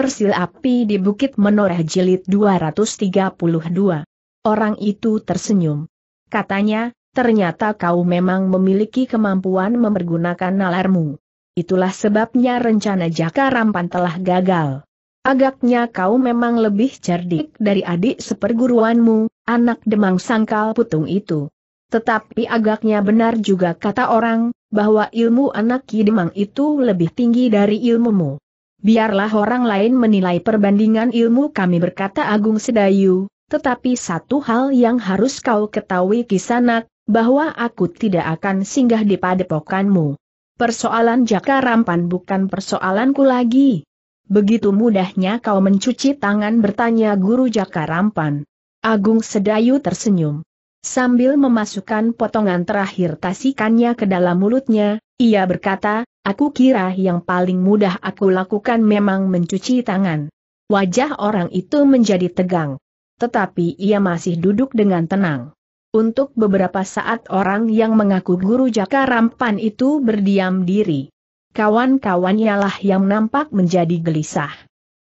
Sil Api di Bukit Menoreh Jilid 232. Orang itu tersenyum. Katanya, ternyata kau memang memiliki kemampuan memergunakan nalarmu. Itulah sebabnya rencana Jaka Rampan telah gagal. Agaknya kau memang lebih cerdik dari adik seperguruanmu, anak demang sangkal putung itu. Tetapi agaknya benar juga kata orang, bahwa ilmu anak Kidemang itu lebih tinggi dari ilmumu biarlah orang lain menilai perbandingan ilmu kami berkata Agung Sedayu, tetapi satu hal yang harus kau ketahui kisanak, bahwa aku tidak akan singgah di padepokanmu. Persoalan jaka rampan bukan persoalanku lagi. Begitu mudahnya kau mencuci tangan bertanya guru jaka rampan. Agung Sedayu tersenyum. Sambil memasukkan potongan terakhir tasikannya ke dalam mulutnya, ia berkata, Aku kira yang paling mudah aku lakukan memang mencuci tangan. Wajah orang itu menjadi tegang. Tetapi ia masih duduk dengan tenang. Untuk beberapa saat orang yang mengaku guru Jaka Rampan itu berdiam diri. Kawan-kawannya lah yang nampak menjadi gelisah.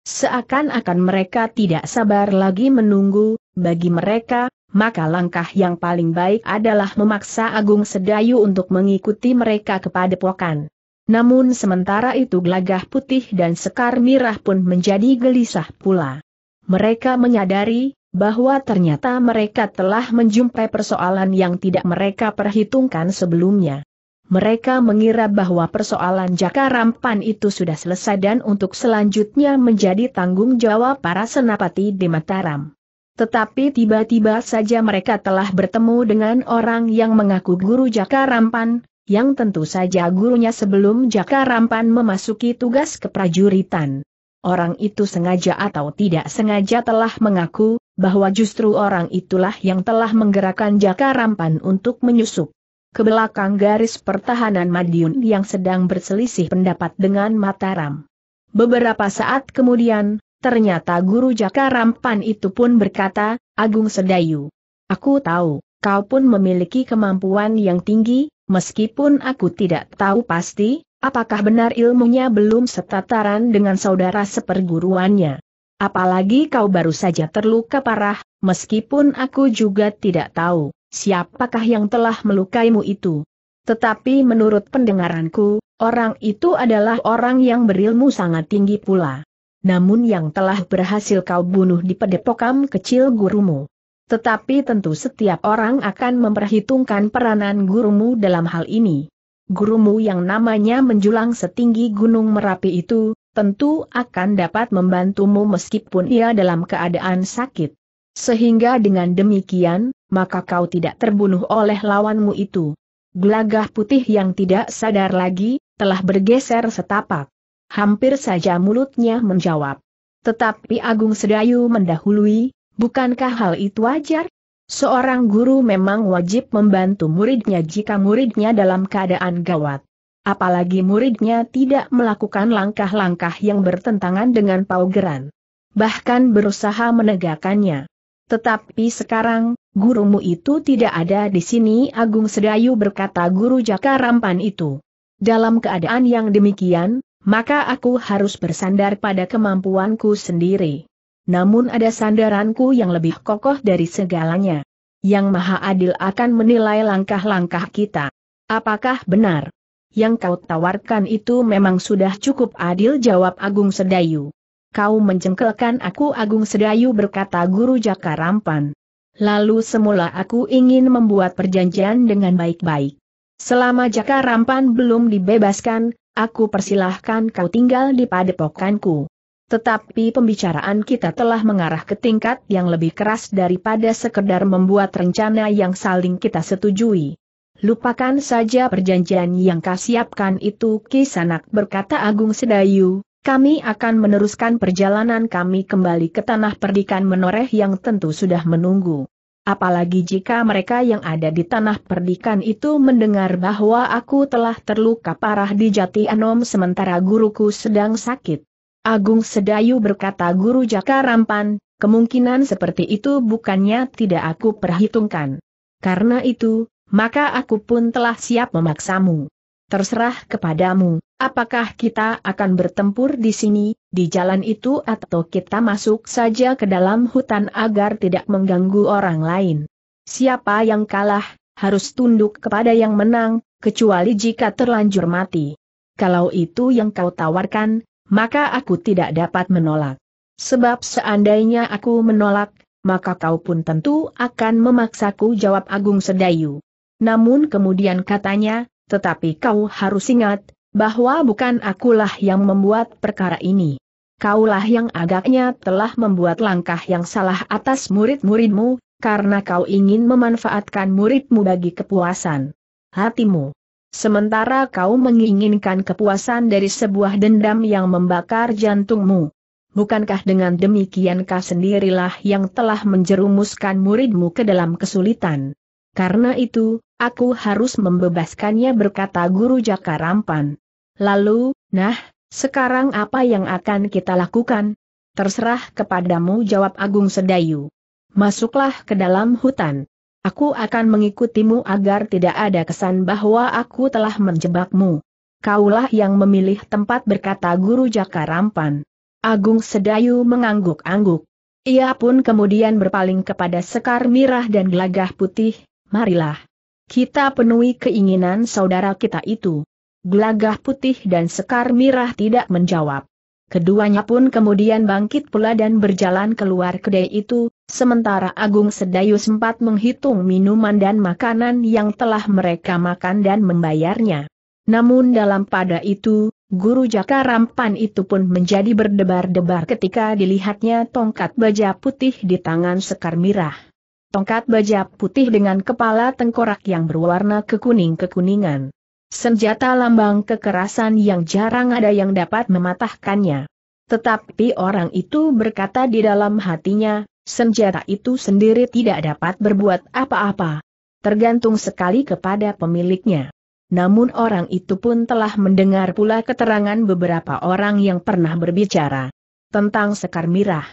Seakan-akan mereka tidak sabar lagi menunggu, bagi mereka, maka langkah yang paling baik adalah memaksa Agung Sedayu untuk mengikuti mereka kepada pokan. Namun sementara itu gelagah putih dan sekar mirah pun menjadi gelisah pula. Mereka menyadari bahwa ternyata mereka telah menjumpai persoalan yang tidak mereka perhitungkan sebelumnya. Mereka mengira bahwa persoalan Jaka rampan itu sudah selesai dan untuk selanjutnya menjadi tanggung jawab para senapati di Mataram. Tetapi tiba-tiba saja mereka telah bertemu dengan orang yang mengaku guru Jaka rampan, yang tentu saja gurunya sebelum Jaka Rampan memasuki tugas keprajuritan. Orang itu sengaja atau tidak sengaja telah mengaku, bahwa justru orang itulah yang telah menggerakkan Jaka Rampan untuk menyusup. ke belakang garis pertahanan Madiun yang sedang berselisih pendapat dengan Mataram. Beberapa saat kemudian, ternyata guru Jaka Rampan itu pun berkata, Agung Sedayu. Aku tahu, kau pun memiliki kemampuan yang tinggi, meskipun aku tidak tahu pasti, apakah benar ilmunya belum setataran dengan saudara seperguruannya. Apalagi kau baru saja terluka parah, meskipun aku juga tidak tahu, siapakah yang telah melukaimu itu. Tetapi menurut pendengaranku, orang itu adalah orang yang berilmu sangat tinggi pula. Namun yang telah berhasil kau bunuh di pedepokam kecil gurumu. Tetapi tentu setiap orang akan memperhitungkan peranan gurumu dalam hal ini. Gurumu yang namanya menjulang setinggi gunung Merapi itu, tentu akan dapat membantumu meskipun ia dalam keadaan sakit. Sehingga dengan demikian, maka kau tidak terbunuh oleh lawanmu itu. Gelagah putih yang tidak sadar lagi, telah bergeser setapak. Hampir saja mulutnya menjawab. Tetapi Agung Sedayu mendahului, Bukankah hal itu wajar? Seorang guru memang wajib membantu muridnya jika muridnya dalam keadaan gawat. Apalagi muridnya tidak melakukan langkah-langkah yang bertentangan dengan paugeran. Bahkan berusaha menegakkannya. Tetapi sekarang, gurumu itu tidak ada di sini Agung Sedayu berkata guru Jaka Rampan itu. Dalam keadaan yang demikian, maka aku harus bersandar pada kemampuanku sendiri namun ada sandaranku yang lebih kokoh dari segalanya. Yang Maha Adil akan menilai langkah-langkah kita. Apakah benar? Yang kau tawarkan itu memang sudah cukup adil jawab Agung Sedayu. Kau mencengkelkan aku Agung Sedayu berkata Guru Jaka Rampan. Lalu semula aku ingin membuat perjanjian dengan baik-baik. Selama Jaka Rampan belum dibebaskan, aku persilahkan kau tinggal di padepokanku. Tetapi pembicaraan kita telah mengarah ke tingkat yang lebih keras daripada sekedar membuat rencana yang saling kita setujui. Lupakan saja perjanjian yang kasiapkan itu Kisanak berkata Agung Sedayu, kami akan meneruskan perjalanan kami kembali ke tanah perdikan menoreh yang tentu sudah menunggu. Apalagi jika mereka yang ada di tanah perdikan itu mendengar bahwa aku telah terluka parah di Jati Anom sementara guruku sedang sakit. Agung Sedayu berkata Guru Jaka Rampan, kemungkinan seperti itu bukannya tidak aku perhitungkan. Karena itu, maka aku pun telah siap memaksamu. Terserah kepadamu, apakah kita akan bertempur di sini, di jalan itu atau kita masuk saja ke dalam hutan agar tidak mengganggu orang lain. Siapa yang kalah, harus tunduk kepada yang menang, kecuali jika terlanjur mati. Kalau itu yang kau tawarkan, maka aku tidak dapat menolak. Sebab seandainya aku menolak, maka kau pun tentu akan memaksaku jawab Agung Sedayu. Namun kemudian katanya, tetapi kau harus ingat, bahwa bukan akulah yang membuat perkara ini. Kaulah yang agaknya telah membuat langkah yang salah atas murid-muridmu, karena kau ingin memanfaatkan muridmu bagi kepuasan hatimu. Sementara kau menginginkan kepuasan dari sebuah dendam yang membakar jantungmu. Bukankah dengan demikian kau sendirilah yang telah menjerumuskan muridmu ke dalam kesulitan? Karena itu, aku harus membebaskannya berkata Guru Jaka Rampan. Lalu, nah, sekarang apa yang akan kita lakukan? Terserah kepadamu jawab Agung Sedayu. Masuklah ke dalam hutan. Aku akan mengikutimu agar tidak ada kesan bahwa aku telah menjebakmu. Kaulah yang memilih tempat berkata Guru Jaka Rampan. Agung Sedayu mengangguk-angguk. Ia pun kemudian berpaling kepada Sekar Mirah dan Gelagah Putih, marilah. Kita penuhi keinginan saudara kita itu. Gelagah Putih dan Sekar Mirah tidak menjawab. Keduanya pun kemudian bangkit pula dan berjalan keluar kedai itu, sementara Agung Sedayu sempat menghitung minuman dan makanan yang telah mereka makan dan membayarnya. Namun dalam pada itu, guru Jaka Rampan itu pun menjadi berdebar-debar ketika dilihatnya tongkat baja putih di tangan Sekar Mirah. Tongkat baja putih dengan kepala tengkorak yang berwarna kekuning-kekuningan. Senjata lambang kekerasan yang jarang ada yang dapat mematahkannya. Tetapi orang itu berkata di dalam hatinya, senjata itu sendiri tidak dapat berbuat apa-apa. Tergantung sekali kepada pemiliknya. Namun orang itu pun telah mendengar pula keterangan beberapa orang yang pernah berbicara tentang Sekar Mirah.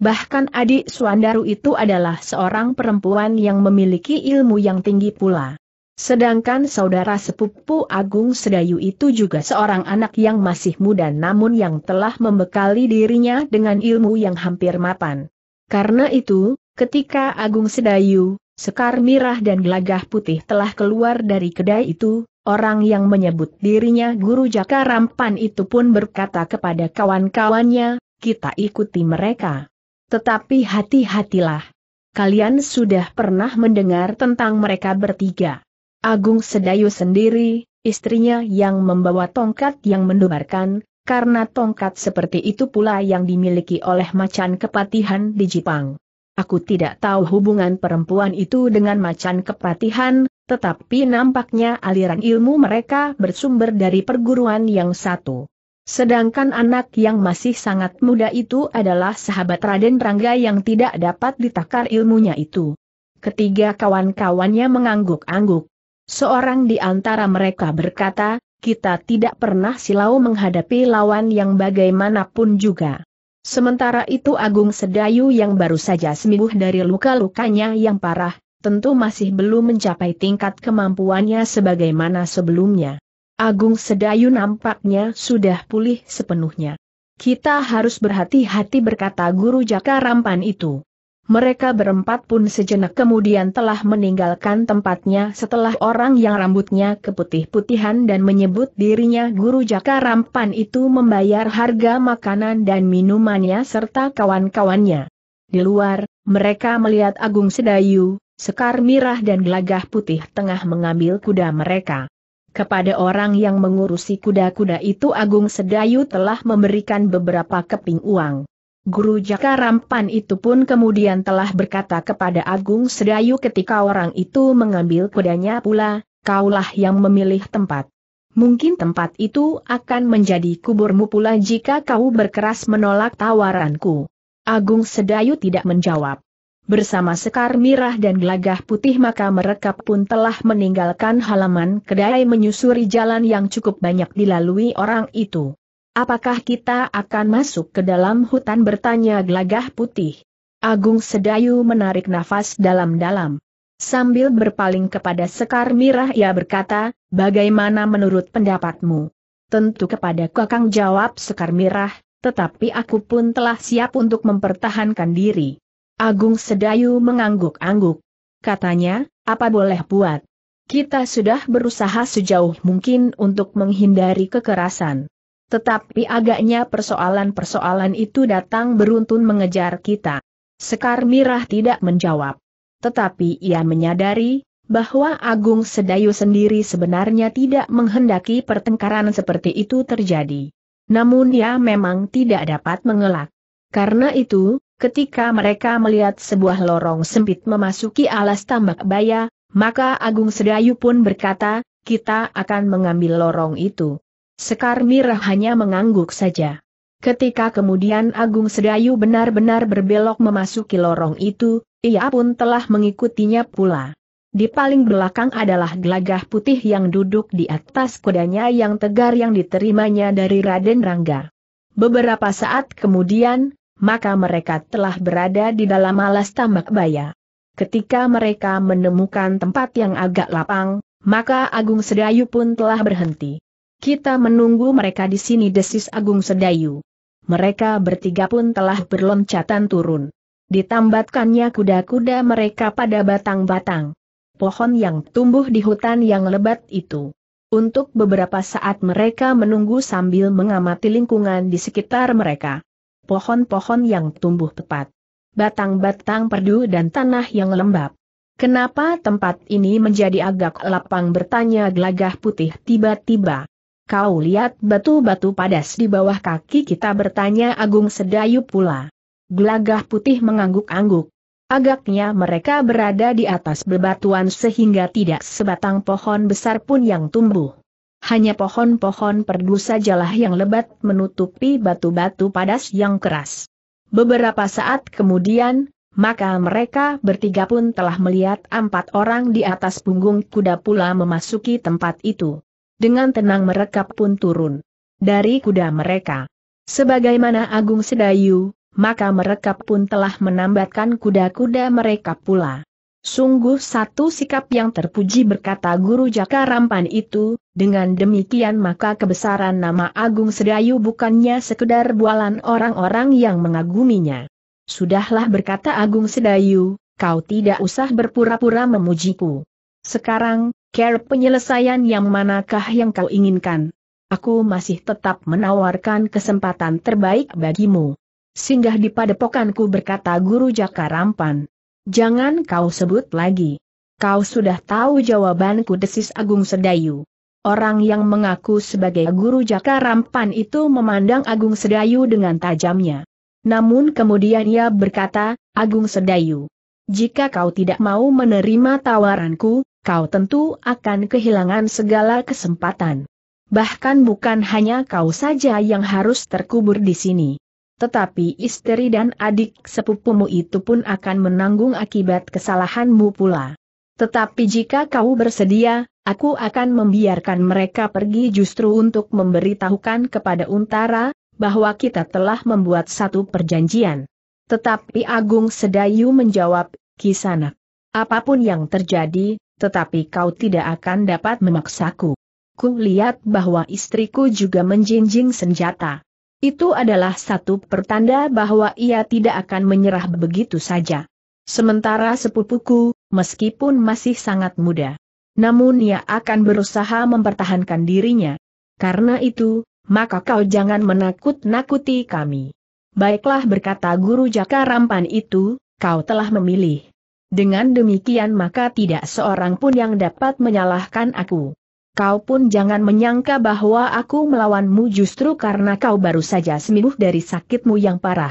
Bahkan adik Suandaru itu adalah seorang perempuan yang memiliki ilmu yang tinggi pula. Sedangkan saudara sepupu Agung Sedayu itu juga seorang anak yang masih muda namun yang telah membekali dirinya dengan ilmu yang hampir mapan. Karena itu, ketika Agung Sedayu, Sekar Mirah dan Gelagah Putih telah keluar dari kedai itu, orang yang menyebut dirinya Guru Jaka Rampan itu pun berkata kepada kawan-kawannya, kita ikuti mereka. Tetapi hati-hatilah. Kalian sudah pernah mendengar tentang mereka bertiga. Agung Sedayu sendiri, istrinya yang membawa tongkat yang mendobarkan, karena tongkat seperti itu pula yang dimiliki oleh macan kepatihan di Jepang. Aku tidak tahu hubungan perempuan itu dengan macan kepatihan, tetapi nampaknya aliran ilmu mereka bersumber dari perguruan yang satu. Sedangkan anak yang masih sangat muda itu adalah sahabat Raden Rangga yang tidak dapat ditakar ilmunya itu. Ketiga kawan-kawannya mengangguk-angguk. Seorang di antara mereka berkata, kita tidak pernah silau menghadapi lawan yang bagaimanapun juga. Sementara itu Agung Sedayu yang baru saja sembuh dari luka-lukanya yang parah, tentu masih belum mencapai tingkat kemampuannya sebagaimana sebelumnya. Agung Sedayu nampaknya sudah pulih sepenuhnya. Kita harus berhati-hati berkata guru Jaka Rampan itu. Mereka berempat pun sejenak kemudian telah meninggalkan tempatnya setelah orang yang rambutnya keputih-putihan dan menyebut dirinya Guru Jaka Rampan itu membayar harga makanan dan minumannya serta kawan-kawannya. Di luar, mereka melihat Agung Sedayu, Sekar Mirah dan Gelagah Putih tengah mengambil kuda mereka. Kepada orang yang mengurusi kuda-kuda itu Agung Sedayu telah memberikan beberapa keping uang. Guru Jaka Rampan itu pun kemudian telah berkata kepada Agung Sedayu ketika orang itu mengambil kudanya pula, kaulah yang memilih tempat. Mungkin tempat itu akan menjadi kuburmu pula jika kau berkeras menolak tawaranku. Agung Sedayu tidak menjawab. Bersama Sekar Mirah dan Gelagah Putih maka mereka pun telah meninggalkan halaman kedai menyusuri jalan yang cukup banyak dilalui orang itu. Apakah kita akan masuk ke dalam hutan bertanya gelagah putih? Agung Sedayu menarik nafas dalam-dalam. Sambil berpaling kepada Sekar Mirah ia berkata, bagaimana menurut pendapatmu? Tentu kepada Kakang jawab Sekar Mirah, tetapi aku pun telah siap untuk mempertahankan diri. Agung Sedayu mengangguk-angguk. Katanya, apa boleh buat? Kita sudah berusaha sejauh mungkin untuk menghindari kekerasan. Tetapi agaknya persoalan-persoalan itu datang beruntun mengejar kita. Sekar Mirah tidak menjawab. Tetapi ia menyadari, bahwa Agung Sedayu sendiri sebenarnya tidak menghendaki pertengkaran seperti itu terjadi. Namun ia memang tidak dapat mengelak. Karena itu, ketika mereka melihat sebuah lorong sempit memasuki alas tambak baya, maka Agung Sedayu pun berkata, kita akan mengambil lorong itu. Sekar Mirah hanya mengangguk saja. Ketika kemudian Agung Sedayu benar-benar berbelok memasuki lorong itu, ia pun telah mengikutinya pula. Di paling belakang adalah gelagah putih yang duduk di atas kudanya yang tegar yang diterimanya dari Raden Rangga. Beberapa saat kemudian, maka mereka telah berada di dalam alas tambak baya. Ketika mereka menemukan tempat yang agak lapang, maka Agung Sedayu pun telah berhenti. Kita menunggu mereka di sini desis Agung Sedayu. Mereka bertiga pun telah berloncatan turun. Ditambatkannya kuda-kuda mereka pada batang-batang pohon yang tumbuh di hutan yang lebat itu. Untuk beberapa saat mereka menunggu sambil mengamati lingkungan di sekitar mereka. Pohon-pohon yang tumbuh tepat. Batang-batang perdu dan tanah yang lembab. Kenapa tempat ini menjadi agak lapang bertanya gelagah putih tiba-tiba. Kau lihat batu-batu padas di bawah kaki kita bertanya Agung Sedayu pula. Gelagah putih mengangguk-angguk. Agaknya mereka berada di atas bebatuan sehingga tidak sebatang pohon besar pun yang tumbuh. Hanya pohon-pohon perdu sajalah yang lebat menutupi batu-batu padas yang keras. Beberapa saat kemudian, maka mereka bertiga pun telah melihat empat orang di atas punggung kuda pula memasuki tempat itu dengan tenang mereka pun turun dari kuda mereka. Sebagaimana Agung Sedayu, maka mereka pun telah menambatkan kuda-kuda mereka pula. Sungguh satu sikap yang terpuji berkata Guru Jaka Rampan itu, dengan demikian maka kebesaran nama Agung Sedayu bukannya sekedar bualan orang-orang yang mengaguminya. Sudahlah berkata Agung Sedayu, kau tidak usah berpura-pura memujiku. Sekarang, Care penyelesaian yang manakah yang kau inginkan? Aku masih tetap menawarkan kesempatan terbaik bagimu. Singgah di padepokanku berkata Guru Jaka Rampan. Jangan kau sebut lagi. Kau sudah tahu jawabanku desis Agung Sedayu. Orang yang mengaku sebagai Guru Jaka Rampan itu memandang Agung Sedayu dengan tajamnya. Namun kemudian ia berkata, Agung Sedayu, jika kau tidak mau menerima tawaranku, kau tentu akan kehilangan segala kesempatan. Bahkan bukan hanya kau saja yang harus terkubur di sini. Tetapi istri dan adik sepupumu itu pun akan menanggung akibat kesalahanmu pula. Tetapi jika kau bersedia, aku akan membiarkan mereka pergi justru untuk memberitahukan kepada Untara, bahwa kita telah membuat satu perjanjian. Tetapi Agung Sedayu menjawab, Kisanak, apapun yang terjadi, tetapi kau tidak akan dapat memaksaku. Ku lihat bahwa istriku juga menjinjing senjata. Itu adalah satu pertanda bahwa ia tidak akan menyerah begitu saja. Sementara sepupuku, meskipun masih sangat muda, namun ia akan berusaha mempertahankan dirinya. Karena itu, maka kau jangan menakut-nakuti kami. Baiklah berkata guru Jaka Rampan itu, kau telah memilih. Dengan demikian maka tidak seorang pun yang dapat menyalahkan aku. Kau pun jangan menyangka bahwa aku melawanmu justru karena kau baru saja sembuh dari sakitmu yang parah.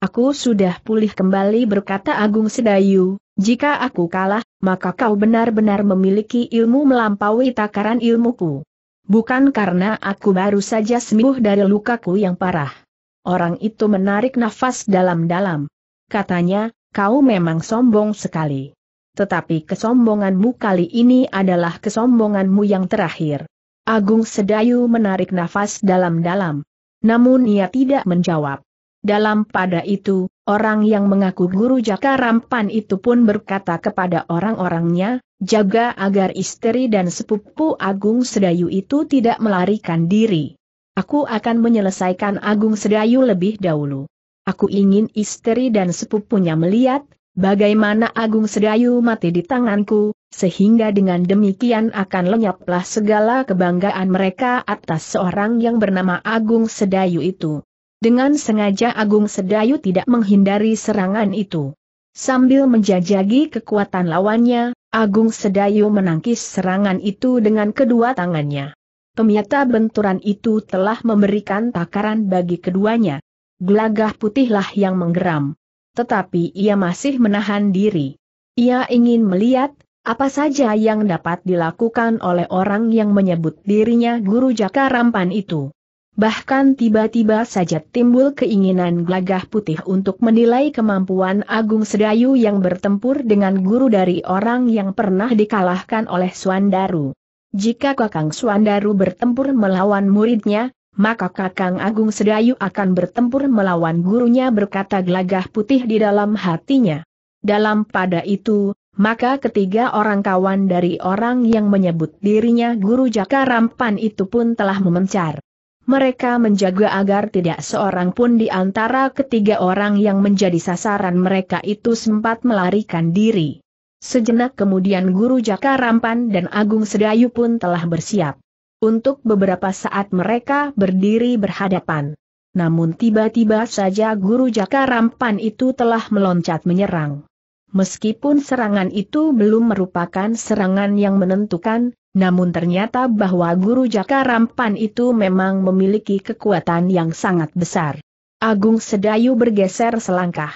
Aku sudah pulih kembali berkata Agung Sedayu, jika aku kalah, maka kau benar-benar memiliki ilmu melampaui takaran ilmuku. Bukan karena aku baru saja sembuh dari lukaku yang parah. Orang itu menarik nafas dalam-dalam. Katanya, kau memang sombong sekali. Tetapi kesombonganmu kali ini adalah kesombonganmu yang terakhir. Agung Sedayu menarik nafas dalam-dalam. Namun ia tidak menjawab. Dalam pada itu, orang yang mengaku guru Jaka Rampan itu pun berkata kepada orang-orangnya, jaga agar istri dan sepupu Agung Sedayu itu tidak melarikan diri. Aku akan menyelesaikan Agung Sedayu lebih dahulu. Aku ingin istri dan sepupunya melihat, bagaimana Agung Sedayu mati di tanganku, sehingga dengan demikian akan lenyaplah segala kebanggaan mereka atas seorang yang bernama Agung Sedayu itu. Dengan sengaja Agung Sedayu tidak menghindari serangan itu. Sambil menjajagi kekuatan lawannya, Agung Sedayu menangkis serangan itu dengan kedua tangannya. Pemiata benturan itu telah memberikan takaran bagi keduanya gelagah putihlah yang menggeram. Tetapi ia masih menahan diri. Ia ingin melihat, apa saja yang dapat dilakukan oleh orang yang menyebut dirinya guru Jaka Rampan itu. Bahkan tiba-tiba saja timbul keinginan gelagah putih untuk menilai kemampuan Agung Sedayu yang bertempur dengan guru dari orang yang pernah dikalahkan oleh Suandaru. Jika Kakang Suandaru bertempur melawan muridnya, maka Kakang Agung Sedayu akan bertempur melawan gurunya berkata gelagah putih di dalam hatinya. Dalam pada itu, maka ketiga orang kawan dari orang yang menyebut dirinya guru Jaka Rampan itu pun telah memencar. Mereka menjaga agar tidak seorang pun di antara ketiga orang yang menjadi sasaran mereka itu sempat melarikan diri. Sejenak kemudian Guru Jaka Rampan dan Agung Sedayu pun telah bersiap. Untuk beberapa saat mereka berdiri berhadapan. Namun tiba-tiba saja guru Jaka Rampan itu telah meloncat menyerang. Meskipun serangan itu belum merupakan serangan yang menentukan, namun ternyata bahwa guru Jaka Rampan itu memang memiliki kekuatan yang sangat besar. Agung Sedayu bergeser selangkah.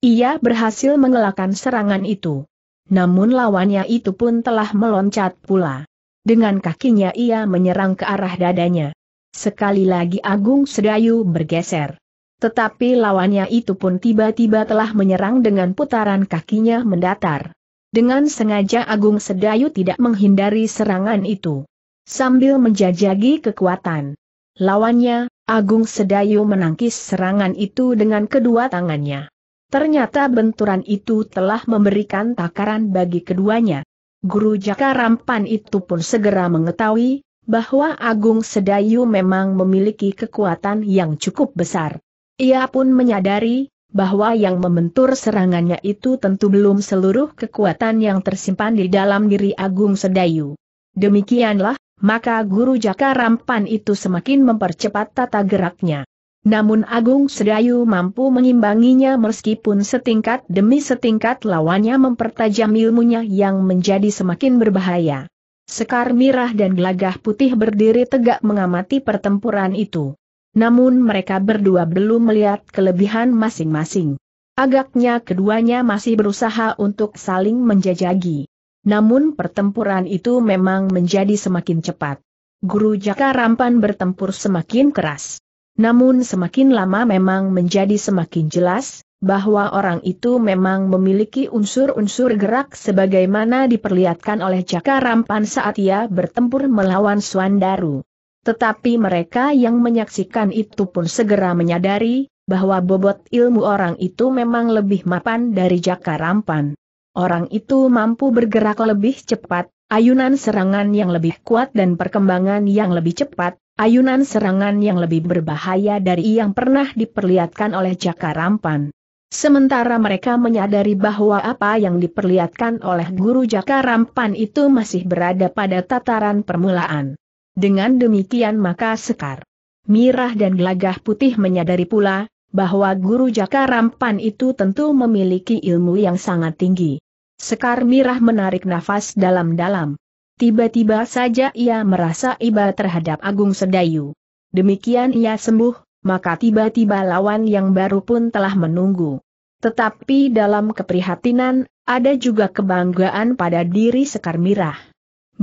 Ia berhasil mengelakkan serangan itu. Namun lawannya itu pun telah meloncat pula. Dengan kakinya ia menyerang ke arah dadanya. Sekali lagi Agung Sedayu bergeser. Tetapi lawannya itu pun tiba-tiba telah menyerang dengan putaran kakinya mendatar. Dengan sengaja Agung Sedayu tidak menghindari serangan itu. Sambil menjajagi kekuatan lawannya, Agung Sedayu menangkis serangan itu dengan kedua tangannya. Ternyata benturan itu telah memberikan takaran bagi keduanya. Guru Jaka Rampan itu pun segera mengetahui bahwa Agung Sedayu memang memiliki kekuatan yang cukup besar. Ia pun menyadari bahwa yang membentur serangannya itu tentu belum seluruh kekuatan yang tersimpan di dalam diri Agung Sedayu. Demikianlah, maka guru Jaka Rampan itu semakin mempercepat tata geraknya. Namun Agung Sedayu mampu mengimbanginya meskipun setingkat demi setingkat lawannya mempertajam ilmunya yang menjadi semakin berbahaya. Sekar Mirah dan Gelagah Putih berdiri tegak mengamati pertempuran itu. Namun mereka berdua belum melihat kelebihan masing-masing. Agaknya keduanya masih berusaha untuk saling menjajagi. Namun pertempuran itu memang menjadi semakin cepat. Guru Jaka Rampan bertempur semakin keras. Namun semakin lama memang menjadi semakin jelas, bahwa orang itu memang memiliki unsur-unsur gerak sebagaimana diperlihatkan oleh Jaka Rampan saat ia bertempur melawan Suandaru. Tetapi mereka yang menyaksikan itu pun segera menyadari, bahwa bobot ilmu orang itu memang lebih mapan dari Jaka Rampan. Orang itu mampu bergerak lebih cepat, ayunan serangan yang lebih kuat dan perkembangan yang lebih cepat, ayunan serangan yang lebih berbahaya dari yang pernah diperlihatkan oleh Jaka Rampan. Sementara mereka menyadari bahwa apa yang diperlihatkan oleh guru Jaka Rampan itu masih berada pada tataran permulaan. Dengan demikian maka Sekar, Mirah dan Gelagah Putih menyadari pula, bahwa guru Jaka Rampan itu tentu memiliki ilmu yang sangat tinggi. Sekar Mirah menarik nafas dalam-dalam. Tiba-tiba saja ia merasa iba terhadap Agung Sedayu. Demikian ia sembuh, maka tiba-tiba lawan yang baru pun telah menunggu. Tetapi dalam keprihatinan, ada juga kebanggaan pada diri Sekar Mirah.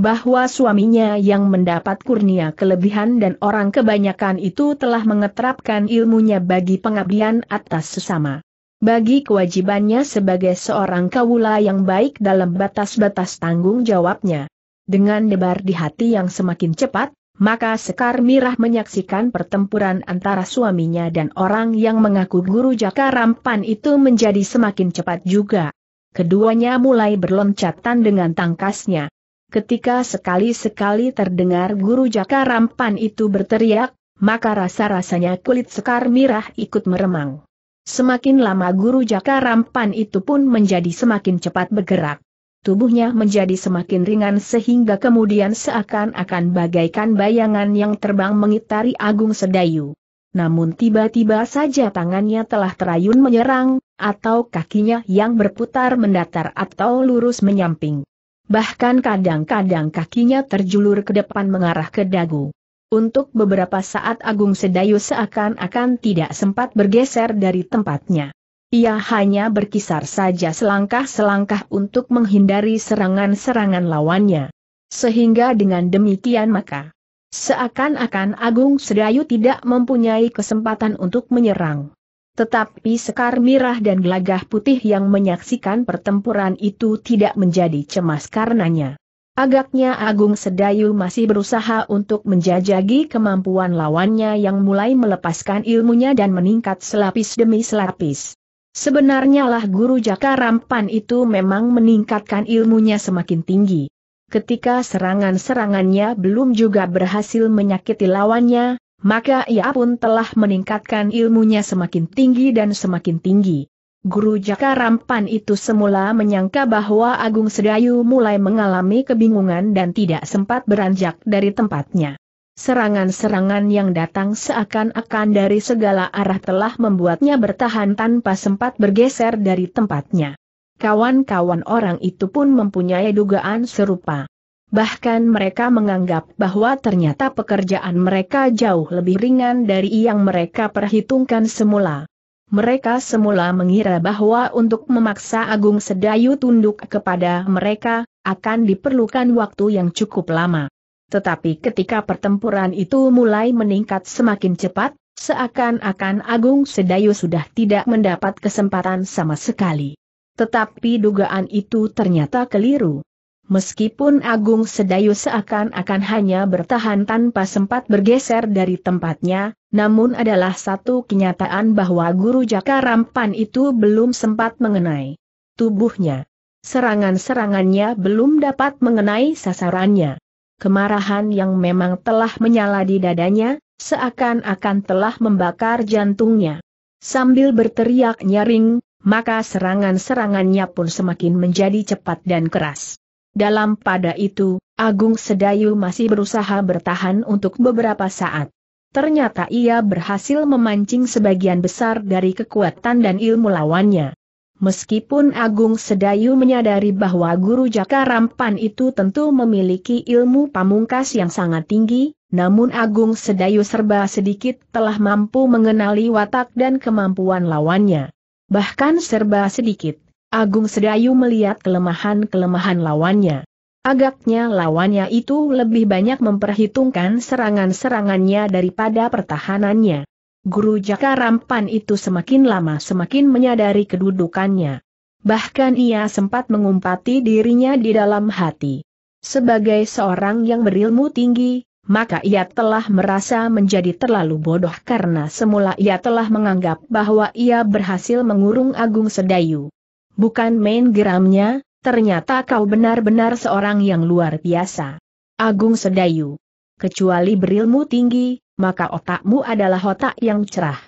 Bahwa suaminya yang mendapat kurnia kelebihan dan orang kebanyakan itu telah mengetrapkan ilmunya bagi pengabdian atas sesama. Bagi kewajibannya sebagai seorang kawula yang baik dalam batas-batas tanggung jawabnya. Dengan debar di hati yang semakin cepat, maka Sekar Mirah menyaksikan pertempuran antara suaminya dan orang yang mengaku guru Jaka Rampan itu menjadi semakin cepat juga. Keduanya mulai berloncatan dengan tangkasnya. Ketika sekali-sekali terdengar guru Jaka Rampan itu berteriak, maka rasa-rasanya kulit Sekar Mirah ikut meremang. Semakin lama guru Jaka Rampan itu pun menjadi semakin cepat bergerak tubuhnya menjadi semakin ringan sehingga kemudian seakan-akan bagaikan bayangan yang terbang mengitari Agung Sedayu. Namun tiba-tiba saja tangannya telah terayun menyerang, atau kakinya yang berputar mendatar atau lurus menyamping. Bahkan kadang-kadang kakinya terjulur ke depan mengarah ke dagu. Untuk beberapa saat Agung Sedayu seakan-akan tidak sempat bergeser dari tempatnya. Ia hanya berkisar saja selangkah-selangkah untuk menghindari serangan-serangan lawannya. Sehingga dengan demikian maka, seakan-akan Agung Sedayu tidak mempunyai kesempatan untuk menyerang. Tetapi Sekar Mirah dan Gelagah Putih yang menyaksikan pertempuran itu tidak menjadi cemas karenanya. Agaknya Agung Sedayu masih berusaha untuk menjajagi kemampuan lawannya yang mulai melepaskan ilmunya dan meningkat selapis demi selapis. Sebenarnya lah guru Jaka Rampan itu memang meningkatkan ilmunya semakin tinggi. Ketika serangan-serangannya belum juga berhasil menyakiti lawannya, maka ia pun telah meningkatkan ilmunya semakin tinggi dan semakin tinggi. Guru Jaka Rampan itu semula menyangka bahwa Agung Sedayu mulai mengalami kebingungan dan tidak sempat beranjak dari tempatnya. Serangan-serangan yang datang seakan-akan dari segala arah telah membuatnya bertahan tanpa sempat bergeser dari tempatnya. Kawan-kawan orang itu pun mempunyai dugaan serupa. Bahkan mereka menganggap bahwa ternyata pekerjaan mereka jauh lebih ringan dari yang mereka perhitungkan semula. Mereka semula mengira bahwa untuk memaksa Agung Sedayu tunduk kepada mereka, akan diperlukan waktu yang cukup lama. Tetapi ketika pertempuran itu mulai meningkat semakin cepat, seakan-akan Agung Sedayu sudah tidak mendapat kesempatan sama sekali. Tetapi dugaan itu ternyata keliru. Meskipun Agung Sedayu seakan-akan hanya bertahan tanpa sempat bergeser dari tempatnya, namun adalah satu kenyataan bahwa guru Jaka Rampan itu belum sempat mengenai tubuhnya. Serangan-serangannya belum dapat mengenai sasarannya kemarahan yang memang telah menyala di dadanya, seakan-akan telah membakar jantungnya. Sambil berteriak nyaring, maka serangan-serangannya pun semakin menjadi cepat dan keras. Dalam pada itu, Agung Sedayu masih berusaha bertahan untuk beberapa saat. Ternyata ia berhasil memancing sebagian besar dari kekuatan dan ilmu lawannya. Meskipun Agung Sedayu menyadari bahwa guru Jaka Rampan itu tentu memiliki ilmu pamungkas yang sangat tinggi, namun Agung Sedayu serba sedikit telah mampu mengenali watak dan kemampuan lawannya. Bahkan serba sedikit, Agung Sedayu melihat kelemahan-kelemahan lawannya. Agaknya lawannya itu lebih banyak memperhitungkan serangan-serangannya daripada pertahanannya. Guru Jaka Rampan itu semakin lama semakin menyadari kedudukannya. Bahkan ia sempat mengumpati dirinya di dalam hati. Sebagai seorang yang berilmu tinggi, maka ia telah merasa menjadi terlalu bodoh karena semula ia telah menganggap bahwa ia berhasil mengurung Agung Sedayu. Bukan main geramnya, ternyata kau benar-benar seorang yang luar biasa. Agung Sedayu. Kecuali berilmu tinggi, maka otakmu adalah otak yang cerah.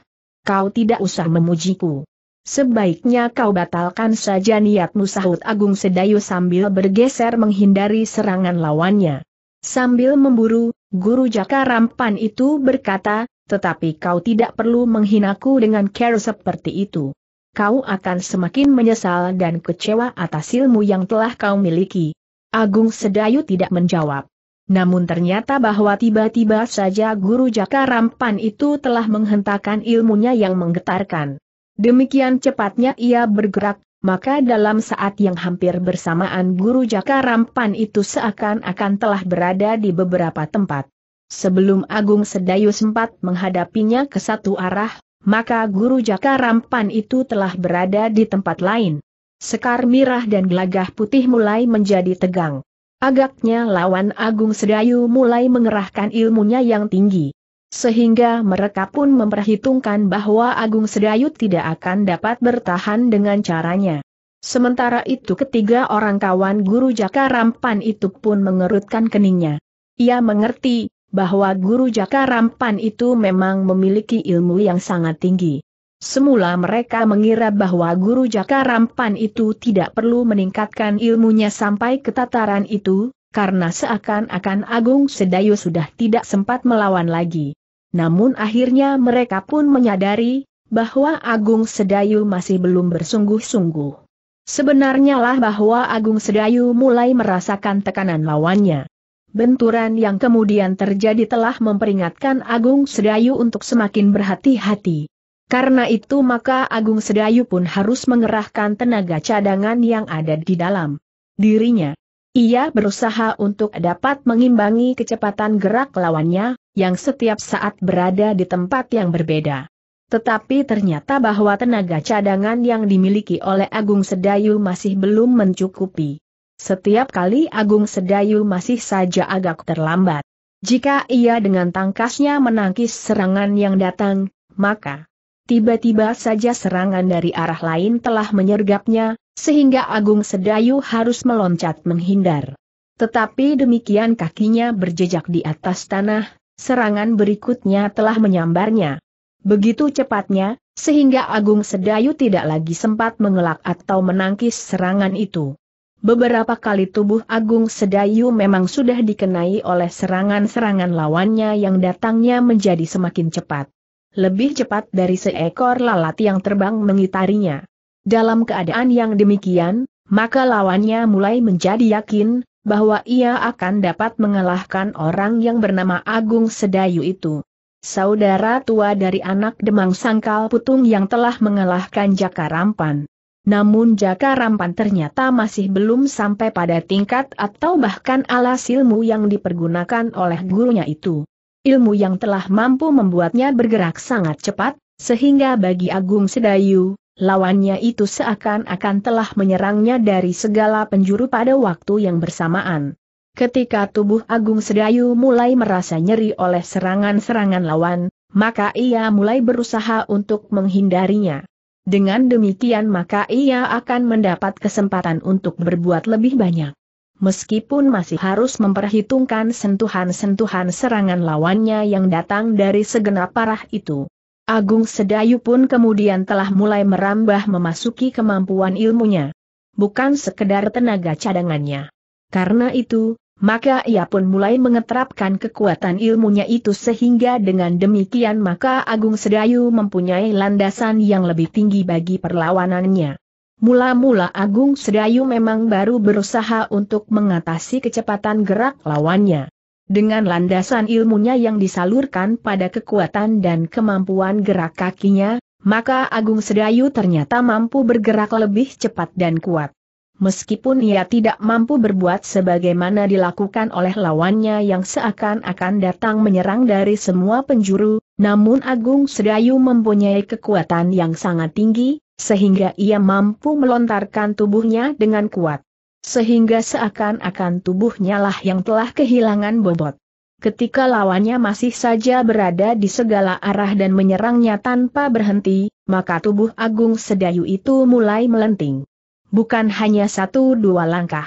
Kau tidak usah memujiku. Sebaiknya kau batalkan saja niatmu sahut Agung Sedayu sambil bergeser menghindari serangan lawannya. Sambil memburu, guru Jaka Rampan itu berkata, tetapi kau tidak perlu menghinaku dengan care seperti itu. Kau akan semakin menyesal dan kecewa atas ilmu yang telah kau miliki. Agung Sedayu tidak menjawab. Namun ternyata bahwa tiba-tiba saja guru Jaka Rampan itu telah menghentakkan ilmunya yang menggetarkan. Demikian cepatnya ia bergerak, maka dalam saat yang hampir bersamaan guru Jaka Rampan itu seakan-akan telah berada di beberapa tempat. Sebelum Agung Sedayu sempat menghadapinya ke satu arah, maka guru Jaka Rampan itu telah berada di tempat lain. Sekar mirah dan gelagah putih mulai menjadi tegang. Agaknya lawan Agung Sedayu mulai mengerahkan ilmunya yang tinggi. Sehingga mereka pun memperhitungkan bahwa Agung Sedayu tidak akan dapat bertahan dengan caranya. Sementara itu ketiga orang kawan guru Jaka Rampan itu pun mengerutkan keningnya. Ia mengerti, bahwa guru Jaka Rampan itu memang memiliki ilmu yang sangat tinggi. Semula mereka mengira bahwa guru Jaka Rampan itu tidak perlu meningkatkan ilmunya sampai ke tataran itu, karena seakan-akan Agung Sedayu sudah tidak sempat melawan lagi. Namun akhirnya mereka pun menyadari, bahwa Agung Sedayu masih belum bersungguh-sungguh. Sebenarnya lah bahwa Agung Sedayu mulai merasakan tekanan lawannya. Benturan yang kemudian terjadi telah memperingatkan Agung Sedayu untuk semakin berhati-hati. Karena itu maka Agung Sedayu pun harus mengerahkan tenaga cadangan yang ada di dalam dirinya. Ia berusaha untuk dapat mengimbangi kecepatan gerak lawannya, yang setiap saat berada di tempat yang berbeda. Tetapi ternyata bahwa tenaga cadangan yang dimiliki oleh Agung Sedayu masih belum mencukupi. Setiap kali Agung Sedayu masih saja agak terlambat. Jika ia dengan tangkasnya menangkis serangan yang datang, maka Tiba-tiba saja serangan dari arah lain telah menyergapnya, sehingga Agung Sedayu harus meloncat menghindar. Tetapi demikian kakinya berjejak di atas tanah, serangan berikutnya telah menyambarnya. Begitu cepatnya, sehingga Agung Sedayu tidak lagi sempat mengelak atau menangkis serangan itu. Beberapa kali tubuh Agung Sedayu memang sudah dikenai oleh serangan-serangan lawannya yang datangnya menjadi semakin cepat lebih cepat dari seekor lalat yang terbang mengitarinya. Dalam keadaan yang demikian, maka lawannya mulai menjadi yakin bahwa ia akan dapat mengalahkan orang yang bernama Agung Sedayu itu. Saudara tua dari anak Demang Sangkal Putung yang telah mengalahkan Jaka Rampan. Namun Jaka Rampan ternyata masih belum sampai pada tingkat atau bahkan alas ilmu yang dipergunakan oleh gurunya itu ilmu yang telah mampu membuatnya bergerak sangat cepat, sehingga bagi Agung Sedayu, lawannya itu seakan-akan telah menyerangnya dari segala penjuru pada waktu yang bersamaan. Ketika tubuh Agung Sedayu mulai merasa nyeri oleh serangan-serangan lawan, maka ia mulai berusaha untuk menghindarinya. Dengan demikian maka ia akan mendapat kesempatan untuk berbuat lebih banyak meskipun masih harus memperhitungkan sentuhan-sentuhan serangan lawannya yang datang dari segenap parah itu. Agung Sedayu pun kemudian telah mulai merambah memasuki kemampuan ilmunya. Bukan sekedar tenaga cadangannya. Karena itu, maka ia pun mulai mengeterapkan kekuatan ilmunya itu sehingga dengan demikian maka Agung Sedayu mempunyai landasan yang lebih tinggi bagi perlawanannya. Mula-mula Agung Sedayu memang baru berusaha untuk mengatasi kecepatan gerak lawannya. Dengan landasan ilmunya yang disalurkan pada kekuatan dan kemampuan gerak kakinya, maka Agung Sedayu ternyata mampu bergerak lebih cepat dan kuat. Meskipun ia tidak mampu berbuat sebagaimana dilakukan oleh lawannya yang seakan-akan datang menyerang dari semua penjuru, namun Agung Sedayu mempunyai kekuatan yang sangat tinggi, sehingga ia mampu melontarkan tubuhnya dengan kuat. Sehingga seakan-akan tubuhnya lah yang telah kehilangan bobot. Ketika lawannya masih saja berada di segala arah dan menyerangnya tanpa berhenti, maka tubuh Agung Sedayu itu mulai melenting. Bukan hanya satu dua langkah.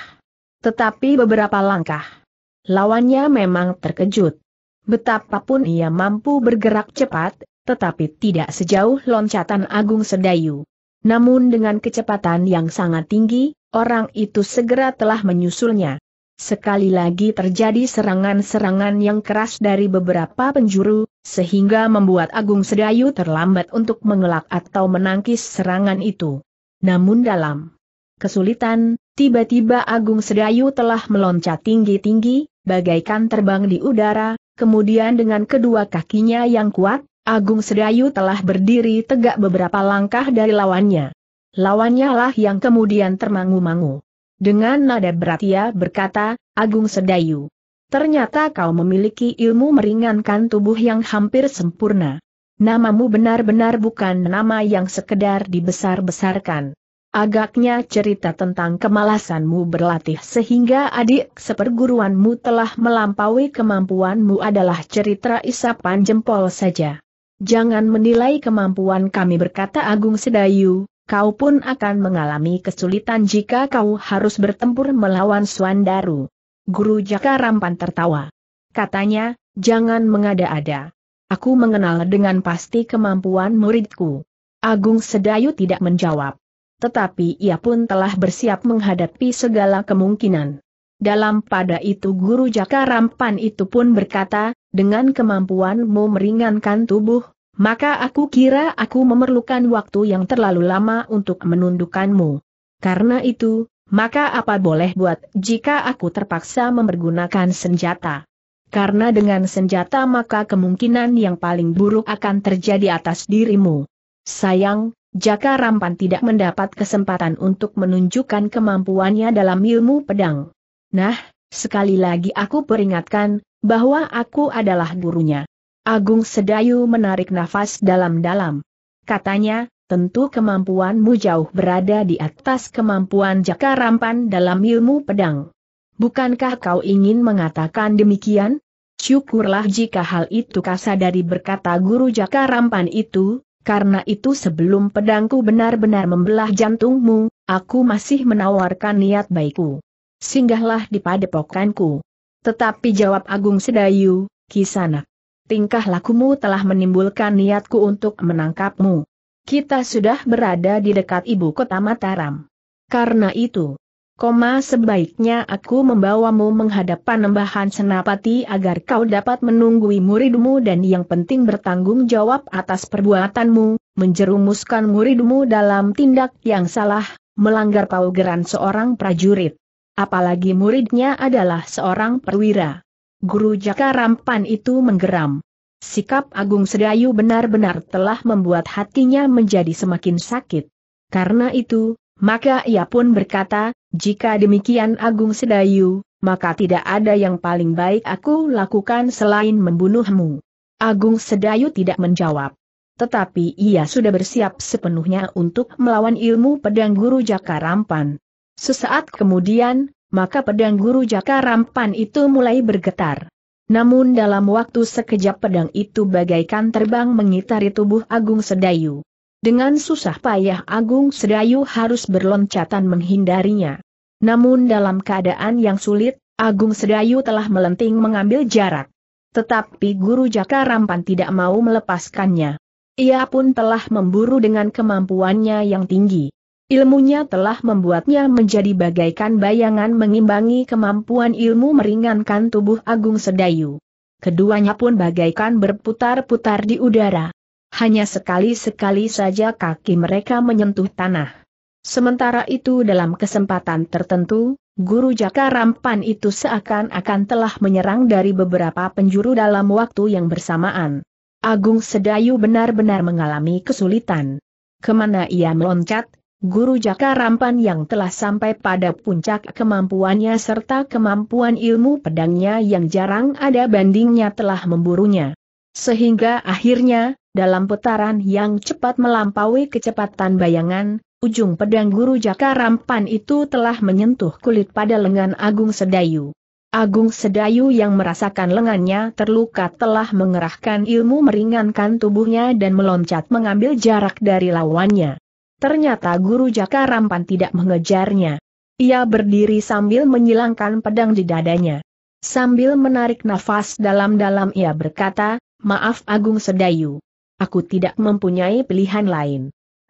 Tetapi beberapa langkah. Lawannya memang terkejut. Betapapun ia mampu bergerak cepat, tetapi tidak sejauh loncatan Agung Sedayu. Namun dengan kecepatan yang sangat tinggi, orang itu segera telah menyusulnya. Sekali lagi terjadi serangan-serangan yang keras dari beberapa penjuru, sehingga membuat Agung Sedayu terlambat untuk mengelak atau menangkis serangan itu. Namun dalam kesulitan, tiba-tiba Agung Sedayu telah meloncat tinggi-tinggi, bagaikan terbang di udara, kemudian dengan kedua kakinya yang kuat, Agung Sedayu telah berdiri tegak beberapa langkah dari lawannya. Lawannya lah yang kemudian termangu-mangu. Dengan nada berat ia berkata, Agung Sedayu. Ternyata kau memiliki ilmu meringankan tubuh yang hampir sempurna. Namamu benar-benar bukan nama yang sekedar dibesar-besarkan. Agaknya cerita tentang kemalasanmu berlatih sehingga adik seperguruanmu telah melampaui kemampuanmu adalah cerita isapan jempol saja. Jangan menilai kemampuan kami berkata Agung Sedayu, kau pun akan mengalami kesulitan jika kau harus bertempur melawan Suandaru. Guru Jaka Rampan tertawa. Katanya, jangan mengada-ada. Aku mengenal dengan pasti kemampuan muridku. Agung Sedayu tidak menjawab. Tetapi ia pun telah bersiap menghadapi segala kemungkinan. Dalam pada itu guru Jaka Rampan itu pun berkata, dengan kemampuanmu meringankan tubuh, maka aku kira aku memerlukan waktu yang terlalu lama untuk menundukkanmu. Karena itu, maka apa boleh buat jika aku terpaksa mempergunakan senjata? Karena dengan senjata maka kemungkinan yang paling buruk akan terjadi atas dirimu. Sayang, Jaka Rampan tidak mendapat kesempatan untuk menunjukkan kemampuannya dalam ilmu pedang. Nah, sekali lagi aku peringatkan, bahwa aku adalah gurunya. Agung Sedayu menarik nafas dalam-dalam. Katanya, tentu kemampuanmu jauh berada di atas kemampuan Jaka Rampan dalam ilmu pedang. Bukankah kau ingin mengatakan demikian? Syukurlah jika hal itu kasadari berkata guru Jaka Rampan itu, karena itu sebelum pedangku benar-benar membelah jantungmu, aku masih menawarkan niat baikku. Singgahlah di padepokanku. Tetapi jawab Agung Sedayu, kisana, Tingkah lakumu telah menimbulkan niatku untuk menangkapmu. Kita sudah berada di dekat ibu kota Mataram. Karena itu, koma sebaiknya aku membawamu menghadap panembahan senapati agar kau dapat menunggui muridmu dan yang penting bertanggung jawab atas perbuatanmu, menjerumuskan muridmu dalam tindak yang salah, melanggar paugeran seorang prajurit. Apalagi muridnya adalah seorang perwira. Guru Jaka Rampan itu menggeram. Sikap Agung Sedayu benar-benar telah membuat hatinya menjadi semakin sakit. Karena itu, maka ia pun berkata, jika demikian Agung Sedayu, maka tidak ada yang paling baik aku lakukan selain membunuhmu. Agung Sedayu tidak menjawab. Tetapi ia sudah bersiap sepenuhnya untuk melawan ilmu pedang guru Jaka Rampan. Sesaat kemudian, maka pedang guru Jaka Rampan itu mulai bergetar. Namun dalam waktu sekejap pedang itu bagaikan terbang mengitari tubuh Agung Sedayu. Dengan susah payah Agung Sedayu harus berloncatan menghindarinya. Namun dalam keadaan yang sulit, Agung Sedayu telah melenting mengambil jarak. Tetapi Guru Jaka Rampan tidak mau melepaskannya. Ia pun telah memburu dengan kemampuannya yang tinggi. Ilmunya telah membuatnya menjadi bagaikan bayangan mengimbangi kemampuan ilmu meringankan tubuh Agung Sedayu. Keduanya pun bagaikan berputar-putar di udara. Hanya sekali-sekali saja kaki mereka menyentuh tanah. Sementara itu dalam kesempatan tertentu, Guru Jaka Rampan itu seakan-akan telah menyerang dari beberapa penjuru dalam waktu yang bersamaan. Agung Sedayu benar-benar mengalami kesulitan. Kemana ia meloncat, Guru Jaka Rampan yang telah sampai pada puncak kemampuannya serta kemampuan ilmu pedangnya yang jarang ada bandingnya telah memburunya. Sehingga akhirnya, dalam putaran yang cepat melampaui kecepatan bayangan, ujung pedang Guru Jaka Rampan itu telah menyentuh kulit pada lengan Agung Sedayu. Agung Sedayu yang merasakan lengannya terluka telah mengerahkan ilmu meringankan tubuhnya dan meloncat mengambil jarak dari lawannya. Ternyata Guru Jaka Rampan tidak mengejarnya. Ia berdiri sambil menyilangkan pedang di dadanya. Sambil menarik nafas dalam-dalam ia berkata, Maaf Agung Sedayu. Aku tidak mempunyai pilihan lain.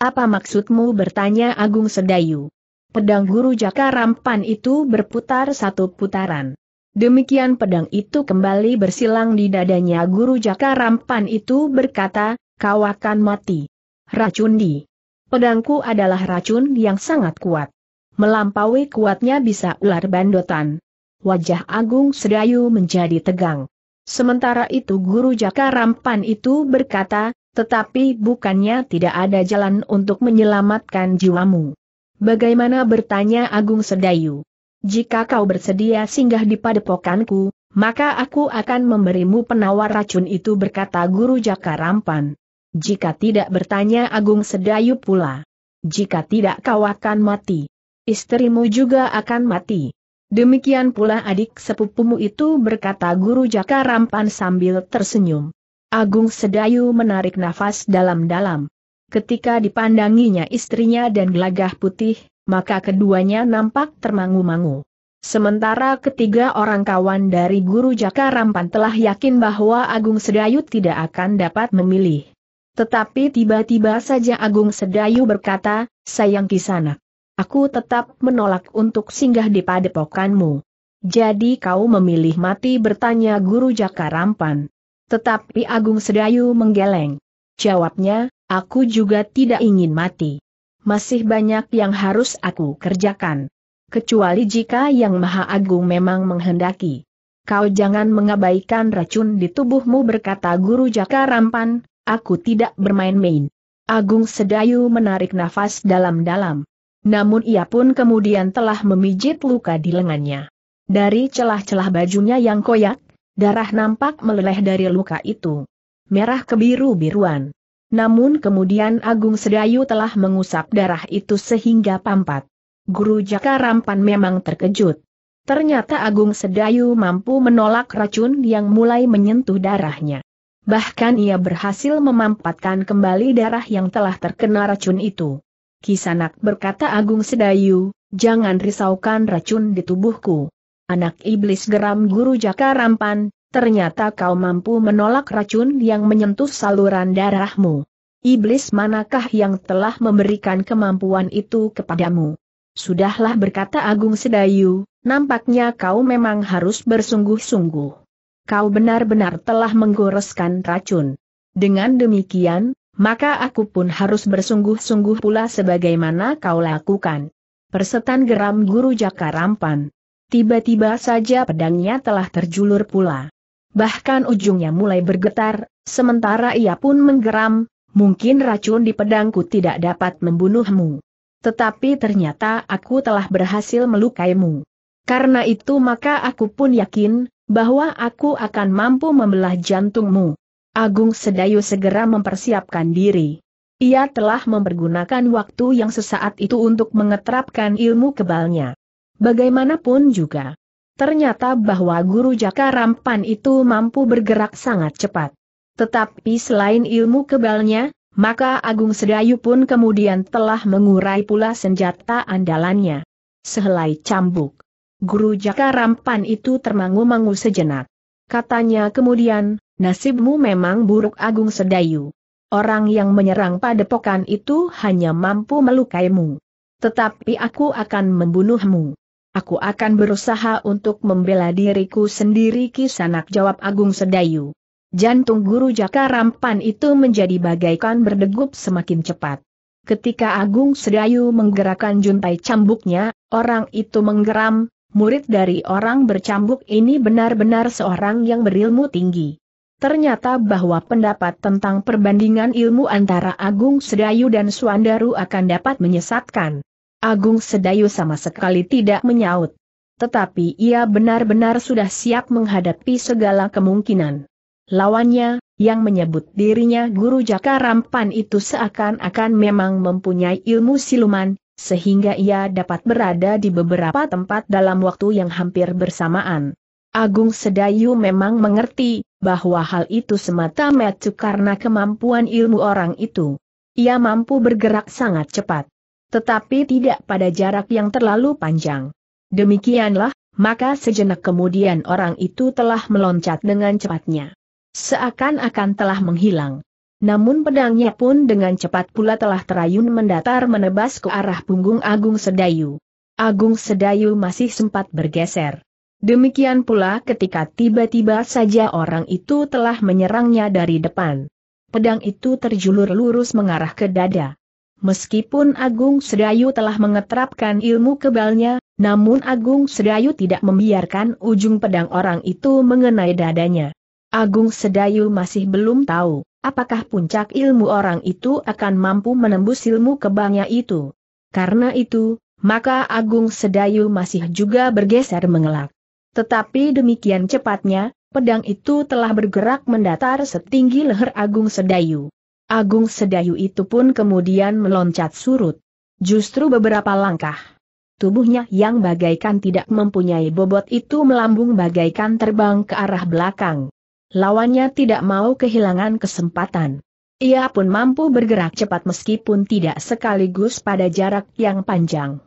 Apa maksudmu bertanya Agung Sedayu? Pedang Guru Jaka Rampan itu berputar satu putaran. Demikian pedang itu kembali bersilang di dadanya Guru Jaka Rampan itu berkata, kau akan mati. Racundi. Pedangku adalah racun yang sangat kuat. Melampaui kuatnya bisa ular bandotan. Wajah Agung Sedayu menjadi tegang. Sementara itu Guru Jaka Rampan itu berkata, tetapi bukannya tidak ada jalan untuk menyelamatkan jiwamu. Bagaimana bertanya Agung Sedayu? Jika kau bersedia singgah di padepokanku, maka aku akan memberimu penawar racun itu berkata Guru Jaka Rampan. Jika tidak bertanya Agung Sedayu pula. Jika tidak kau akan mati. Istrimu juga akan mati. Demikian pula adik sepupumu itu berkata Guru Jaka Rampan sambil tersenyum. Agung Sedayu menarik nafas dalam-dalam. Ketika dipandanginya istrinya dan gelagah putih, maka keduanya nampak termangu-mangu. Sementara ketiga orang kawan dari Guru Jaka Rampan telah yakin bahwa Agung Sedayu tidak akan dapat memilih. Tetapi tiba-tiba saja Agung Sedayu berkata, sayang kisana, Aku tetap menolak untuk singgah di padepokanmu. Jadi kau memilih mati bertanya guru Jaka Rampan. Tetapi Agung Sedayu menggeleng. Jawabnya, aku juga tidak ingin mati. Masih banyak yang harus aku kerjakan. Kecuali jika Yang Maha Agung memang menghendaki. Kau jangan mengabaikan racun di tubuhmu berkata Guru Jaka Rampan, aku tidak bermain-main. Agung Sedayu menarik nafas dalam-dalam. Namun ia pun kemudian telah memijit luka di lengannya. Dari celah-celah bajunya yang koyak, darah nampak meleleh dari luka itu. Merah kebiru-biruan. Namun kemudian Agung Sedayu telah mengusap darah itu sehingga pampat. Guru Jaka Rampan memang terkejut. Ternyata Agung Sedayu mampu menolak racun yang mulai menyentuh darahnya. Bahkan ia berhasil memampatkan kembali darah yang telah terkena racun itu. Kisanak berkata Agung Sedayu, jangan risaukan racun di tubuhku. Anak iblis geram guru Jaka Rampan, ternyata kau mampu menolak racun yang menyentuh saluran darahmu. Iblis manakah yang telah memberikan kemampuan itu kepadamu? Sudahlah berkata Agung Sedayu, nampaknya kau memang harus bersungguh-sungguh kau benar-benar telah menggoreskan racun. Dengan demikian, maka aku pun harus bersungguh-sungguh pula sebagaimana kau lakukan. Persetan geram guru Jaka Rampan. Tiba-tiba saja pedangnya telah terjulur pula. Bahkan ujungnya mulai bergetar, sementara ia pun menggeram, mungkin racun di pedangku tidak dapat membunuhmu. Tetapi ternyata aku telah berhasil melukaimu. Karena itu maka aku pun yakin, bahwa aku akan mampu membelah jantungmu. Agung Sedayu segera mempersiapkan diri. Ia telah mempergunakan waktu yang sesaat itu untuk mengetrapkan ilmu kebalnya. Bagaimanapun juga, ternyata bahwa guru Jaka Rampan itu mampu bergerak sangat cepat. Tetapi selain ilmu kebalnya, maka Agung Sedayu pun kemudian telah mengurai pula senjata andalannya. Sehelai cambuk. Guru Jaka Rampan itu termangu-mangu sejenak. Katanya kemudian, nasibmu memang buruk Agung Sedayu. Orang yang menyerang padepokan itu hanya mampu melukaimu. Tetapi aku akan membunuhmu. Aku akan berusaha untuk membela diriku sendiri kisanak jawab Agung Sedayu. Jantung guru Jaka Rampan itu menjadi bagaikan berdegup semakin cepat. Ketika Agung Sedayu menggerakkan juntai cambuknya, orang itu menggeram, murid dari orang bercambuk ini benar-benar seorang yang berilmu tinggi. Ternyata bahwa pendapat tentang perbandingan ilmu antara Agung Sedayu dan Suandaru akan dapat menyesatkan. Agung Sedayu sama sekali tidak menyaut. Tetapi ia benar-benar sudah siap menghadapi segala kemungkinan. Lawannya, yang menyebut dirinya Guru Jaka Rampan itu seakan-akan memang mempunyai ilmu siluman, sehingga ia dapat berada di beberapa tempat dalam waktu yang hampir bersamaan. Agung Sedayu memang mengerti bahwa hal itu semata-mata karena kemampuan ilmu orang itu. Ia mampu bergerak sangat cepat, tetapi tidak pada jarak yang terlalu panjang. Demikianlah, maka sejenak kemudian orang itu telah meloncat dengan cepatnya. Seakan-akan telah menghilang. Namun pedangnya pun dengan cepat pula telah terayun mendatar menebas ke arah punggung Agung Sedayu. Agung Sedayu masih sempat bergeser. Demikian pula ketika tiba-tiba saja orang itu telah menyerangnya dari depan. Pedang itu terjulur lurus mengarah ke dada. Meskipun Agung Sedayu telah mengetrapkan ilmu kebalnya, namun Agung Sedayu tidak membiarkan ujung pedang orang itu mengenai dadanya. Agung Sedayu masih belum tahu Apakah puncak ilmu orang itu akan mampu menembus ilmu kebangnya itu? Karena itu, maka Agung Sedayu masih juga bergeser mengelak. Tetapi demikian cepatnya, pedang itu telah bergerak mendatar setinggi leher Agung Sedayu. Agung Sedayu itu pun kemudian meloncat surut. Justru beberapa langkah. Tubuhnya yang bagaikan tidak mempunyai bobot itu melambung bagaikan terbang ke arah belakang lawannya tidak mau kehilangan kesempatan. Ia pun mampu bergerak cepat meskipun tidak sekaligus pada jarak yang panjang.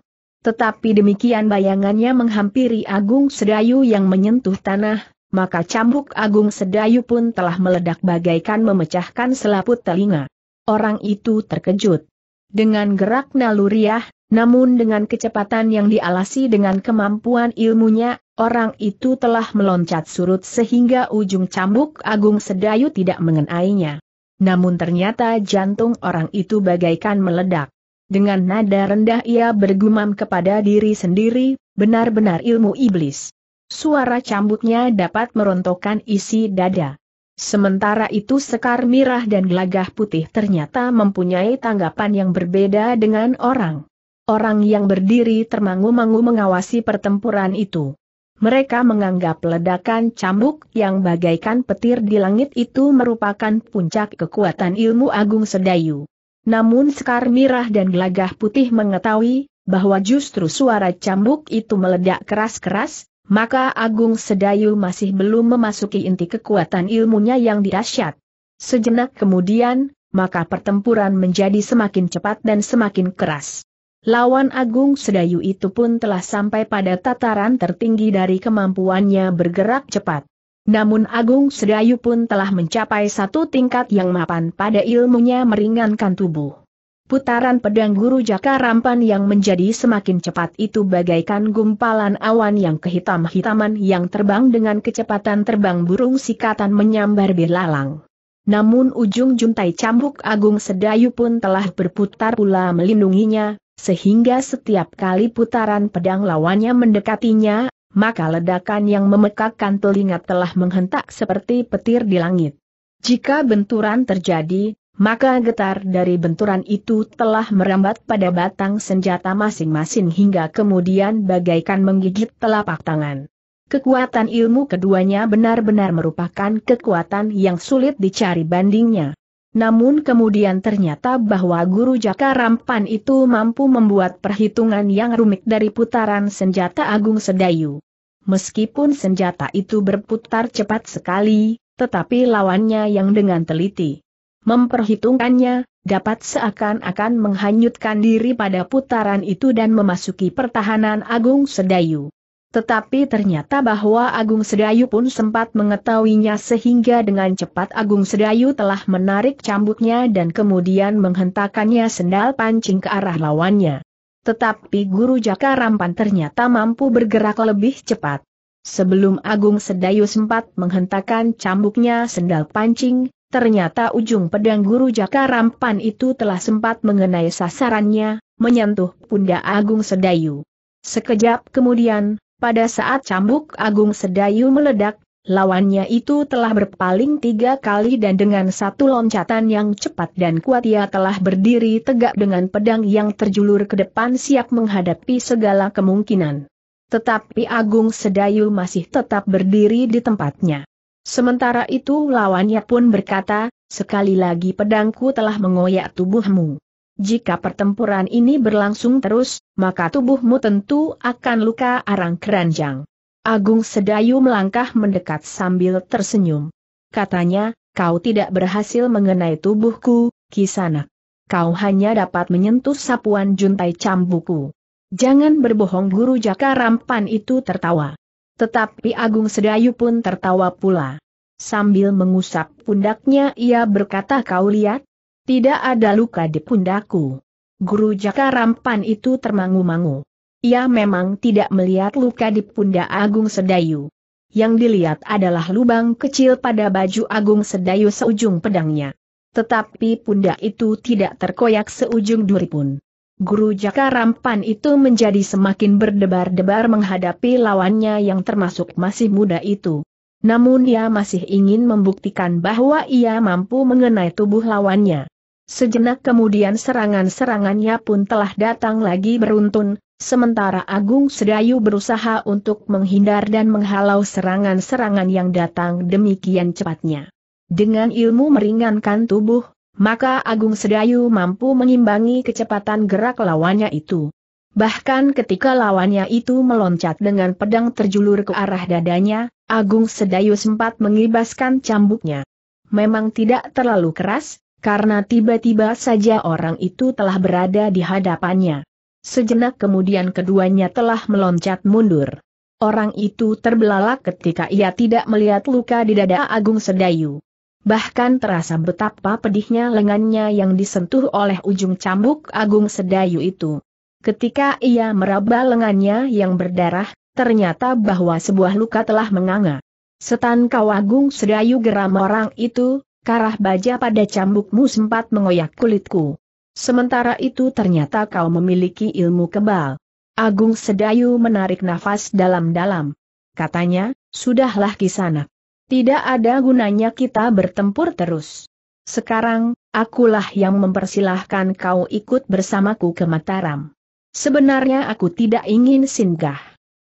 Tetapi demikian bayangannya menghampiri Agung Sedayu yang menyentuh tanah, maka cambuk Agung Sedayu pun telah meledak bagaikan memecahkan selaput telinga. Orang itu terkejut. Dengan gerak naluriah, namun dengan kecepatan yang dialasi dengan kemampuan ilmunya, orang itu telah meloncat surut sehingga ujung cambuk agung sedayu tidak mengenainya. Namun ternyata jantung orang itu bagaikan meledak. Dengan nada rendah ia bergumam kepada diri sendiri, benar-benar ilmu iblis. Suara cambuknya dapat merontokkan isi dada. Sementara itu Sekar Mirah dan Gelagah Putih ternyata mempunyai tanggapan yang berbeda dengan orang. Orang yang berdiri termangu-mangu mengawasi pertempuran itu. Mereka menganggap ledakan cambuk yang bagaikan petir di langit itu merupakan puncak kekuatan ilmu agung sedayu. Namun Sekar Mirah dan Gelagah Putih mengetahui bahwa justru suara cambuk itu meledak keras-keras, maka Agung Sedayu masih belum memasuki inti kekuatan ilmunya yang dirasyat. Sejenak kemudian, maka pertempuran menjadi semakin cepat dan semakin keras. Lawan Agung Sedayu itu pun telah sampai pada tataran tertinggi dari kemampuannya bergerak cepat. Namun Agung Sedayu pun telah mencapai satu tingkat yang mapan pada ilmunya meringankan tubuh. Putaran pedang guru Jaka Rampan yang menjadi semakin cepat itu bagaikan gumpalan awan yang kehitam-hitaman yang terbang dengan kecepatan terbang burung sikatan menyambar belalang. Namun ujung juntai cambuk Agung Sedayu pun telah berputar pula melindunginya, sehingga setiap kali putaran pedang lawannya mendekatinya, maka ledakan yang memekakkan telinga telah menghentak seperti petir di langit. Jika benturan terjadi, maka getar dari benturan itu telah merambat pada batang senjata masing-masing hingga kemudian bagaikan menggigit telapak tangan. Kekuatan ilmu keduanya benar-benar merupakan kekuatan yang sulit dicari bandingnya. Namun kemudian ternyata bahwa guru Jaka Rampan itu mampu membuat perhitungan yang rumit dari putaran senjata Agung Sedayu. Meskipun senjata itu berputar cepat sekali, tetapi lawannya yang dengan teliti memperhitungkannya, dapat seakan-akan menghanyutkan diri pada putaran itu dan memasuki pertahanan Agung Sedayu. Tetapi ternyata bahwa Agung Sedayu pun sempat mengetahuinya sehingga dengan cepat Agung Sedayu telah menarik cambuknya dan kemudian menghentakannya sendal pancing ke arah lawannya. Tetapi Guru Jaka Rampan ternyata mampu bergerak lebih cepat. Sebelum Agung Sedayu sempat menghentakkan cambuknya sendal pancing, ternyata ujung pedang Guru Jaka Rampan itu telah sempat mengenai sasarannya, menyentuh pundak Agung Sedayu. Sekejap kemudian, pada saat cambuk Agung Sedayu meledak, lawannya itu telah berpaling tiga kali dan dengan satu loncatan yang cepat dan kuat ia telah berdiri tegak dengan pedang yang terjulur ke depan siap menghadapi segala kemungkinan. Tetapi Agung Sedayu masih tetap berdiri di tempatnya. Sementara itu lawannya pun berkata, sekali lagi pedangku telah mengoyak tubuhmu. Jika pertempuran ini berlangsung terus, maka tubuhmu tentu akan luka arang keranjang. Agung Sedayu melangkah mendekat sambil tersenyum. Katanya, kau tidak berhasil mengenai tubuhku, kisanak. Kau hanya dapat menyentuh sapuan juntai cambuku. Jangan berbohong guru Jaka Rampan itu tertawa. Tetapi Agung Sedayu pun tertawa pula. Sambil mengusap pundaknya ia berkata kau lihat, tidak ada luka di pundaku. Guru Jaka Rampan itu termangu-mangu. Ia memang tidak melihat luka di pundak Agung Sedayu. Yang dilihat adalah lubang kecil pada baju Agung Sedayu seujung pedangnya. Tetapi pundak itu tidak terkoyak seujung duri pun. Guru Jaka Rampan itu menjadi semakin berdebar-debar menghadapi lawannya yang termasuk masih muda itu. Namun ia masih ingin membuktikan bahwa ia mampu mengenai tubuh lawannya. Sejenak kemudian serangan-serangannya pun telah datang lagi beruntun, sementara Agung Sedayu berusaha untuk menghindar dan menghalau serangan-serangan yang datang demikian cepatnya. Dengan ilmu meringankan tubuh, maka Agung Sedayu mampu mengimbangi kecepatan gerak lawannya itu. Bahkan ketika lawannya itu meloncat dengan pedang terjulur ke arah dadanya, Agung Sedayu sempat mengibaskan cambuknya. Memang tidak terlalu keras, karena tiba-tiba saja orang itu telah berada di hadapannya. Sejenak kemudian keduanya telah meloncat mundur. Orang itu terbelalak ketika ia tidak melihat luka di dada Agung Sedayu. Bahkan terasa betapa pedihnya lengannya yang disentuh oleh ujung cambuk Agung Sedayu itu. Ketika ia meraba lengannya yang berdarah, ternyata bahwa sebuah luka telah menganga. Setan kau Agung Sedayu geram orang itu, Karah baja pada cambukmu sempat mengoyak kulitku. Sementara itu ternyata kau memiliki ilmu kebal. Agung Sedayu menarik nafas dalam-dalam. Katanya, sudahlah kisana. Tidak ada gunanya kita bertempur terus. Sekarang, akulah yang mempersilahkan kau ikut bersamaku ke Mataram. Sebenarnya aku tidak ingin singgah.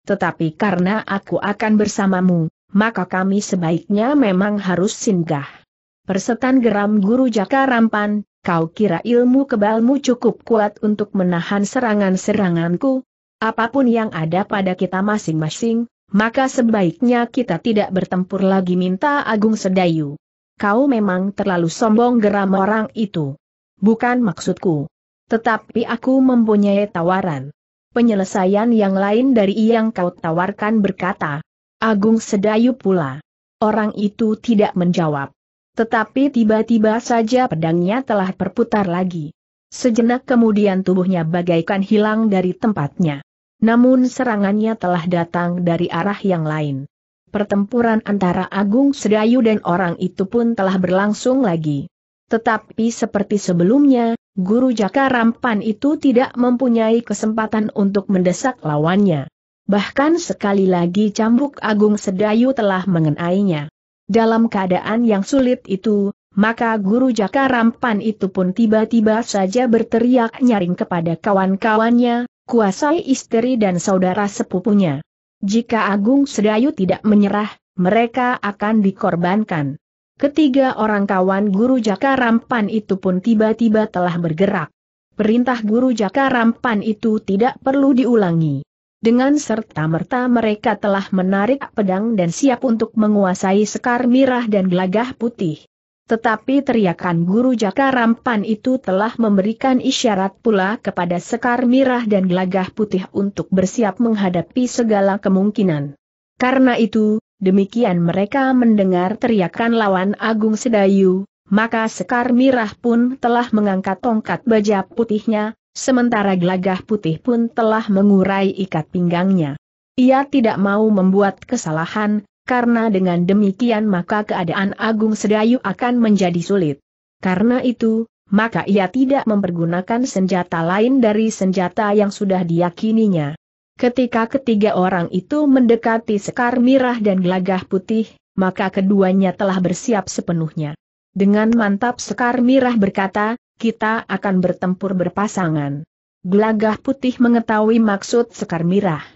Tetapi karena aku akan bersamamu, maka kami sebaiknya memang harus singgah. Persetan geram guru Jaka Rampan, kau kira ilmu kebalmu cukup kuat untuk menahan serangan-seranganku? Apapun yang ada pada kita masing-masing, maka sebaiknya kita tidak bertempur lagi minta Agung Sedayu. Kau memang terlalu sombong geram orang itu. Bukan maksudku. Tetapi aku mempunyai tawaran. Penyelesaian yang lain dari yang kau tawarkan berkata. Agung Sedayu pula. Orang itu tidak menjawab. Tetapi tiba-tiba saja pedangnya telah berputar lagi. Sejenak kemudian tubuhnya bagaikan hilang dari tempatnya. Namun serangannya telah datang dari arah yang lain. Pertempuran antara Agung Sedayu dan orang itu pun telah berlangsung lagi. Tetapi seperti sebelumnya, Guru Jaka Rampan itu tidak mempunyai kesempatan untuk mendesak lawannya. Bahkan sekali lagi cambuk Agung Sedayu telah mengenainya. Dalam keadaan yang sulit itu, maka guru Jaka Rampan itu pun tiba-tiba saja berteriak nyaring kepada kawan-kawannya, kuasai istri dan saudara sepupunya. Jika Agung Sedayu tidak menyerah, mereka akan dikorbankan. Ketiga orang kawan guru Jaka Rampan itu pun tiba-tiba telah bergerak. Perintah guru Jaka Rampan itu tidak perlu diulangi. Dengan serta-merta mereka telah menarik pedang dan siap untuk menguasai sekar mirah dan gelagah putih. Tetapi teriakan guru Jaka Rampan itu telah memberikan isyarat pula kepada Sekar Mirah dan Gelagah Putih untuk bersiap menghadapi segala kemungkinan. Karena itu, demikian mereka mendengar teriakan lawan Agung Sedayu, maka Sekar Mirah pun telah mengangkat tongkat baja putihnya, Sementara gelagah putih pun telah mengurai ikat pinggangnya. Ia tidak mau membuat kesalahan, karena dengan demikian maka keadaan Agung Sedayu akan menjadi sulit. Karena itu, maka ia tidak mempergunakan senjata lain dari senjata yang sudah diyakininya. Ketika ketiga orang itu mendekati sekar mirah dan gelagah putih, maka keduanya telah bersiap sepenuhnya. Dengan mantap Sekar Mirah berkata, kita akan bertempur berpasangan. Gelagah putih mengetahui maksud Sekar Mirah.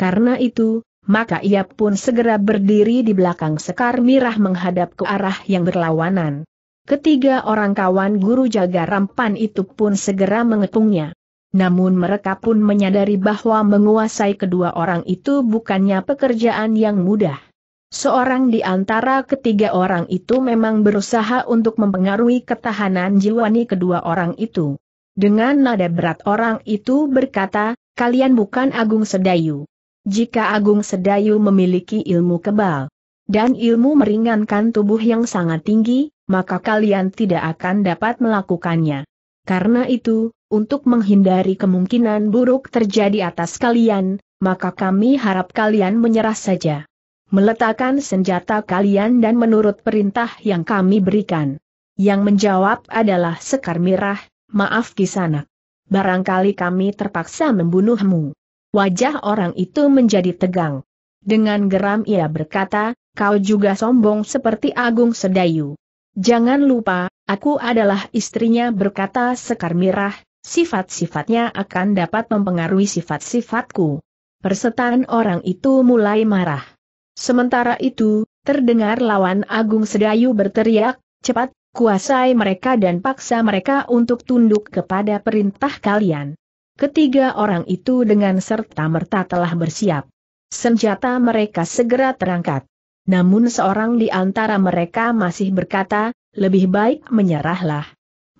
Karena itu, maka ia pun segera berdiri di belakang Sekar Mirah menghadap ke arah yang berlawanan. Ketiga orang kawan guru jaga rampan itu pun segera mengepungnya. Namun mereka pun menyadari bahwa menguasai kedua orang itu bukannya pekerjaan yang mudah. Seorang di antara ketiga orang itu memang berusaha untuk mempengaruhi ketahanan jiwani kedua orang itu. Dengan nada berat orang itu berkata, kalian bukan Agung Sedayu. Jika Agung Sedayu memiliki ilmu kebal dan ilmu meringankan tubuh yang sangat tinggi, maka kalian tidak akan dapat melakukannya. Karena itu, untuk menghindari kemungkinan buruk terjadi atas kalian, maka kami harap kalian menyerah saja. Meletakkan senjata kalian dan menurut perintah yang kami berikan. Yang menjawab adalah Sekar Mirah, maaf kisanak. Barangkali kami terpaksa membunuhmu. Wajah orang itu menjadi tegang. Dengan geram ia berkata, kau juga sombong seperti Agung Sedayu. Jangan lupa, aku adalah istrinya berkata Sekar Mirah, sifat-sifatnya akan dapat mempengaruhi sifat-sifatku. Persetan orang itu mulai marah. Sementara itu, terdengar lawan Agung Sedayu berteriak, cepat, kuasai mereka dan paksa mereka untuk tunduk kepada perintah kalian. Ketiga orang itu dengan serta-merta telah bersiap. Senjata mereka segera terangkat. Namun seorang di antara mereka masih berkata, lebih baik menyerahlah.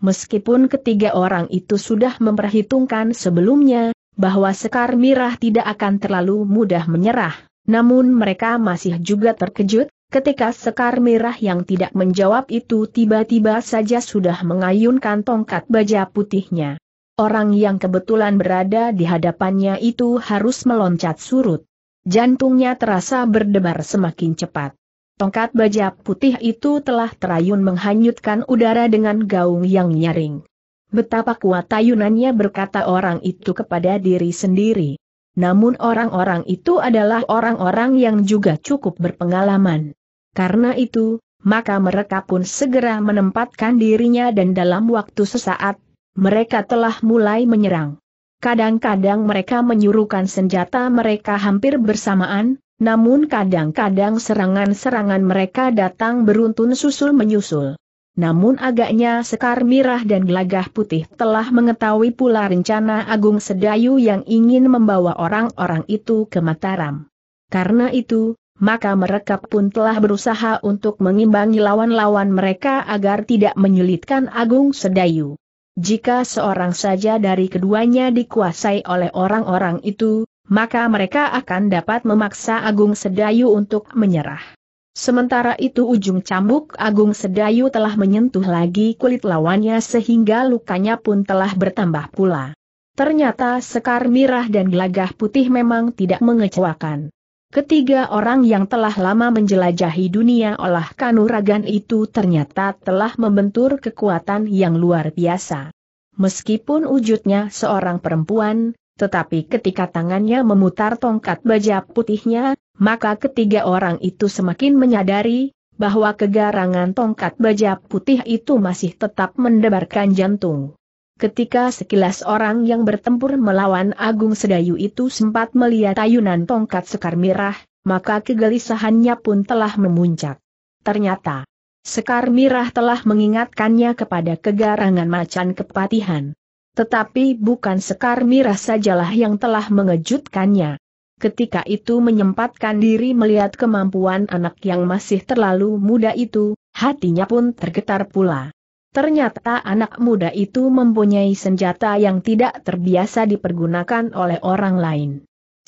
Meskipun ketiga orang itu sudah memperhitungkan sebelumnya, bahwa Sekar Mirah tidak akan terlalu mudah menyerah. Namun mereka masih juga terkejut, ketika sekar merah yang tidak menjawab itu tiba-tiba saja sudah mengayunkan tongkat baja putihnya. Orang yang kebetulan berada di hadapannya itu harus meloncat surut. Jantungnya terasa berdebar semakin cepat. Tongkat baja putih itu telah terayun menghanyutkan udara dengan gaung yang nyaring. Betapa kuat tayunannya berkata orang itu kepada diri sendiri namun orang-orang itu adalah orang-orang yang juga cukup berpengalaman. Karena itu, maka mereka pun segera menempatkan dirinya dan dalam waktu sesaat, mereka telah mulai menyerang. Kadang-kadang mereka menyuruhkan senjata mereka hampir bersamaan, namun kadang-kadang serangan-serangan mereka datang beruntun susul menyusul. Namun agaknya Sekar Mirah dan Gelagah Putih telah mengetahui pula rencana Agung Sedayu yang ingin membawa orang-orang itu ke Mataram. Karena itu, maka mereka pun telah berusaha untuk mengimbangi lawan-lawan mereka agar tidak menyulitkan Agung Sedayu. Jika seorang saja dari keduanya dikuasai oleh orang-orang itu, maka mereka akan dapat memaksa Agung Sedayu untuk menyerah. Sementara itu ujung cambuk Agung Sedayu telah menyentuh lagi kulit lawannya sehingga lukanya pun telah bertambah pula. Ternyata sekar mirah dan gelagah putih memang tidak mengecewakan. Ketiga orang yang telah lama menjelajahi dunia olah kanuragan itu ternyata telah membentur kekuatan yang luar biasa. Meskipun wujudnya seorang perempuan, tetapi ketika tangannya memutar tongkat baja putihnya, maka ketiga orang itu semakin menyadari bahwa kegarangan tongkat baja putih itu masih tetap mendebarkan jantung. Ketika sekilas orang yang bertempur melawan Agung Sedayu itu sempat melihat ayunan tongkat sekar mirah, maka kegelisahannya pun telah memuncak. Ternyata, sekar mirah telah mengingatkannya kepada kegarangan macan kepatihan. Tetapi bukan Sekar Mirah sajalah yang telah mengejutkannya. Ketika itu menyempatkan diri melihat kemampuan anak yang masih terlalu muda itu, hatinya pun tergetar pula. Ternyata anak muda itu mempunyai senjata yang tidak terbiasa dipergunakan oleh orang lain.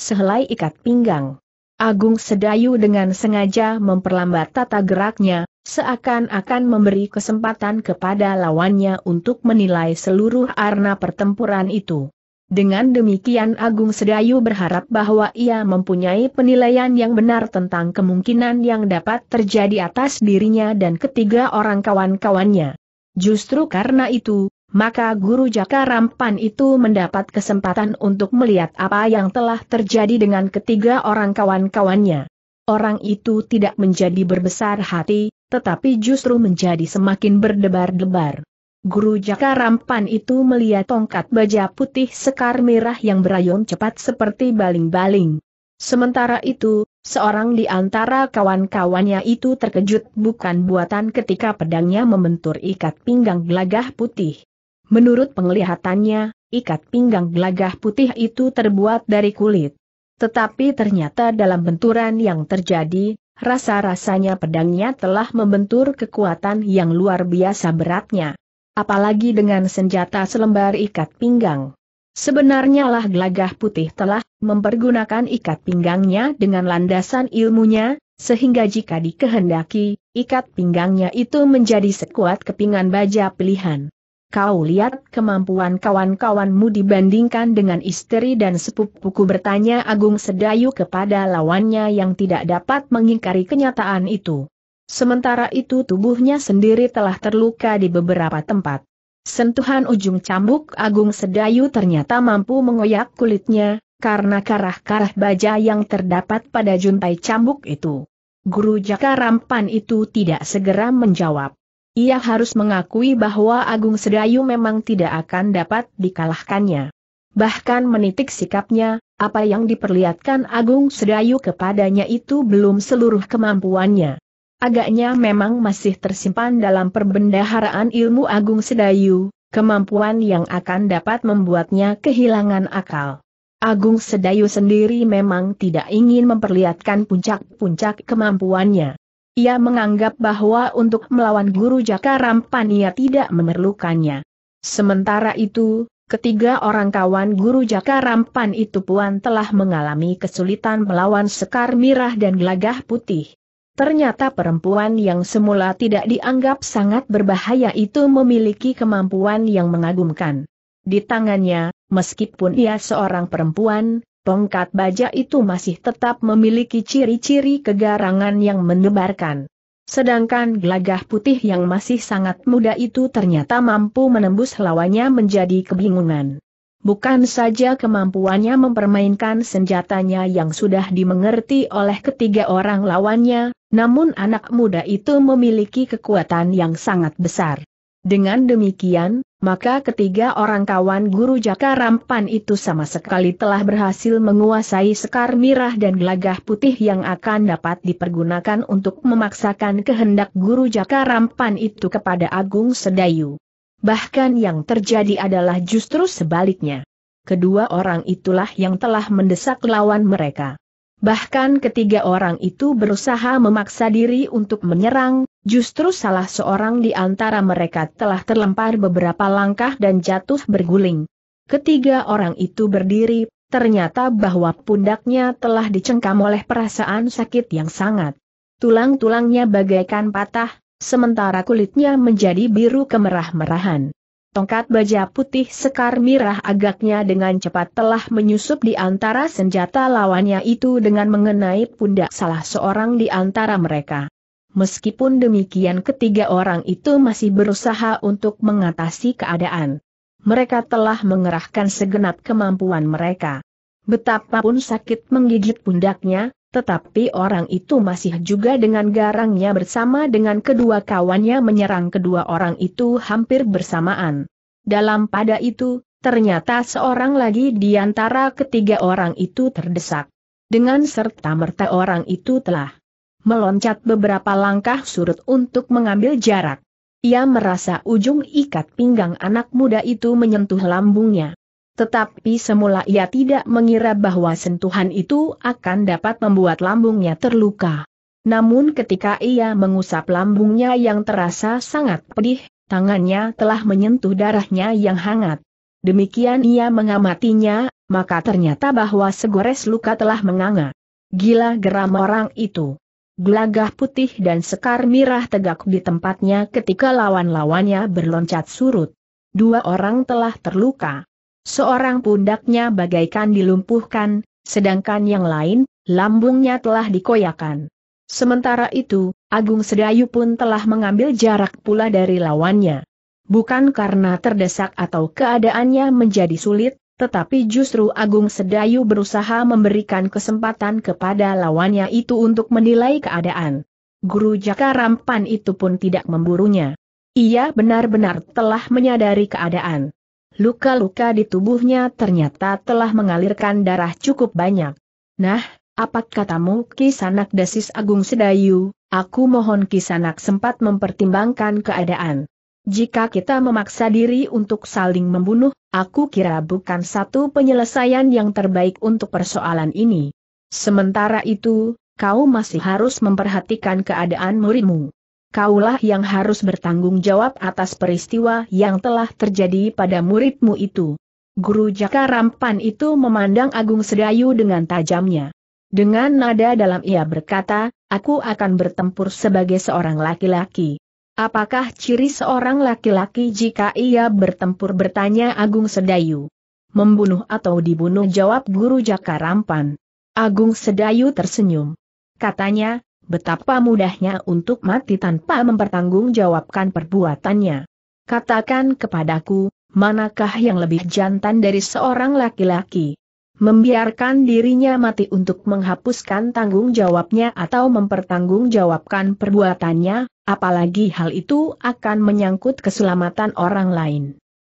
Sehelai ikat pinggang. Agung Sedayu dengan sengaja memperlambat tata geraknya, Seakan-akan memberi kesempatan kepada lawannya untuk menilai seluruh arna pertempuran itu. Dengan demikian Agung Sedayu berharap bahwa ia mempunyai penilaian yang benar tentang kemungkinan yang dapat terjadi atas dirinya dan ketiga orang kawan-kawannya. Justru karena itu, maka Guru Jaka Rampan itu mendapat kesempatan untuk melihat apa yang telah terjadi dengan ketiga orang kawan-kawannya. Orang itu tidak menjadi berbesar hati, tetapi justru menjadi semakin berdebar-debar. Guru Jaka Rampan itu melihat tongkat baja putih sekar merah yang berayun cepat seperti baling-baling. Sementara itu, seorang di antara kawan-kawannya itu terkejut bukan buatan ketika pedangnya membentur ikat pinggang gelagah putih. Menurut penglihatannya, ikat pinggang gelagah putih itu terbuat dari kulit. Tetapi ternyata dalam benturan yang terjadi, rasa-rasanya pedangnya telah membentur kekuatan yang luar biasa beratnya. Apalagi dengan senjata selembar ikat pinggang. Sebenarnya lah gelagah putih telah mempergunakan ikat pinggangnya dengan landasan ilmunya, sehingga jika dikehendaki, ikat pinggangnya itu menjadi sekuat kepingan baja pilihan. Kau lihat kemampuan kawan-kawanmu dibandingkan dengan istri dan sepupuku bertanya Agung Sedayu kepada lawannya yang tidak dapat mengingkari kenyataan itu. Sementara itu tubuhnya sendiri telah terluka di beberapa tempat. Sentuhan ujung cambuk Agung Sedayu ternyata mampu mengoyak kulitnya, karena karah-karah baja yang terdapat pada juntai cambuk itu. Guru Jaka Rampan itu tidak segera menjawab. Ia harus mengakui bahwa Agung Sedayu memang tidak akan dapat dikalahkannya. Bahkan menitik sikapnya, apa yang diperlihatkan Agung Sedayu kepadanya itu belum seluruh kemampuannya. Agaknya memang masih tersimpan dalam perbendaharaan ilmu Agung Sedayu, kemampuan yang akan dapat membuatnya kehilangan akal. Agung Sedayu sendiri memang tidak ingin memperlihatkan puncak-puncak kemampuannya. Ia menganggap bahwa untuk melawan guru Jaka Rampan ia tidak memerlukannya. Sementara itu, ketiga orang kawan guru Jaka Rampan itu puan telah mengalami kesulitan melawan Sekar Mirah dan Gelagah Putih. Ternyata perempuan yang semula tidak dianggap sangat berbahaya itu memiliki kemampuan yang mengagumkan. Di tangannya, meskipun ia seorang perempuan, Tongkat baja itu masih tetap memiliki ciri-ciri kegarangan yang mendebarkan. Sedangkan gelagah putih yang masih sangat muda itu ternyata mampu menembus lawannya menjadi kebingungan. Bukan saja kemampuannya mempermainkan senjatanya yang sudah dimengerti oleh ketiga orang lawannya, namun anak muda itu memiliki kekuatan yang sangat besar. Dengan demikian, maka ketiga orang kawan guru Jaka Rampan itu sama sekali telah berhasil menguasai sekar mirah dan gelagah putih yang akan dapat dipergunakan untuk memaksakan kehendak guru Jaka Rampan itu kepada Agung Sedayu. Bahkan yang terjadi adalah justru sebaliknya. Kedua orang itulah yang telah mendesak lawan mereka. Bahkan ketiga orang itu berusaha memaksa diri untuk menyerang, Justru salah seorang di antara mereka telah terlempar beberapa langkah dan jatuh berguling. Ketiga orang itu berdiri, ternyata bahwa pundaknya telah dicengkam oleh perasaan sakit yang sangat. Tulang-tulangnya bagaikan patah, sementara kulitnya menjadi biru kemerah-merahan. Tongkat baja putih sekar mirah agaknya dengan cepat telah menyusup di antara senjata lawannya itu dengan mengenai pundak salah seorang di antara mereka. Meskipun demikian ketiga orang itu masih berusaha untuk mengatasi keadaan. Mereka telah mengerahkan segenap kemampuan mereka. Betapapun sakit menggigit pundaknya, tetapi orang itu masih juga dengan garangnya bersama dengan kedua kawannya menyerang kedua orang itu hampir bersamaan. Dalam pada itu, ternyata seorang lagi di antara ketiga orang itu terdesak. Dengan serta merta orang itu telah meloncat beberapa langkah surut untuk mengambil jarak. Ia merasa ujung ikat pinggang anak muda itu menyentuh lambungnya. Tetapi semula ia tidak mengira bahwa sentuhan itu akan dapat membuat lambungnya terluka. Namun ketika ia mengusap lambungnya yang terasa sangat pedih, tangannya telah menyentuh darahnya yang hangat. Demikian ia mengamatinya, maka ternyata bahwa segores luka telah menganga. Gila geram orang itu gelagah putih dan sekar mirah tegak di tempatnya ketika lawan-lawannya berloncat surut. Dua orang telah terluka. Seorang pundaknya bagaikan dilumpuhkan, sedangkan yang lain, lambungnya telah dikoyakan. Sementara itu, Agung Sedayu pun telah mengambil jarak pula dari lawannya. Bukan karena terdesak atau keadaannya menjadi sulit, tetapi justru Agung Sedayu berusaha memberikan kesempatan kepada lawannya itu untuk menilai keadaan. Guru Jaka Rampan itu pun tidak memburunya. Ia benar-benar telah menyadari keadaan. Luka-luka di tubuhnya ternyata telah mengalirkan darah cukup banyak. Nah, apa katamu Kisanak Desis Agung Sedayu, aku mohon Kisanak sempat mempertimbangkan keadaan. Jika kita memaksa diri untuk saling membunuh, aku kira bukan satu penyelesaian yang terbaik untuk persoalan ini. Sementara itu, kau masih harus memperhatikan keadaan muridmu. Kaulah yang harus bertanggung jawab atas peristiwa yang telah terjadi pada muridmu itu. Guru Jaka Rampan itu memandang Agung Sedayu dengan tajamnya. Dengan nada dalam ia berkata, aku akan bertempur sebagai seorang laki-laki. Apakah ciri seorang laki-laki jika ia bertempur bertanya Agung Sedayu? Membunuh atau dibunuh jawab guru Jaka Rampan. Agung Sedayu tersenyum. Katanya, betapa mudahnya untuk mati tanpa mempertanggungjawabkan perbuatannya. Katakan kepadaku, manakah yang lebih jantan dari seorang laki-laki? Membiarkan dirinya mati untuk menghapuskan tanggung jawabnya atau mempertanggungjawabkan perbuatannya, Apalagi hal itu akan menyangkut keselamatan orang lain.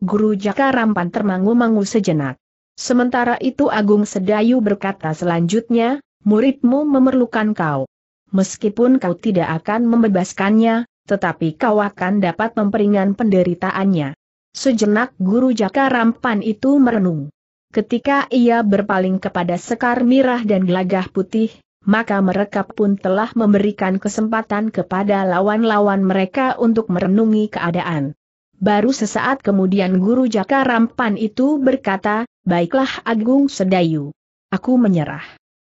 Guru Jaka Rampan termangu-mangu sejenak. Sementara itu Agung Sedayu berkata selanjutnya, muridmu memerlukan kau. Meskipun kau tidak akan membebaskannya, tetapi kau akan dapat memperingan penderitaannya. Sejenak Guru Jaka Rampan itu merenung. Ketika ia berpaling kepada Sekar Mirah dan Gelagah Putih, maka mereka pun telah memberikan kesempatan kepada lawan-lawan mereka untuk merenungi keadaan. Baru sesaat kemudian Guru Jaka Rampan itu berkata, Baiklah Agung Sedayu. Aku menyerah.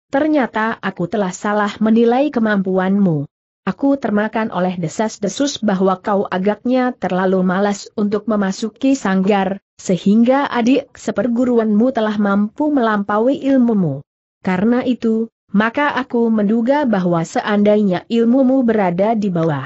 Ternyata aku telah salah menilai kemampuanmu. Aku termakan oleh desas-desus bahwa kau agaknya terlalu malas untuk memasuki sanggar, sehingga adik seperguruanmu telah mampu melampaui ilmumu. Karena itu, maka aku menduga bahwa seandainya ilmumu berada di bawah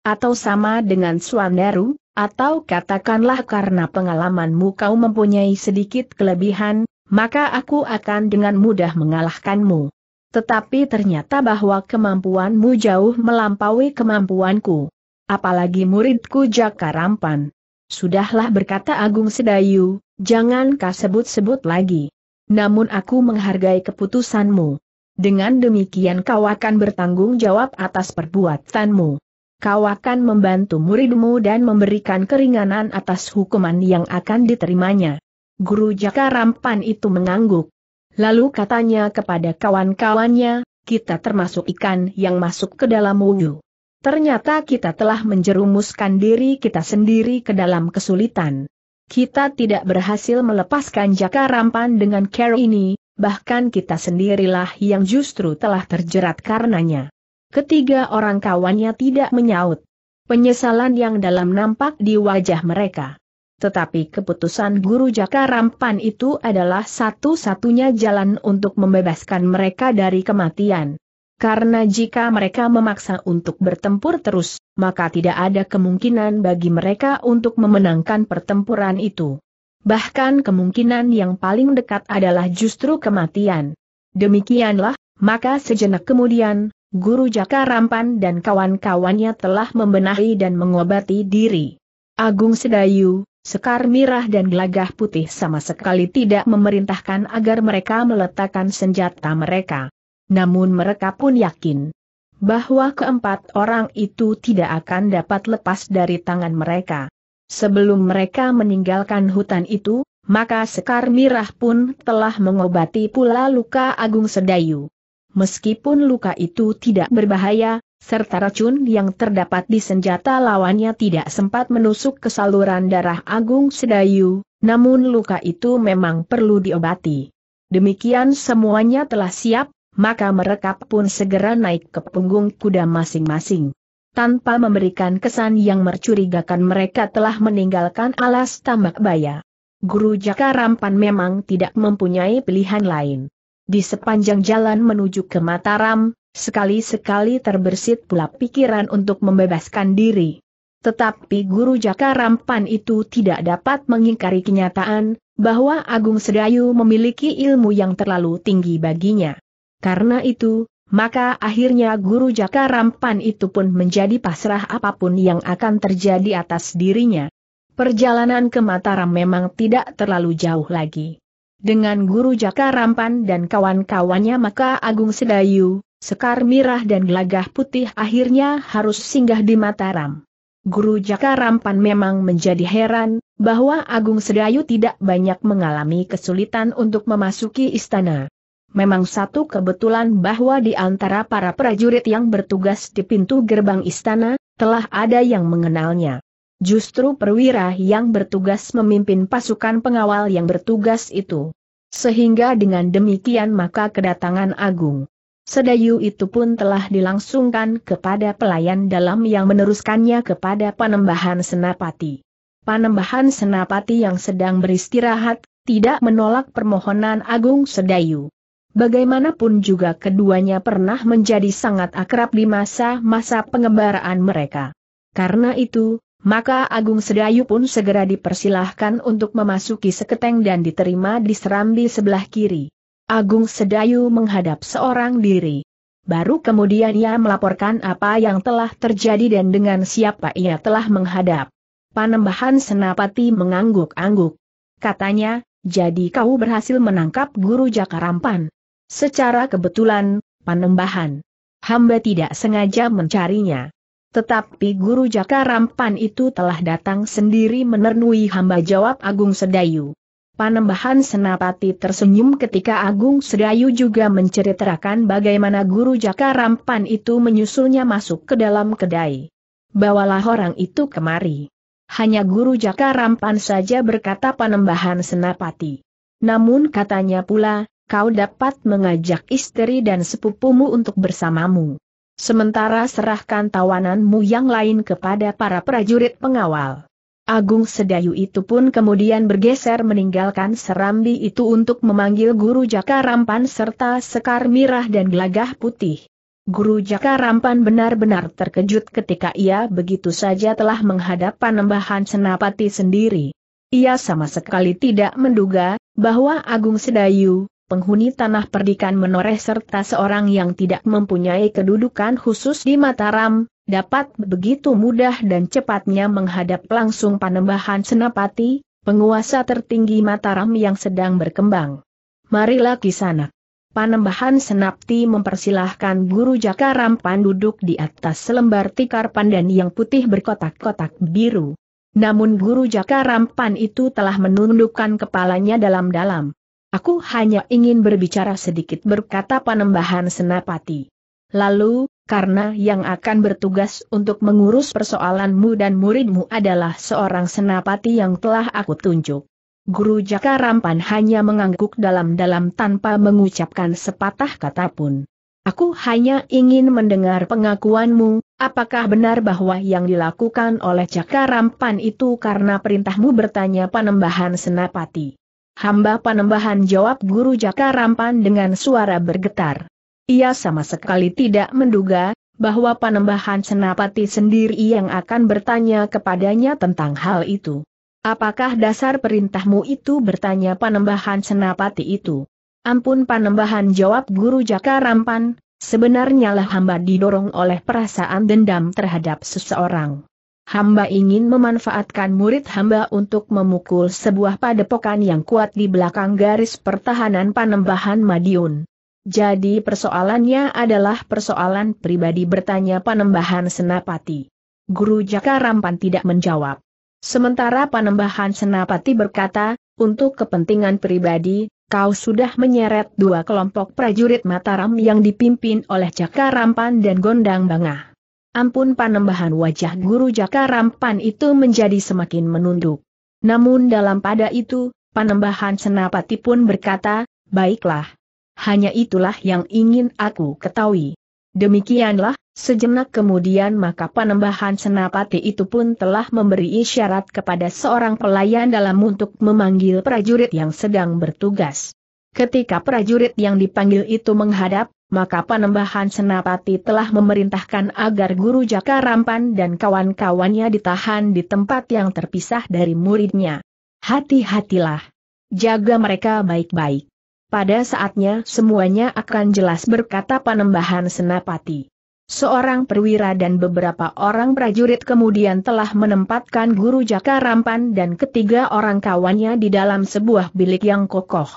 atau sama dengan Swandaru, atau katakanlah karena pengalamanmu kau mempunyai sedikit kelebihan, maka aku akan dengan mudah mengalahkanmu. Tetapi ternyata bahwa kemampuanmu jauh melampaui kemampuanku. Apalagi muridku Jaka Rampan. Sudahlah berkata Agung Sedayu, jangan kau sebut-sebut lagi. Namun aku menghargai keputusanmu. Dengan demikian kau akan bertanggung jawab atas perbuatanmu. Kau akan membantu muridmu dan memberikan keringanan atas hukuman yang akan diterimanya. Guru Jaka Rampan itu mengangguk. Lalu katanya kepada kawan-kawannya, kita termasuk ikan yang masuk ke dalam wudhu. Ternyata kita telah menjerumuskan diri kita sendiri ke dalam kesulitan. Kita tidak berhasil melepaskan jaka rampan dengan care ini, bahkan kita sendirilah yang justru telah terjerat karenanya. Ketiga orang kawannya tidak menyaut. Penyesalan yang dalam nampak di wajah mereka. Tetapi keputusan Guru Jaka Rampan itu adalah satu-satunya jalan untuk membebaskan mereka dari kematian. Karena jika mereka memaksa untuk bertempur terus, maka tidak ada kemungkinan bagi mereka untuk memenangkan pertempuran itu bahkan kemungkinan yang paling dekat adalah justru kematian. Demikianlah, maka sejenak kemudian, Guru Jaka Rampan dan kawan-kawannya telah membenahi dan mengobati diri. Agung Sedayu, Sekar Mirah dan Gelagah Putih sama sekali tidak memerintahkan agar mereka meletakkan senjata mereka. Namun mereka pun yakin bahwa keempat orang itu tidak akan dapat lepas dari tangan mereka. Sebelum mereka meninggalkan hutan itu, maka Sekar Mirah pun telah mengobati pula luka Agung Sedayu. Meskipun luka itu tidak berbahaya, serta racun yang terdapat di senjata lawannya tidak sempat menusuk ke saluran darah Agung Sedayu, namun luka itu memang perlu diobati. Demikian semuanya telah siap, maka mereka pun segera naik ke punggung kuda masing-masing tanpa memberikan kesan yang mencurigakan mereka telah meninggalkan alas tambak baya. Guru Jaka Rampan memang tidak mempunyai pilihan lain. Di sepanjang jalan menuju ke Mataram, sekali-sekali terbersit pula pikiran untuk membebaskan diri. Tetapi Guru Jaka Rampan itu tidak dapat mengingkari kenyataan, bahwa Agung Sedayu memiliki ilmu yang terlalu tinggi baginya. Karena itu, maka akhirnya guru Jaka Rampan itu pun menjadi pasrah apapun yang akan terjadi atas dirinya. Perjalanan ke Mataram memang tidak terlalu jauh lagi. Dengan guru Jaka Rampan dan kawan-kawannya maka Agung Sedayu, Sekar Mirah dan Gelagah Putih akhirnya harus singgah di Mataram. Guru Jaka Rampan memang menjadi heran, bahwa Agung Sedayu tidak banyak mengalami kesulitan untuk memasuki istana memang satu kebetulan bahwa di antara para prajurit yang bertugas di pintu gerbang istana, telah ada yang mengenalnya. Justru perwira yang bertugas memimpin pasukan pengawal yang bertugas itu. Sehingga dengan demikian maka kedatangan Agung Sedayu itu pun telah dilangsungkan kepada pelayan dalam yang meneruskannya kepada panembahan senapati. Panembahan senapati yang sedang beristirahat, tidak menolak permohonan Agung Sedayu. Bagaimanapun juga keduanya pernah menjadi sangat akrab di masa-masa pengembaraan mereka. Karena itu, maka Agung Sedayu pun segera dipersilahkan untuk memasuki seketeng dan diterima di serambi sebelah kiri. Agung Sedayu menghadap seorang diri. Baru kemudian ia melaporkan apa yang telah terjadi dan dengan siapa ia telah menghadap. Panembahan Senapati mengangguk-angguk. Katanya, jadi kau berhasil menangkap guru Jakarampan. Secara kebetulan, panembahan. Hamba tidak sengaja mencarinya. Tetapi Guru Jaka Rampan itu telah datang sendiri menernui hamba jawab Agung Sedayu. Panembahan Senapati tersenyum ketika Agung Sedayu juga menceritakan bagaimana Guru Jaka Rampan itu menyusulnya masuk ke dalam kedai. Bawalah orang itu kemari. Hanya Guru Jaka Rampan saja berkata Panembahan Senapati. Namun katanya pula, kau dapat mengajak istri dan sepupumu untuk bersamamu. Sementara serahkan tawananmu yang lain kepada para prajurit pengawal. Agung Sedayu itu pun kemudian bergeser meninggalkan Serambi itu untuk memanggil Guru Jaka Rampan serta Sekar Mirah dan Gelagah Putih. Guru Jaka Rampan benar-benar terkejut ketika ia begitu saja telah menghadap panembahan Senapati sendiri. Ia sama sekali tidak menduga bahwa Agung Sedayu, penghuni tanah perdikan menoreh serta seorang yang tidak mempunyai kedudukan khusus di Mataram, dapat begitu mudah dan cepatnya menghadap langsung panembahan Senapati, penguasa tertinggi Mataram yang sedang berkembang. Marilah kisanak. Panembahan Senapti mempersilahkan Guru Jakarampan duduk di atas selembar tikar pandan yang putih berkotak-kotak biru. Namun Guru Jakarampan itu telah menundukkan kepalanya dalam-dalam. Aku hanya ingin berbicara sedikit berkata Panembahan Senapati. Lalu, karena yang akan bertugas untuk mengurus persoalanmu dan muridmu adalah seorang senapati yang telah aku tunjuk. Guru Jaka Rampan hanya mengangguk dalam-dalam tanpa mengucapkan sepatah kata pun. Aku hanya ingin mendengar pengakuanmu, apakah benar bahwa yang dilakukan oleh Jaka Rampan itu karena perintahmu bertanya Panembahan Senapati. Hamba panembahan jawab guru Jaka Rampan dengan suara bergetar. Ia sama sekali tidak menduga, bahwa panembahan senapati sendiri yang akan bertanya kepadanya tentang hal itu. Apakah dasar perintahmu itu bertanya panembahan senapati itu? Ampun panembahan jawab guru Jaka Rampan, sebenarnya lah hamba didorong oleh perasaan dendam terhadap seseorang hamba ingin memanfaatkan murid hamba untuk memukul sebuah padepokan yang kuat di belakang garis pertahanan Panembahan Madiun. Jadi persoalannya adalah persoalan pribadi bertanya Panembahan Senapati. Guru Jaka Rampan tidak menjawab. Sementara Panembahan Senapati berkata, untuk kepentingan pribadi, kau sudah menyeret dua kelompok prajurit Mataram yang dipimpin oleh Jaka Rampan dan Gondang Bangah. Ampun panembahan wajah guru Jaka Rampan itu menjadi semakin menunduk. Namun dalam pada itu, panembahan senapati pun berkata, baiklah. Hanya itulah yang ingin aku ketahui. Demikianlah, sejenak kemudian maka panembahan senapati itu pun telah memberi isyarat kepada seorang pelayan dalam untuk memanggil prajurit yang sedang bertugas. Ketika prajurit yang dipanggil itu menghadap, maka Panembahan Senapati telah memerintahkan agar Guru Jaka Rampan dan kawan-kawannya ditahan di tempat yang terpisah dari muridnya. Hati-hatilah. Jaga mereka baik-baik. Pada saatnya semuanya akan jelas berkata Panembahan Senapati. Seorang perwira dan beberapa orang prajurit kemudian telah menempatkan Guru Jaka Rampan dan ketiga orang kawannya di dalam sebuah bilik yang kokoh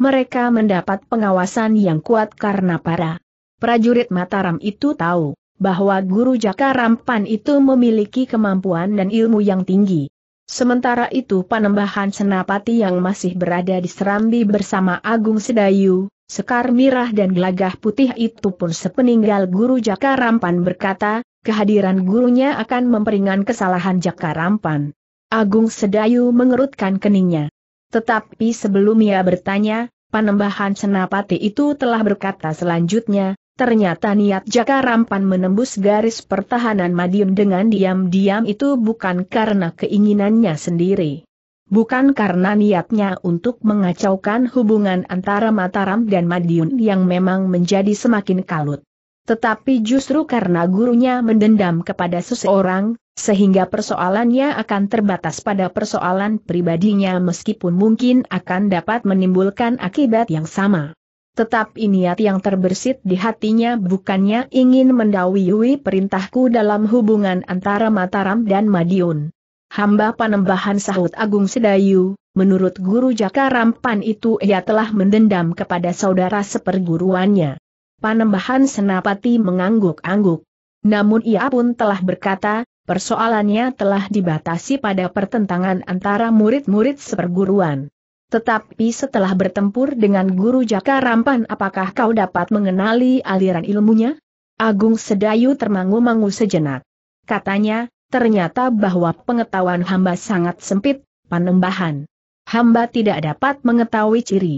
mereka mendapat pengawasan yang kuat karena para prajurit Mataram itu tahu bahwa guru Jaka Rampan itu memiliki kemampuan dan ilmu yang tinggi. Sementara itu panembahan senapati yang masih berada di Serambi bersama Agung Sedayu, Sekar Mirah dan Gelagah Putih itu pun sepeninggal guru Jaka Rampan berkata, kehadiran gurunya akan memperingan kesalahan Jaka Rampan. Agung Sedayu mengerutkan keningnya. Tetapi sebelum ia bertanya, Panembahan Senapati itu telah berkata selanjutnya, ternyata niat Jaka Rampan menembus garis pertahanan Madiun dengan diam-diam itu bukan karena keinginannya sendiri. Bukan karena niatnya untuk mengacaukan hubungan antara Mataram dan Madiun yang memang menjadi semakin kalut. Tetapi justru karena gurunya mendendam kepada seseorang, sehingga persoalannya akan terbatas pada persoalan pribadinya meskipun mungkin akan dapat menimbulkan akibat yang sama. tetap iniat yang terbersit di hatinya bukannya ingin mendahului perintahku dalam hubungan antara Mataram dan Madiun. Hamba panembahan sahut Agung Sedayu, menurut Guru Jaka Rampan itu ia telah mendendam kepada saudara seperguruannya. Panembahan Senapati mengangguk-angguk. Namun ia pun telah berkata, persoalannya telah dibatasi pada pertentangan antara murid-murid seperguruan. Tetapi setelah bertempur dengan guru Jaka Rampan apakah kau dapat mengenali aliran ilmunya? Agung Sedayu termangu-mangu sejenak. Katanya, ternyata bahwa pengetahuan hamba sangat sempit, panembahan. Hamba tidak dapat mengetahui ciri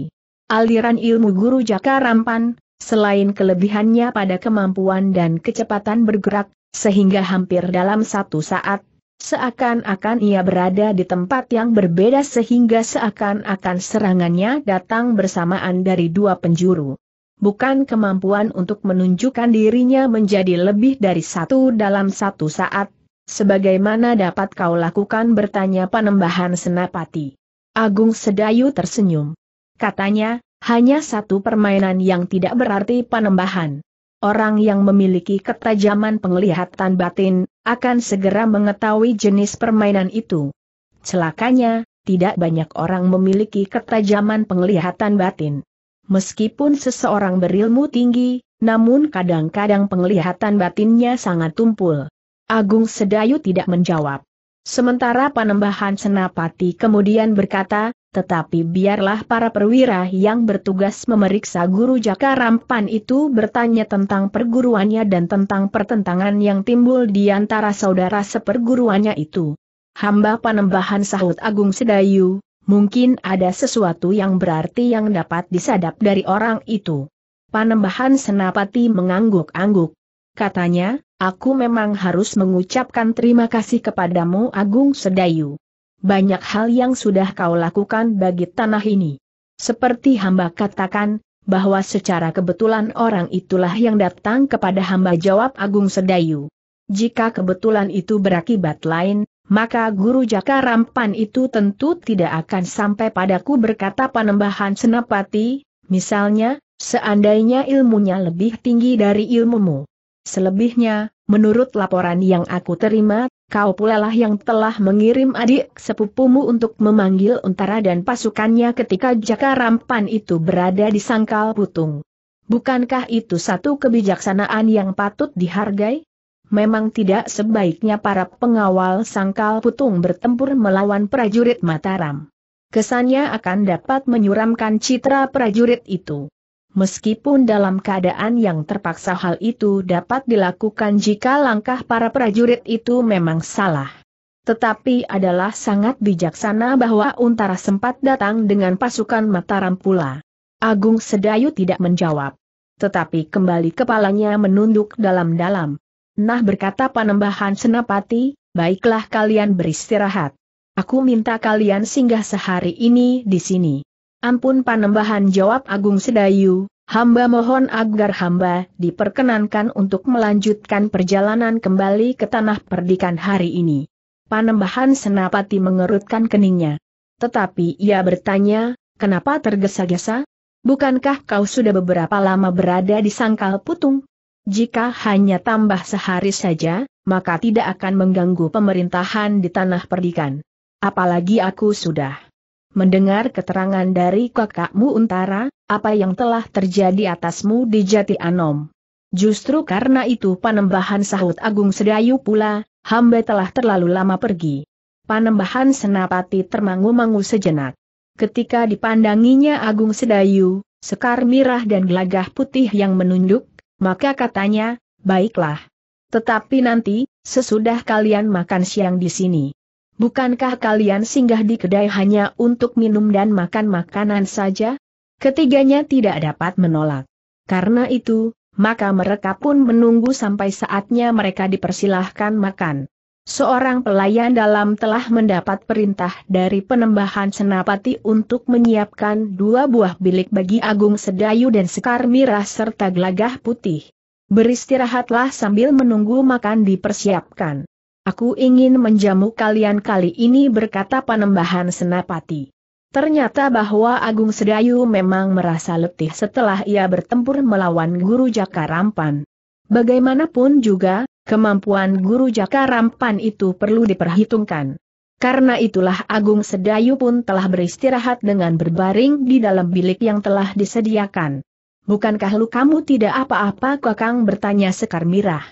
aliran ilmu guru Jaka Rampan, selain kelebihannya pada kemampuan dan kecepatan bergerak, sehingga hampir dalam satu saat, seakan-akan ia berada di tempat yang berbeda sehingga seakan-akan serangannya datang bersamaan dari dua penjuru. Bukan kemampuan untuk menunjukkan dirinya menjadi lebih dari satu dalam satu saat, sebagaimana dapat kau lakukan bertanya panembahan senapati. Agung Sedayu tersenyum. Katanya, hanya satu permainan yang tidak berarti panembahan orang yang memiliki ketajaman penglihatan batin, akan segera mengetahui jenis permainan itu. Celakanya, tidak banyak orang memiliki ketajaman penglihatan batin. Meskipun seseorang berilmu tinggi, namun kadang-kadang penglihatan batinnya sangat tumpul. Agung Sedayu tidak menjawab. Sementara Panembahan Senapati kemudian berkata, tetapi biarlah para perwira yang bertugas memeriksa guru Jaka Rampan itu bertanya tentang perguruannya dan tentang pertentangan yang timbul di antara saudara seperguruannya itu. Hamba panembahan sahut Agung Sedayu, mungkin ada sesuatu yang berarti yang dapat disadap dari orang itu. Panembahan Senapati mengangguk-angguk. Katanya, aku memang harus mengucapkan terima kasih kepadamu Agung Sedayu banyak hal yang sudah kau lakukan bagi tanah ini. Seperti hamba katakan, bahwa secara kebetulan orang itulah yang datang kepada hamba jawab Agung Sedayu. Jika kebetulan itu berakibat lain, maka guru Jaka Rampan itu tentu tidak akan sampai padaku berkata panembahan senapati, misalnya, seandainya ilmunya lebih tinggi dari ilmumu. Selebihnya, menurut laporan yang aku terima, kau pula lah yang telah mengirim adik sepupumu untuk memanggil untara dan pasukannya ketika Jaka Rampan itu berada di sangkal putung. Bukankah itu satu kebijaksanaan yang patut dihargai? Memang tidak sebaiknya para pengawal sangkal putung bertempur melawan prajurit Mataram. Kesannya akan dapat menyuramkan citra prajurit itu. Meskipun dalam keadaan yang terpaksa hal itu dapat dilakukan jika langkah para prajurit itu memang salah. Tetapi adalah sangat bijaksana bahwa Untara sempat datang dengan pasukan Mataram pula. Agung Sedayu tidak menjawab. Tetapi kembali kepalanya menunduk dalam-dalam. Nah berkata Panembahan Senapati, baiklah kalian beristirahat. Aku minta kalian singgah sehari ini di sini. Ampun panembahan jawab Agung Sedayu, hamba mohon agar hamba diperkenankan untuk melanjutkan perjalanan kembali ke tanah perdikan hari ini. Panembahan Senapati mengerutkan keningnya. Tetapi ia bertanya, kenapa tergesa-gesa? Bukankah kau sudah beberapa lama berada di sangkal putung? Jika hanya tambah sehari saja, maka tidak akan mengganggu pemerintahan di tanah perdikan. Apalagi aku sudah mendengar keterangan dari kakakmu Untara, apa yang telah terjadi atasmu di Jati Anom. Justru karena itu panembahan sahut Agung Sedayu pula, hamba telah terlalu lama pergi. Panembahan Senapati termangu-mangu sejenak. Ketika dipandanginya Agung Sedayu, sekar mirah dan gelagah putih yang menunduk, maka katanya, baiklah. Tetapi nanti, sesudah kalian makan siang di sini bukankah kalian singgah di kedai hanya untuk minum dan makan makanan saja? Ketiganya tidak dapat menolak. Karena itu, maka mereka pun menunggu sampai saatnya mereka dipersilahkan makan. Seorang pelayan dalam telah mendapat perintah dari penembahan senapati untuk menyiapkan dua buah bilik bagi Agung Sedayu dan Sekar Mirah serta gelagah putih. Beristirahatlah sambil menunggu makan dipersiapkan. Aku ingin menjamu kalian kali ini berkata panembahan senapati. Ternyata bahwa Agung Sedayu memang merasa letih setelah ia bertempur melawan Guru Jaka Rampan. Bagaimanapun juga, kemampuan Guru Jaka Rampan itu perlu diperhitungkan. Karena itulah Agung Sedayu pun telah beristirahat dengan berbaring di dalam bilik yang telah disediakan. Bukankah lu kamu tidak apa-apa Kakang bertanya Sekar Mirah.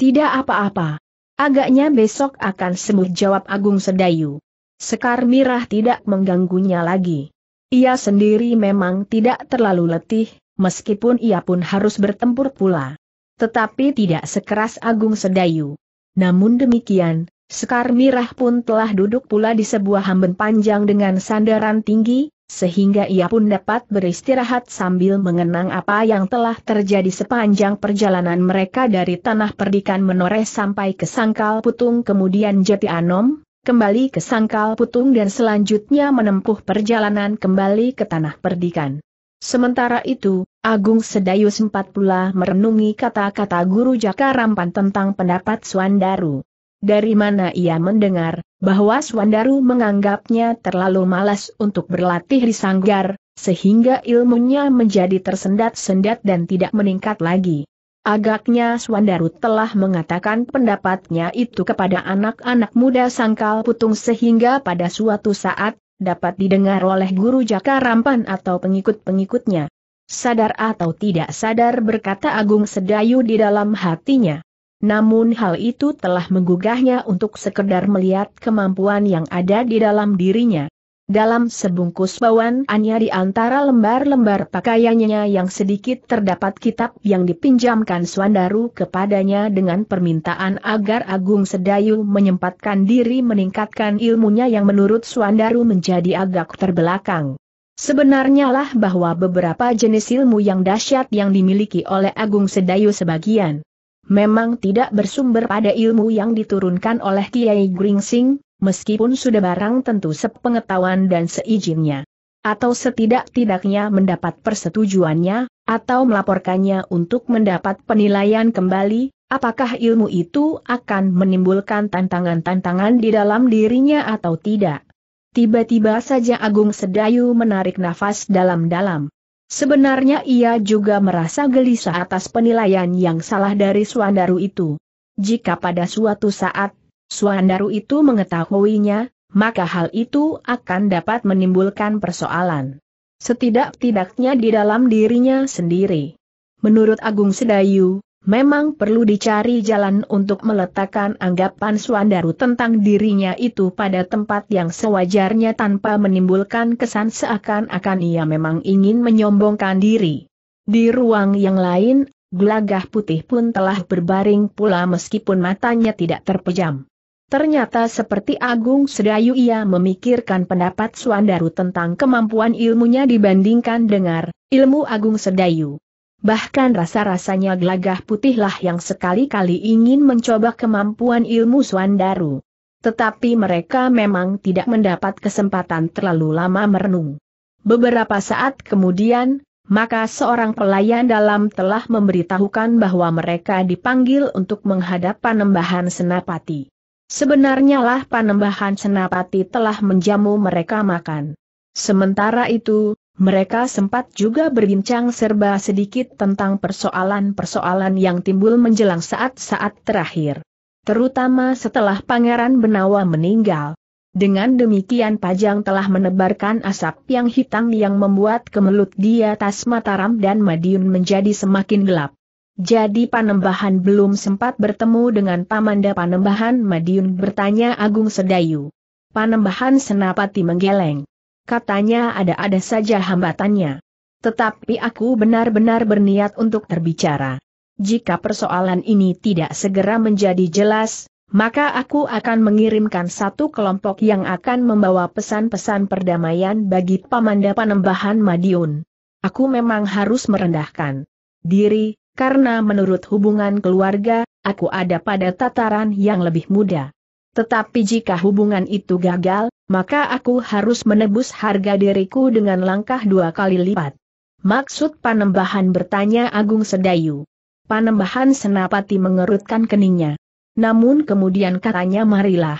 Tidak apa-apa, Agaknya besok akan sembuh jawab Agung Sedayu. Sekar Mirah tidak mengganggunya lagi. Ia sendiri memang tidak terlalu letih, meskipun ia pun harus bertempur pula. Tetapi tidak sekeras Agung Sedayu. Namun demikian, Sekar Mirah pun telah duduk pula di sebuah hamben panjang dengan sandaran tinggi, sehingga ia pun dapat beristirahat sambil mengenang apa yang telah terjadi sepanjang perjalanan mereka dari tanah perdikan menoreh sampai ke Sangkal Putung kemudian Jati Anom, kembali ke Sangkal Putung dan selanjutnya menempuh perjalanan kembali ke tanah perdikan. Sementara itu, Agung Sedayu sempat pula merenungi kata-kata Guru Jakarampan tentang pendapat Suandaru. Dari mana ia mendengar, bahwa Swandaru menganggapnya terlalu malas untuk berlatih di sanggar, sehingga ilmunya menjadi tersendat-sendat dan tidak meningkat lagi. Agaknya Swandaru telah mengatakan pendapatnya itu kepada anak-anak muda sangkal putung sehingga pada suatu saat, dapat didengar oleh guru Jaka Rampan atau pengikut-pengikutnya. Sadar atau tidak sadar berkata Agung Sedayu di dalam hatinya. Namun hal itu telah menggugahnya untuk sekedar melihat kemampuan yang ada di dalam dirinya. Dalam sebungkus bawaannya di antara lembar-lembar pakaiannya yang sedikit terdapat kitab yang dipinjamkan Swandaru kepadanya dengan permintaan agar Agung Sedayu menyempatkan diri meningkatkan ilmunya yang menurut Swandaru menjadi agak terbelakang. Sebenarnya lah bahwa beberapa jenis ilmu yang dahsyat yang dimiliki oleh Agung Sedayu sebagian memang tidak bersumber pada ilmu yang diturunkan oleh Kiai Gringsing, meskipun sudah barang tentu sepengetahuan dan seizinnya. Atau setidak-tidaknya mendapat persetujuannya, atau melaporkannya untuk mendapat penilaian kembali, apakah ilmu itu akan menimbulkan tantangan-tantangan di dalam dirinya atau tidak. Tiba-tiba saja Agung Sedayu menarik nafas dalam-dalam. Sebenarnya ia juga merasa gelisah atas penilaian yang salah dari Suandaru itu. Jika pada suatu saat, Suandaru itu mengetahuinya, maka hal itu akan dapat menimbulkan persoalan. Setidak-tidaknya di dalam dirinya sendiri. Menurut Agung Sedayu, Memang perlu dicari jalan untuk meletakkan anggapan Swandaru tentang dirinya itu pada tempat yang sewajarnya tanpa menimbulkan kesan seakan-akan ia memang ingin menyombongkan diri. Di ruang yang lain, gelagah putih pun telah berbaring pula meskipun matanya tidak terpejam. Ternyata seperti Agung Sedayu ia memikirkan pendapat Swandaru tentang kemampuan ilmunya dibandingkan dengar ilmu Agung Sedayu bahkan rasa-rasanya gelagah putihlah yang sekali-kali ingin mencoba kemampuan ilmu Suandaru. Tetapi mereka memang tidak mendapat kesempatan terlalu lama merenung. Beberapa saat kemudian, maka seorang pelayan dalam telah memberitahukan bahwa mereka dipanggil untuk menghadap panembahan senapati. Sebenarnya lah panembahan senapati telah menjamu mereka makan. Sementara itu, mereka sempat juga berbincang serba sedikit tentang persoalan-persoalan yang timbul menjelang saat-saat terakhir. Terutama setelah Pangeran Benawa meninggal. Dengan demikian Pajang telah menebarkan asap yang hitam yang membuat kemelut di atas Mataram dan Madiun menjadi semakin gelap. Jadi Panembahan belum sempat bertemu dengan Pamanda Panembahan Madiun bertanya Agung Sedayu. Panembahan Senapati menggeleng katanya ada-ada saja hambatannya. Tetapi aku benar-benar berniat untuk terbicara. Jika persoalan ini tidak segera menjadi jelas, maka aku akan mengirimkan satu kelompok yang akan membawa pesan-pesan perdamaian bagi Pamanda Panembahan Madiun. Aku memang harus merendahkan diri, karena menurut hubungan keluarga, aku ada pada tataran yang lebih muda. Tetapi jika hubungan itu gagal, maka aku harus menebus harga diriku dengan langkah dua kali lipat. Maksud Panembahan bertanya Agung Sedayu. Panembahan Senapati mengerutkan keningnya. Namun kemudian katanya marilah.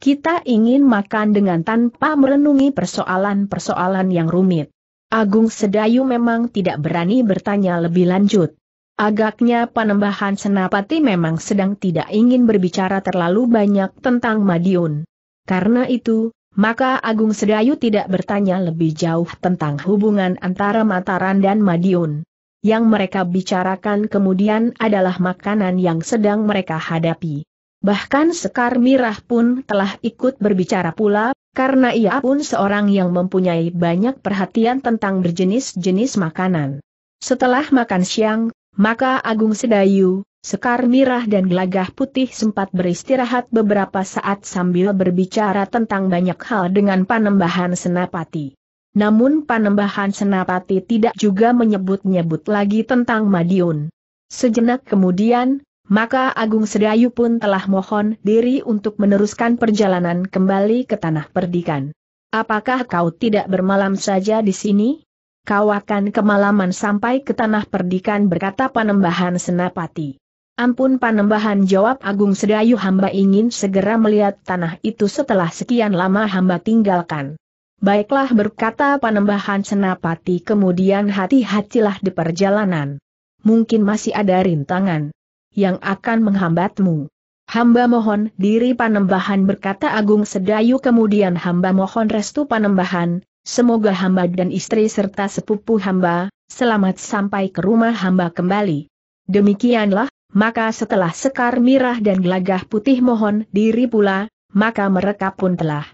Kita ingin makan dengan tanpa merenungi persoalan-persoalan yang rumit. Agung Sedayu memang tidak berani bertanya lebih lanjut. Agaknya Panembahan Senapati memang sedang tidak ingin berbicara terlalu banyak tentang Madiun. Karena itu, maka Agung Sedayu tidak bertanya lebih jauh tentang hubungan antara Mataran dan Madiun. Yang mereka bicarakan kemudian adalah makanan yang sedang mereka hadapi. Bahkan Sekar Mirah pun telah ikut berbicara pula, karena ia pun seorang yang mempunyai banyak perhatian tentang berjenis-jenis makanan. Setelah makan siang, maka Agung Sedayu, Sekar Mirah dan Gelagah Putih sempat beristirahat beberapa saat sambil berbicara tentang banyak hal dengan Panembahan Senapati. Namun Panembahan Senapati tidak juga menyebut-nyebut lagi tentang Madiun. Sejenak kemudian, maka Agung Sedayu pun telah mohon diri untuk meneruskan perjalanan kembali ke tanah perdikan. Apakah kau tidak bermalam saja di sini? kau akan kemalaman sampai ke tanah perdikan berkata panembahan senapati. Ampun panembahan jawab Agung Sedayu hamba ingin segera melihat tanah itu setelah sekian lama hamba tinggalkan. Baiklah berkata panembahan senapati kemudian hati-hatilah di perjalanan. Mungkin masih ada rintangan yang akan menghambatmu. Hamba mohon diri panembahan berkata Agung Sedayu kemudian hamba mohon restu panembahan, Semoga hamba dan istri serta sepupu hamba, selamat sampai ke rumah hamba kembali. Demikianlah, maka setelah sekar mirah dan gelagah putih mohon diri pula, maka mereka pun telah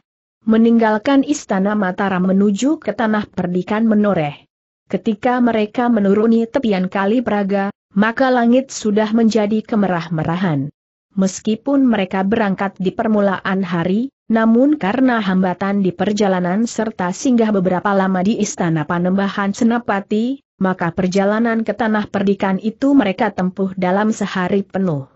meninggalkan istana Mataram menuju ke tanah perdikan menoreh. Ketika mereka menuruni tepian kali Praga, maka langit sudah menjadi kemerah-merahan. Meskipun mereka berangkat di permulaan hari, namun karena hambatan di perjalanan serta singgah beberapa lama di Istana Panembahan Senapati, maka perjalanan ke tanah perdikan itu mereka tempuh dalam sehari penuh.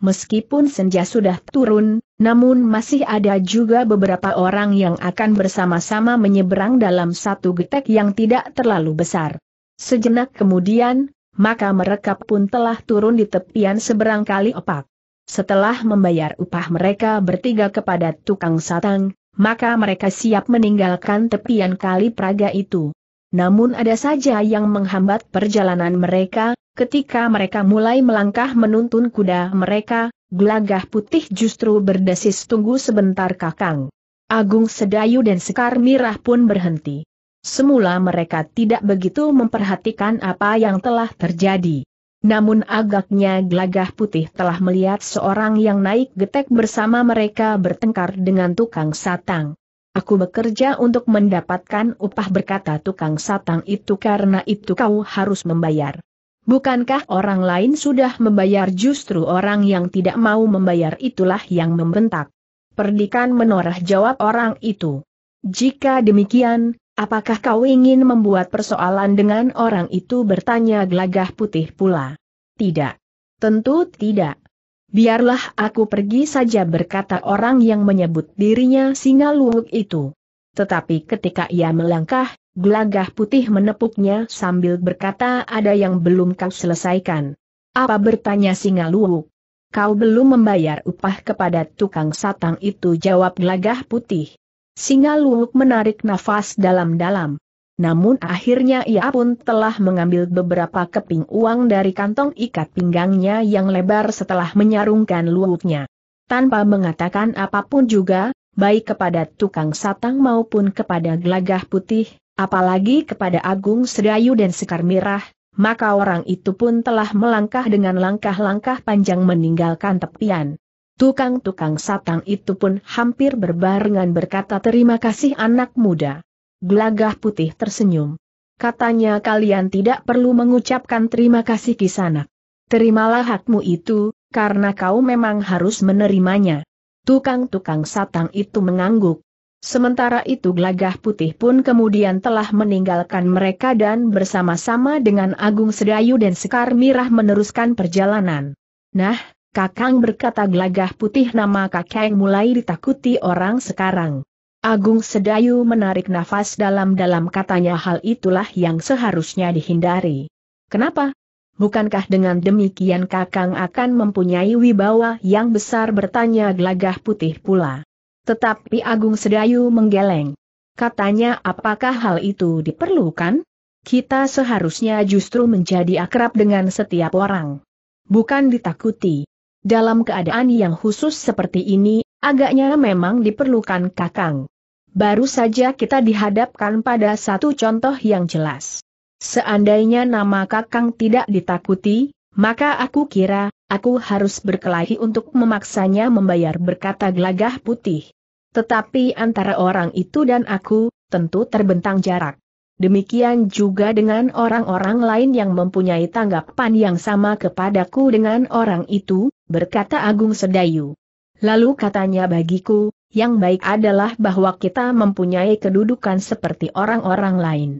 Meskipun senja sudah turun, namun masih ada juga beberapa orang yang akan bersama-sama menyeberang dalam satu getek yang tidak terlalu besar. Sejenak kemudian, maka mereka pun telah turun di tepian seberang kali opak. Setelah membayar upah mereka bertiga kepada tukang satang, maka mereka siap meninggalkan tepian kali Praga itu. Namun ada saja yang menghambat perjalanan mereka, ketika mereka mulai melangkah menuntun kuda mereka, gelagah putih justru berdesis tunggu sebentar kakang. Agung Sedayu dan Sekar Mirah pun berhenti. Semula mereka tidak begitu memperhatikan apa yang telah terjadi. Namun agaknya gelagah putih telah melihat seorang yang naik getek bersama mereka bertengkar dengan tukang satang. Aku bekerja untuk mendapatkan upah berkata tukang satang itu karena itu kau harus membayar. Bukankah orang lain sudah membayar justru orang yang tidak mau membayar itulah yang membentak. Perdikan menoreh jawab orang itu. Jika demikian, Apakah kau ingin membuat persoalan dengan orang itu bertanya gelagah putih pula? Tidak. Tentu tidak. Biarlah aku pergi saja berkata orang yang menyebut dirinya singa luwuk itu. Tetapi ketika ia melangkah, gelagah putih menepuknya sambil berkata ada yang belum kau selesaikan. Apa bertanya singa luwuk? Kau belum membayar upah kepada tukang satang itu jawab gelagah putih. Singa Luluk menarik nafas dalam-dalam. Namun akhirnya ia pun telah mengambil beberapa keping uang dari kantong ikat pinggangnya yang lebar setelah menyarungkan luwuknya. Tanpa mengatakan apapun juga, baik kepada tukang satang maupun kepada gelagah putih, apalagi kepada Agung Sedayu dan Sekar Mirah, maka orang itu pun telah melangkah dengan langkah-langkah panjang meninggalkan tepian. Tukang-tukang satang itu pun hampir berbarengan berkata terima kasih anak muda. Gelagah putih tersenyum. Katanya kalian tidak perlu mengucapkan terima kasih kisanak. Terimalah hakmu itu, karena kau memang harus menerimanya. Tukang-tukang satang itu mengangguk. Sementara itu gelagah putih pun kemudian telah meninggalkan mereka dan bersama-sama dengan Agung Sedayu dan Sekar Mirah meneruskan perjalanan. Nah, Kakang berkata gelagah putih nama kakang mulai ditakuti orang sekarang. Agung Sedayu menarik nafas dalam-dalam katanya hal itulah yang seharusnya dihindari. Kenapa? Bukankah dengan demikian kakang akan mempunyai wibawa yang besar bertanya gelagah putih pula. Tetapi Agung Sedayu menggeleng. Katanya apakah hal itu diperlukan? kita seharusnya justru menjadi akrab dengan setiap orang. Bukan ditakuti. Dalam keadaan yang khusus seperti ini, agaknya memang diperlukan kakang. Baru saja kita dihadapkan pada satu contoh yang jelas. Seandainya nama kakang tidak ditakuti, maka aku kira, aku harus berkelahi untuk memaksanya membayar berkata gelagah putih. Tetapi antara orang itu dan aku, tentu terbentang jarak. Demikian juga dengan orang-orang lain yang mempunyai tanggapan yang sama kepadaku dengan orang itu, berkata Agung Sedayu. Lalu katanya bagiku, yang baik adalah bahwa kita mempunyai kedudukan seperti orang-orang lain.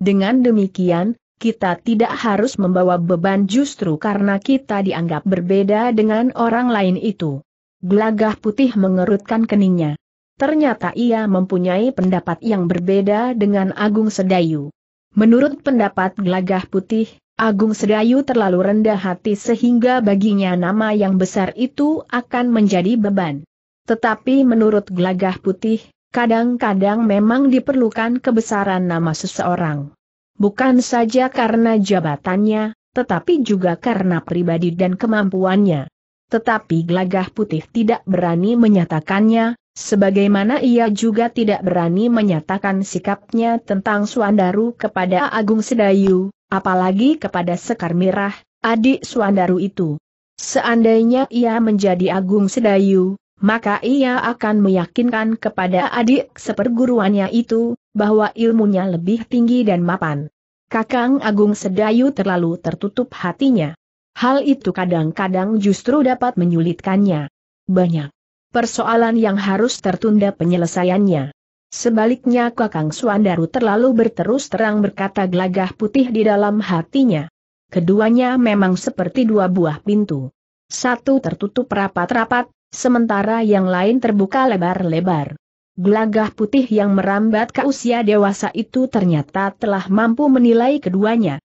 Dengan demikian, kita tidak harus membawa beban justru karena kita dianggap berbeda dengan orang lain itu. Gelagah putih mengerutkan keningnya. Ternyata ia mempunyai pendapat yang berbeda dengan Agung Sedayu. Menurut pendapat Gelagah Putih, Agung Sedayu terlalu rendah hati sehingga baginya nama yang besar itu akan menjadi beban. Tetapi menurut Gelagah Putih, kadang-kadang memang diperlukan kebesaran nama seseorang. Bukan saja karena jabatannya, tetapi juga karena pribadi dan kemampuannya. Tetapi Gelagah Putih tidak berani menyatakannya, Sebagaimana ia juga tidak berani menyatakan sikapnya tentang Suandaru kepada Agung Sedayu, apalagi kepada Sekar Mirah, adik Suandaru itu. Seandainya ia menjadi Agung Sedayu, maka ia akan meyakinkan kepada adik seperguruannya itu, bahwa ilmunya lebih tinggi dan mapan. Kakang Agung Sedayu terlalu tertutup hatinya. Hal itu kadang-kadang justru dapat menyulitkannya. Banyak persoalan yang harus tertunda penyelesaiannya. Sebaliknya Kakang Suandaru terlalu berterus terang berkata gelagah putih di dalam hatinya. Keduanya memang seperti dua buah pintu. Satu tertutup rapat-rapat, sementara yang lain terbuka lebar-lebar. Gelagah putih yang merambat ke usia dewasa itu ternyata telah mampu menilai keduanya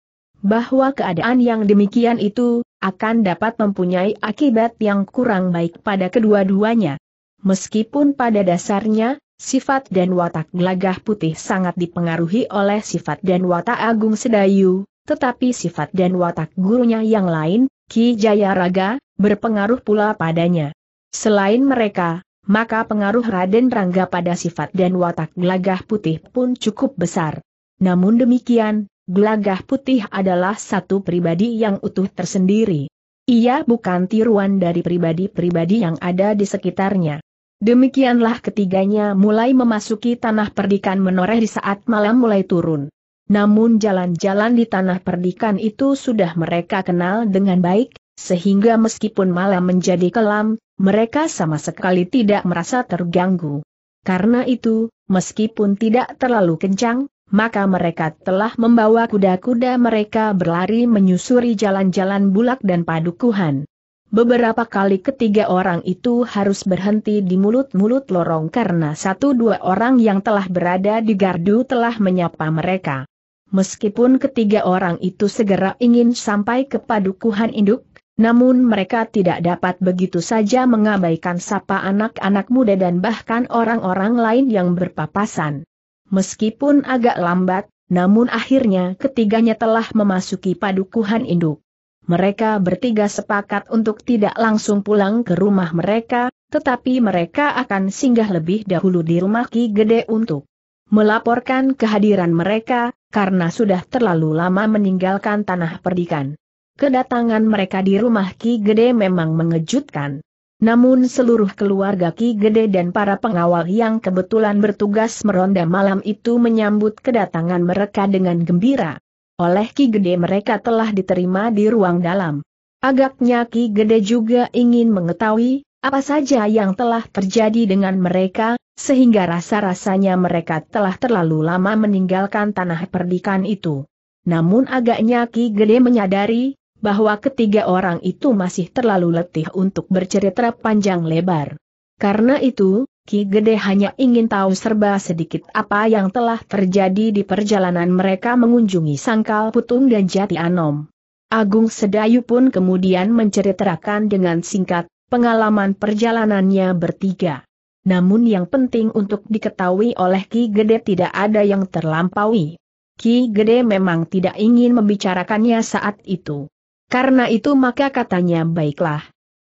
bahwa keadaan yang demikian itu akan dapat mempunyai akibat yang kurang baik pada kedua-duanya. Meskipun pada dasarnya, sifat dan watak gelagah putih sangat dipengaruhi oleh sifat dan watak Agung Sedayu, tetapi sifat dan watak gurunya yang lain, Ki Jaya Raga, berpengaruh pula padanya. Selain mereka, maka pengaruh Raden Rangga pada sifat dan watak gelagah putih pun cukup besar. Namun demikian, Gelagah putih adalah satu pribadi yang utuh tersendiri. Ia bukan tiruan dari pribadi-pribadi yang ada di sekitarnya. Demikianlah ketiganya mulai memasuki tanah perdikan menoreh di saat malam mulai turun. Namun jalan-jalan di tanah perdikan itu sudah mereka kenal dengan baik, sehingga meskipun malam menjadi kelam, mereka sama sekali tidak merasa terganggu. Karena itu, meskipun tidak terlalu kencang, maka mereka telah membawa kuda-kuda mereka berlari menyusuri jalan-jalan bulak dan padukuhan. Beberapa kali ketiga orang itu harus berhenti di mulut-mulut lorong karena satu dua orang yang telah berada di gardu telah menyapa mereka. Meskipun ketiga orang itu segera ingin sampai ke padukuhan induk, namun mereka tidak dapat begitu saja mengabaikan sapa anak-anak muda dan bahkan orang-orang lain yang berpapasan meskipun agak lambat, namun akhirnya ketiganya telah memasuki padukuhan induk. Mereka bertiga sepakat untuk tidak langsung pulang ke rumah mereka, tetapi mereka akan singgah lebih dahulu di rumah Ki Gede untuk melaporkan kehadiran mereka, karena sudah terlalu lama meninggalkan tanah perdikan. Kedatangan mereka di rumah Ki Gede memang mengejutkan. Namun seluruh keluarga Ki Gede dan para pengawal yang kebetulan bertugas meronda malam itu menyambut kedatangan mereka dengan gembira. Oleh Ki Gede mereka telah diterima di ruang dalam. Agaknya Ki Gede juga ingin mengetahui apa saja yang telah terjadi dengan mereka, sehingga rasa-rasanya mereka telah terlalu lama meninggalkan tanah perdikan itu. Namun agaknya Ki Gede menyadari, bahwa ketiga orang itu masih terlalu letih untuk bercerita panjang lebar. Karena itu, Ki Gede hanya ingin tahu serba sedikit apa yang telah terjadi di perjalanan mereka mengunjungi Sangkal Putung dan Jati Anom. Agung Sedayu pun kemudian menceritakan dengan singkat, pengalaman perjalanannya bertiga. Namun yang penting untuk diketahui oleh Ki Gede tidak ada yang terlampaui. Ki Gede memang tidak ingin membicarakannya saat itu. Karena itu maka katanya baiklah.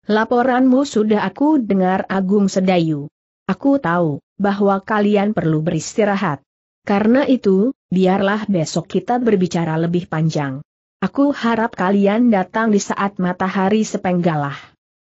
Laporanmu sudah aku dengar Agung Sedayu. Aku tahu, bahwa kalian perlu beristirahat. Karena itu, biarlah besok kita berbicara lebih panjang. Aku harap kalian datang di saat matahari sepenggalah.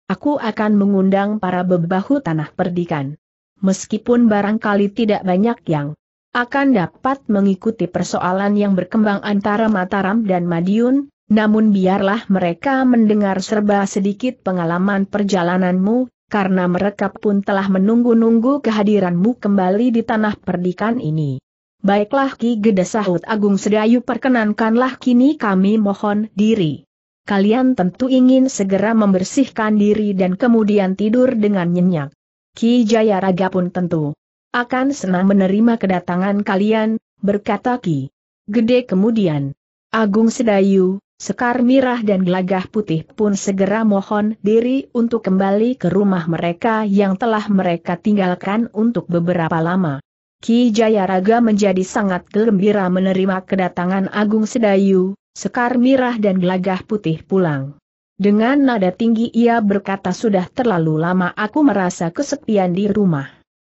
Aku akan mengundang para bebahu tanah perdikan. Meskipun barangkali tidak banyak yang akan dapat mengikuti persoalan yang berkembang antara Mataram dan Madiun, namun biarlah mereka mendengar serba sedikit pengalaman perjalananmu, karena mereka pun telah menunggu-nunggu kehadiranmu kembali di tanah perdikan ini. Baiklah Ki Gede Sahut Agung Sedayu perkenankanlah kini kami mohon diri. Kalian tentu ingin segera membersihkan diri dan kemudian tidur dengan nyenyak. Ki Jayaraga pun tentu akan senang menerima kedatangan kalian, berkata Ki. Gede kemudian. Agung Sedayu, Sekar Mirah dan Gelagah Putih pun segera mohon diri untuk kembali ke rumah mereka yang telah mereka tinggalkan untuk beberapa lama. Ki Jayaraga menjadi sangat gembira menerima kedatangan Agung Sedayu, Sekar Mirah dan Gelagah Putih pulang. Dengan nada tinggi ia berkata sudah terlalu lama aku merasa kesepian di rumah.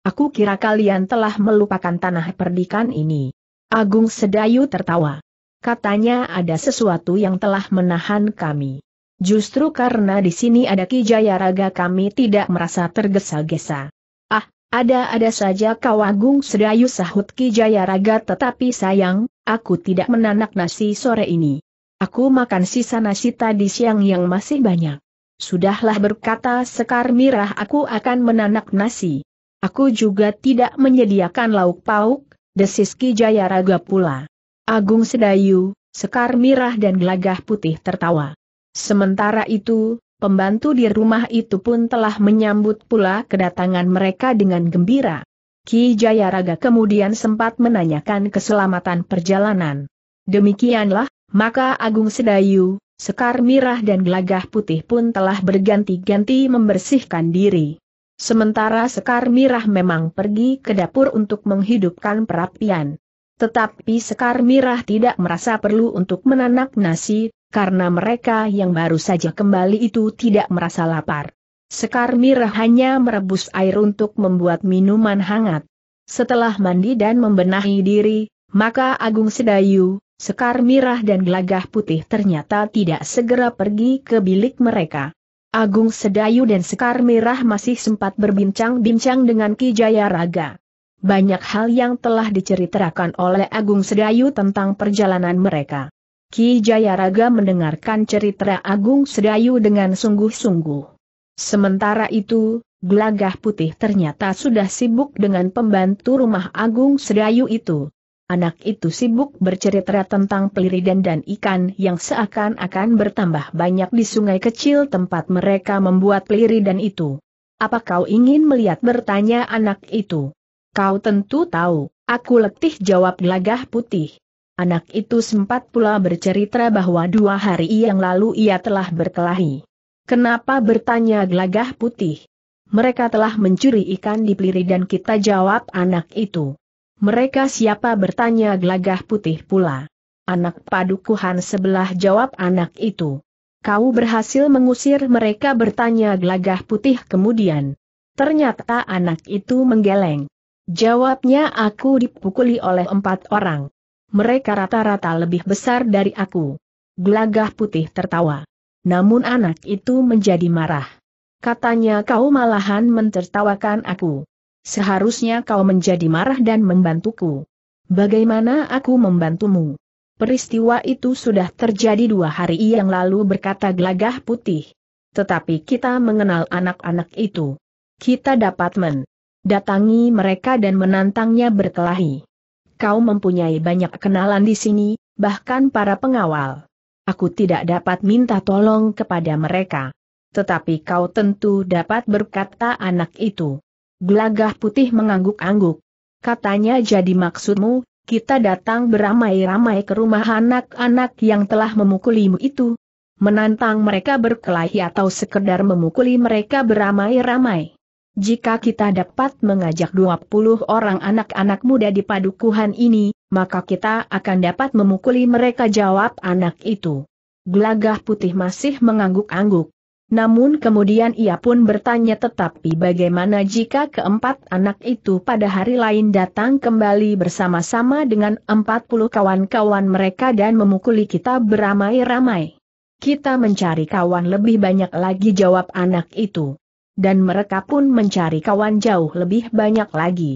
Aku kira kalian telah melupakan tanah perdikan ini. Agung Sedayu tertawa katanya ada sesuatu yang telah menahan kami. Justru karena di sini ada Ki Jayaraga kami tidak merasa tergesa-gesa. Ah, ada-ada saja kau Agung Sedayu sahut Ki Jayaraga tetapi sayang, aku tidak menanak nasi sore ini. Aku makan sisa nasi tadi siang yang masih banyak. Sudahlah berkata Sekar Mirah aku akan menanak nasi. Aku juga tidak menyediakan lauk pauk, desis Ki Jayaraga pula. Agung Sedayu, Sekar Mirah dan Gelagah Putih tertawa. Sementara itu, pembantu di rumah itu pun telah menyambut pula kedatangan mereka dengan gembira. Ki Jayaraga kemudian sempat menanyakan keselamatan perjalanan. Demikianlah, maka Agung Sedayu, Sekar Mirah dan Gelagah Putih pun telah berganti-ganti membersihkan diri. Sementara Sekar Mirah memang pergi ke dapur untuk menghidupkan perapian. Tetapi Sekar Mirah tidak merasa perlu untuk menanak nasi, karena mereka yang baru saja kembali itu tidak merasa lapar. Sekar Mirah hanya merebus air untuk membuat minuman hangat. Setelah mandi dan membenahi diri, maka Agung Sedayu, Sekar Mirah dan Gelagah Putih ternyata tidak segera pergi ke bilik mereka. Agung Sedayu dan Sekar Mirah masih sempat berbincang-bincang dengan Ki Jayaraga banyak hal yang telah diceritakan oleh Agung Sedayu tentang perjalanan mereka. Ki Jayaraga mendengarkan cerita Agung Sedayu dengan sungguh-sungguh. Sementara itu, Glagah Putih ternyata sudah sibuk dengan pembantu rumah Agung Sedayu itu. Anak itu sibuk bercerita tentang peliridan dan ikan yang seakan-akan bertambah banyak di sungai kecil tempat mereka membuat peliridan itu. Apa kau ingin melihat bertanya anak itu? Kau tentu tahu, aku letih jawab gelagah putih. Anak itu sempat pula bercerita bahwa dua hari yang lalu ia telah berkelahi. Kenapa bertanya gelagah putih? Mereka telah mencuri ikan di peliri dan kita jawab anak itu. Mereka siapa bertanya gelagah putih pula. Anak padukuhan sebelah jawab anak itu. Kau berhasil mengusir mereka bertanya gelagah putih kemudian. Ternyata anak itu menggeleng. Jawabnya aku dipukuli oleh empat orang. Mereka rata-rata lebih besar dari aku. Gelagah putih tertawa. Namun anak itu menjadi marah. Katanya kau malahan mentertawakan aku. Seharusnya kau menjadi marah dan membantuku. Bagaimana aku membantumu? Peristiwa itu sudah terjadi dua hari yang lalu berkata gelagah putih. Tetapi kita mengenal anak-anak itu. Kita dapat men Datangi mereka dan menantangnya berkelahi. Kau mempunyai banyak kenalan di sini, bahkan para pengawal. Aku tidak dapat minta tolong kepada mereka. Tetapi kau tentu dapat berkata anak itu. Gelagah putih mengangguk-angguk. Katanya jadi maksudmu, kita datang beramai-ramai ke rumah anak-anak yang telah memukulimu itu. Menantang mereka berkelahi atau sekedar memukuli mereka beramai-ramai. Jika kita dapat mengajak 20 orang anak-anak muda di padukuhan ini, maka kita akan dapat memukuli mereka jawab anak itu. Gelagah putih masih mengangguk-angguk. Namun kemudian ia pun bertanya tetapi bagaimana jika keempat anak itu pada hari lain datang kembali bersama-sama dengan 40 kawan-kawan mereka dan memukuli kita beramai-ramai. Kita mencari kawan lebih banyak lagi jawab anak itu dan mereka pun mencari kawan jauh lebih banyak lagi.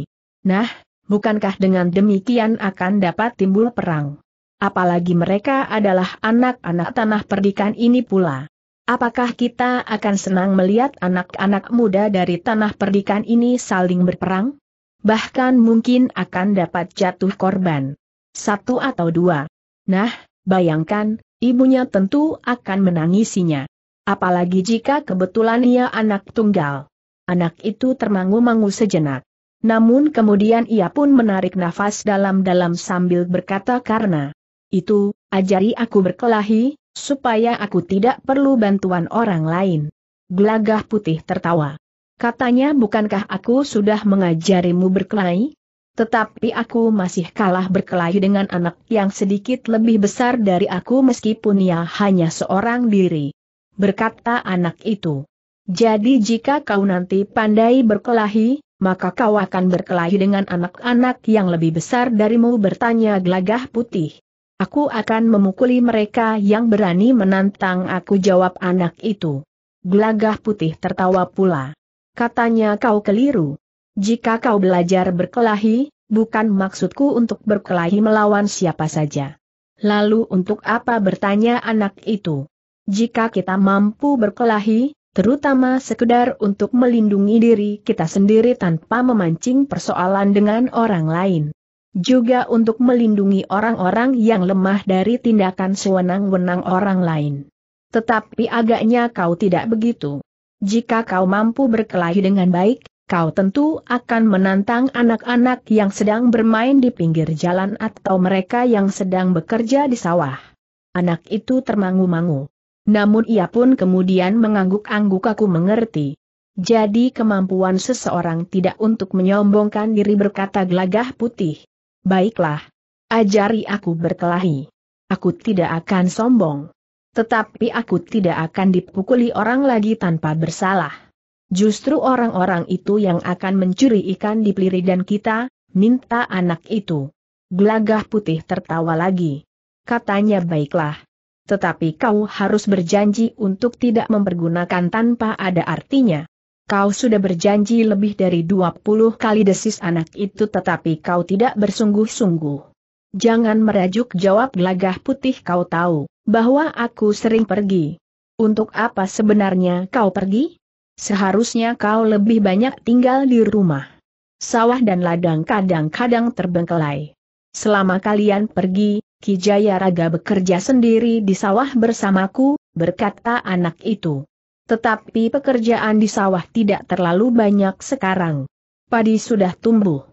Nah, bukankah dengan demikian akan dapat timbul perang? Apalagi mereka adalah anak-anak tanah perdikan ini pula. Apakah kita akan senang melihat anak-anak muda dari tanah perdikan ini saling berperang? Bahkan mungkin akan dapat jatuh korban. Satu atau dua. Nah, bayangkan, ibunya tentu akan menangisinya. Apalagi jika kebetulan ia anak tunggal. Anak itu termangu-mangu sejenak. Namun kemudian ia pun menarik nafas dalam-dalam sambil berkata karena itu, ajari aku berkelahi, supaya aku tidak perlu bantuan orang lain. Gelagah putih tertawa. Katanya bukankah aku sudah mengajarimu berkelahi? Tetapi aku masih kalah berkelahi dengan anak yang sedikit lebih besar dari aku meskipun ia hanya seorang diri berkata anak itu. Jadi jika kau nanti pandai berkelahi, maka kau akan berkelahi dengan anak-anak yang lebih besar darimu bertanya gelagah putih. Aku akan memukuli mereka yang berani menantang aku jawab anak itu. Gelagah putih tertawa pula. Katanya kau keliru. Jika kau belajar berkelahi, bukan maksudku untuk berkelahi melawan siapa saja. Lalu untuk apa bertanya anak itu? Jika kita mampu berkelahi, terutama sekedar untuk melindungi diri kita sendiri tanpa memancing persoalan dengan orang lain. Juga untuk melindungi orang-orang yang lemah dari tindakan sewenang-wenang orang lain. Tetapi agaknya kau tidak begitu. Jika kau mampu berkelahi dengan baik, kau tentu akan menantang anak-anak yang sedang bermain di pinggir jalan atau mereka yang sedang bekerja di sawah. Anak itu termangu-mangu. Namun ia pun kemudian mengangguk-angguk aku mengerti. Jadi kemampuan seseorang tidak untuk menyombongkan diri berkata gelagah putih. Baiklah. Ajari aku berkelahi. Aku tidak akan sombong. Tetapi aku tidak akan dipukuli orang lagi tanpa bersalah. Justru orang-orang itu yang akan mencuri ikan di peliri dan kita, minta anak itu. Gelagah putih tertawa lagi. Katanya baiklah tetapi kau harus berjanji untuk tidak mempergunakan tanpa ada artinya. Kau sudah berjanji lebih dari 20 kali desis anak itu tetapi kau tidak bersungguh-sungguh. Jangan merajuk jawab gelagah putih kau tahu, bahwa aku sering pergi. Untuk apa sebenarnya kau pergi? Seharusnya kau lebih banyak tinggal di rumah. Sawah dan ladang kadang-kadang terbengkelai. Selama kalian pergi, Kijaya Raga bekerja sendiri di sawah bersamaku, berkata anak itu. Tetapi pekerjaan di sawah tidak terlalu banyak sekarang. Padi sudah tumbuh.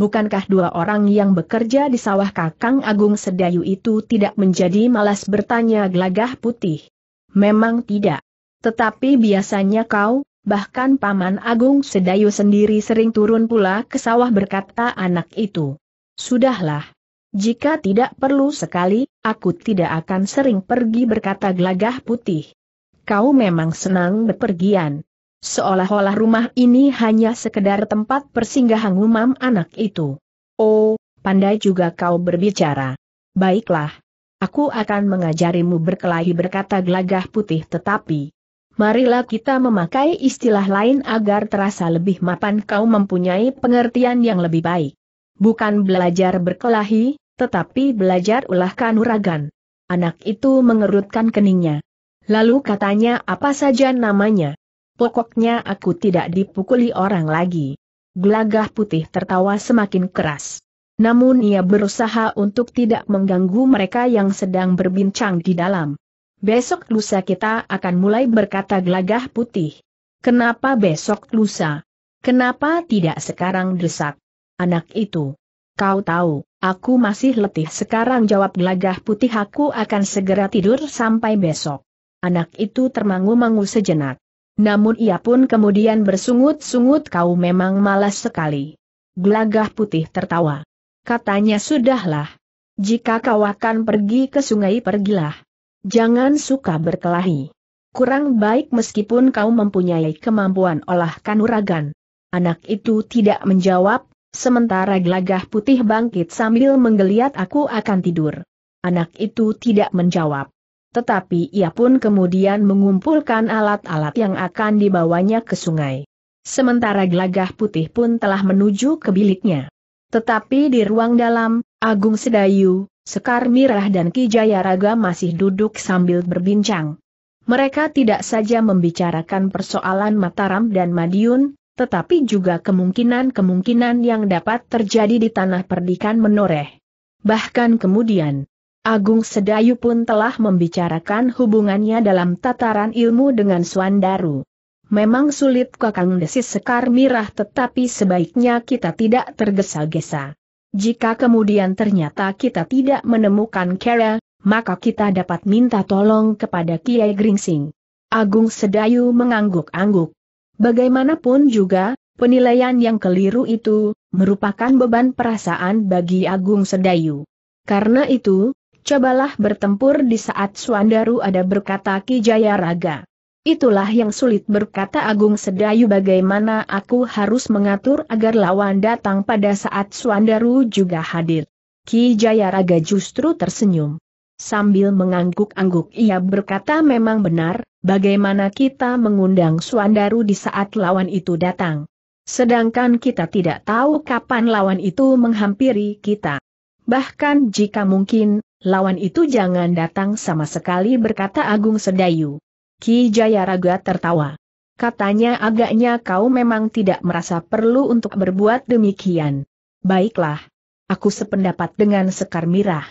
Bukankah dua orang yang bekerja di sawah Kakang Agung Sedayu itu tidak menjadi malas bertanya gelagah putih? Memang tidak. Tetapi biasanya kau, bahkan Paman Agung Sedayu sendiri sering turun pula ke sawah berkata anak itu. Sudahlah, jika tidak perlu sekali, aku tidak akan sering pergi berkata gelagah putih. Kau memang senang bepergian. Seolah-olah rumah ini hanya sekedar tempat persinggahan umam anak itu. Oh, pandai juga kau berbicara. Baiklah. Aku akan mengajarimu berkelahi berkata gelagah putih tetapi... Marilah kita memakai istilah lain agar terasa lebih mapan kau mempunyai pengertian yang lebih baik. Bukan belajar berkelahi, tetapi belajar ulah kanuragan. Anak itu mengerutkan keningnya. Lalu katanya apa saja namanya. Pokoknya aku tidak dipukuli orang lagi. Gelagah putih tertawa semakin keras. Namun ia berusaha untuk tidak mengganggu mereka yang sedang berbincang di dalam. Besok lusa kita akan mulai berkata gelagah putih. Kenapa besok lusa? Kenapa tidak sekarang desak? Anak itu. Kau tahu, Aku masih letih sekarang jawab gelagah putih aku akan segera tidur sampai besok. Anak itu termangu-mangu sejenak. Namun ia pun kemudian bersungut-sungut kau memang malas sekali. Gelagah putih tertawa. Katanya sudahlah. Jika kau akan pergi ke sungai pergilah. Jangan suka berkelahi. Kurang baik meskipun kau mempunyai kemampuan olah kanuragan. Anak itu tidak menjawab, Sementara gelagah putih bangkit sambil menggeliat aku akan tidur. Anak itu tidak menjawab. Tetapi ia pun kemudian mengumpulkan alat-alat yang akan dibawanya ke sungai. Sementara gelagah putih pun telah menuju ke biliknya. Tetapi di ruang dalam, Agung Sedayu, Sekar Mirah dan Ki Raga masih duduk sambil berbincang. Mereka tidak saja membicarakan persoalan Mataram dan Madiun, tetapi juga kemungkinan-kemungkinan yang dapat terjadi di tanah perdikan menoreh. Bahkan kemudian, Agung Sedayu pun telah membicarakan hubungannya dalam tataran ilmu dengan Suandaru. Memang sulit kakang desis sekar mirah tetapi sebaiknya kita tidak tergesa-gesa. Jika kemudian ternyata kita tidak menemukan Kera, maka kita dapat minta tolong kepada Kiai Gringsing. Agung Sedayu mengangguk-angguk. Bagaimanapun juga, penilaian yang keliru itu, merupakan beban perasaan bagi Agung Sedayu. Karena itu, cobalah bertempur di saat Suandaru ada berkata Ki Jaya Raga. Itulah yang sulit berkata Agung Sedayu bagaimana aku harus mengatur agar lawan datang pada saat Suandaru juga hadir. Ki Jayaraga justru tersenyum. Sambil mengangguk-angguk ia berkata memang benar, bagaimana kita mengundang Suandaru di saat lawan itu datang. Sedangkan kita tidak tahu kapan lawan itu menghampiri kita. Bahkan jika mungkin, lawan itu jangan datang sama sekali berkata Agung Sedayu. Ki Jayaraga tertawa. Katanya agaknya kau memang tidak merasa perlu untuk berbuat demikian. Baiklah. Aku sependapat dengan Sekar Mirah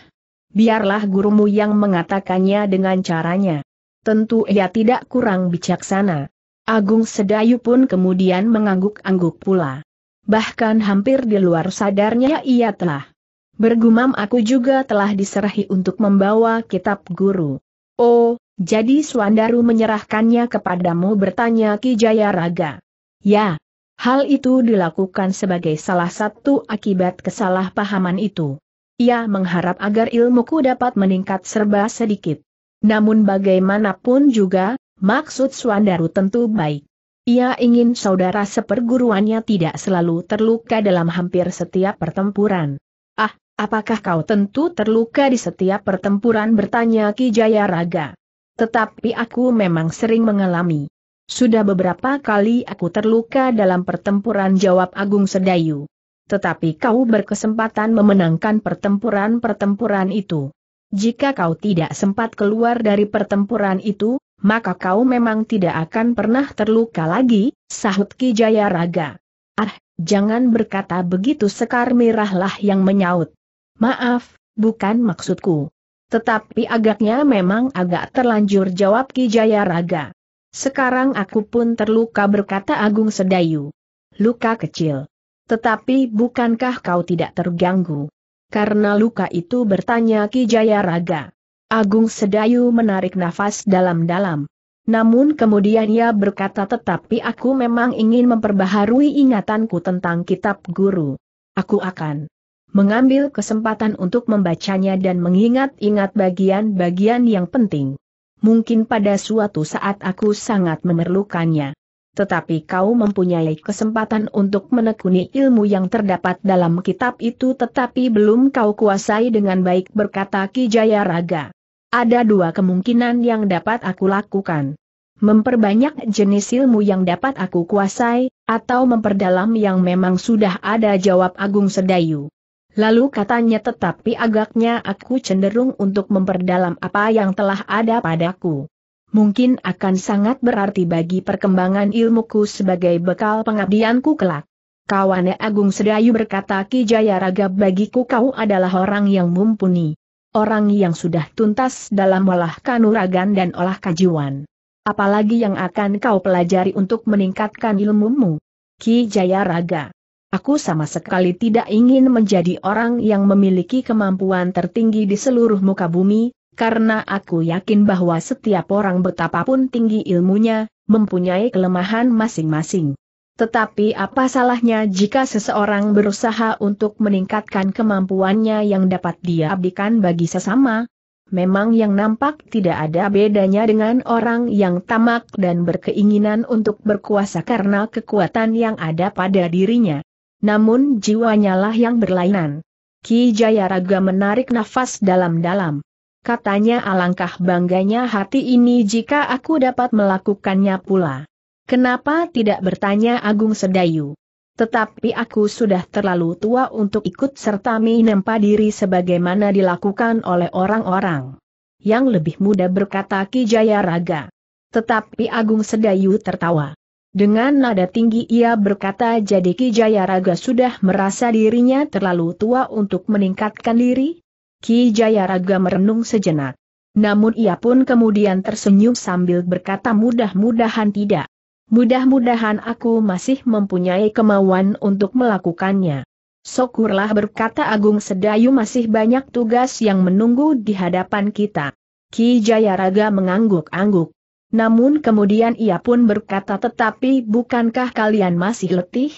biarlah gurumu yang mengatakannya dengan caranya. Tentu ia tidak kurang bijaksana. Agung Sedayu pun kemudian mengangguk-angguk pula. Bahkan hampir di luar sadarnya ia telah bergumam aku juga telah diserahi untuk membawa kitab guru. Oh, jadi Suandaru menyerahkannya kepadamu bertanya Ki Jayaraga. Ya, hal itu dilakukan sebagai salah satu akibat kesalahpahaman itu. Ia mengharap agar ilmuku dapat meningkat serba sedikit. Namun bagaimanapun juga, maksud Swandaru tentu baik. Ia ingin saudara seperguruannya tidak selalu terluka dalam hampir setiap pertempuran. Ah, apakah kau tentu terluka di setiap pertempuran bertanya Ki Raga. Tetapi aku memang sering mengalami. Sudah beberapa kali aku terluka dalam pertempuran jawab Agung Sedayu tetapi kau berkesempatan memenangkan pertempuran-pertempuran itu. Jika kau tidak sempat keluar dari pertempuran itu, maka kau memang tidak akan pernah terluka lagi, sahut Ki Jayaraga. Ah, jangan berkata begitu Sekar Mirahlah yang menyaut. Maaf, bukan maksudku. Tetapi agaknya memang agak terlanjur jawab Ki Jayaraga. Sekarang aku pun terluka berkata Agung Sedayu. Luka kecil. Tetapi bukankah kau tidak terganggu? Karena luka itu bertanya Ki Jayaraga. Agung Sedayu menarik nafas dalam-dalam. Namun kemudian ia berkata tetapi aku memang ingin memperbaharui ingatanku tentang kitab guru. Aku akan mengambil kesempatan untuk membacanya dan mengingat-ingat bagian-bagian yang penting. Mungkin pada suatu saat aku sangat memerlukannya tetapi kau mempunyai kesempatan untuk menekuni ilmu yang terdapat dalam kitab itu tetapi belum kau kuasai dengan baik berkata Ki Jayaraga. Ada dua kemungkinan yang dapat aku lakukan. Memperbanyak jenis ilmu yang dapat aku kuasai, atau memperdalam yang memang sudah ada jawab Agung Sedayu. Lalu katanya tetapi agaknya aku cenderung untuk memperdalam apa yang telah ada padaku mungkin akan sangat berarti bagi perkembangan ilmuku sebagai bekal pengabdianku kelak. Kawane Agung Sedayu berkata Ki Jaya Raga bagiku kau adalah orang yang mumpuni. Orang yang sudah tuntas dalam olah kanuragan dan olah kajuan. Apalagi yang akan kau pelajari untuk meningkatkan ilmumu. Ki Jaya Raga. Aku sama sekali tidak ingin menjadi orang yang memiliki kemampuan tertinggi di seluruh muka bumi, karena aku yakin bahwa setiap orang betapapun tinggi ilmunya, mempunyai kelemahan masing-masing. Tetapi apa salahnya jika seseorang berusaha untuk meningkatkan kemampuannya yang dapat dia abdikan bagi sesama? Memang yang nampak tidak ada bedanya dengan orang yang tamak dan berkeinginan untuk berkuasa karena kekuatan yang ada pada dirinya. Namun jiwanya lah yang berlainan. Ki Jayaraga menarik nafas dalam-dalam katanya alangkah bangganya hati ini jika aku dapat melakukannya pula. Kenapa tidak bertanya Agung Sedayu? Tetapi aku sudah terlalu tua untuk ikut serta menempa diri sebagaimana dilakukan oleh orang-orang. Yang lebih muda berkata Jaya Raga. Tetapi Agung Sedayu tertawa. Dengan nada tinggi ia berkata jadi Jaya Raga sudah merasa dirinya terlalu tua untuk meningkatkan diri, Ki Jayaraga merenung sejenak. Namun ia pun kemudian tersenyum sambil berkata mudah-mudahan tidak. Mudah-mudahan aku masih mempunyai kemauan untuk melakukannya. Syukurlah berkata Agung Sedayu masih banyak tugas yang menunggu di hadapan kita. Ki Jayaraga mengangguk-angguk. Namun kemudian ia pun berkata tetapi bukankah kalian masih letih?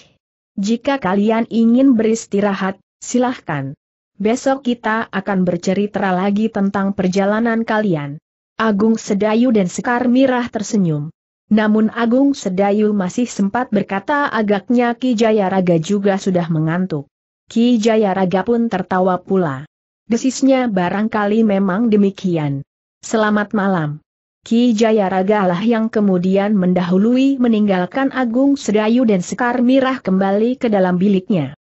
Jika kalian ingin beristirahat, silahkan. Besok kita akan bercerita lagi tentang perjalanan kalian. Agung Sedayu dan Sekar Mirah tersenyum. Namun Agung Sedayu masih sempat berkata agaknya Ki Jayaraga juga sudah mengantuk. Ki Jayaraga pun tertawa pula. Desisnya barangkali memang demikian. Selamat malam. Ki Jayaraga lah yang kemudian mendahului meninggalkan Agung Sedayu dan Sekar Mirah kembali ke dalam biliknya.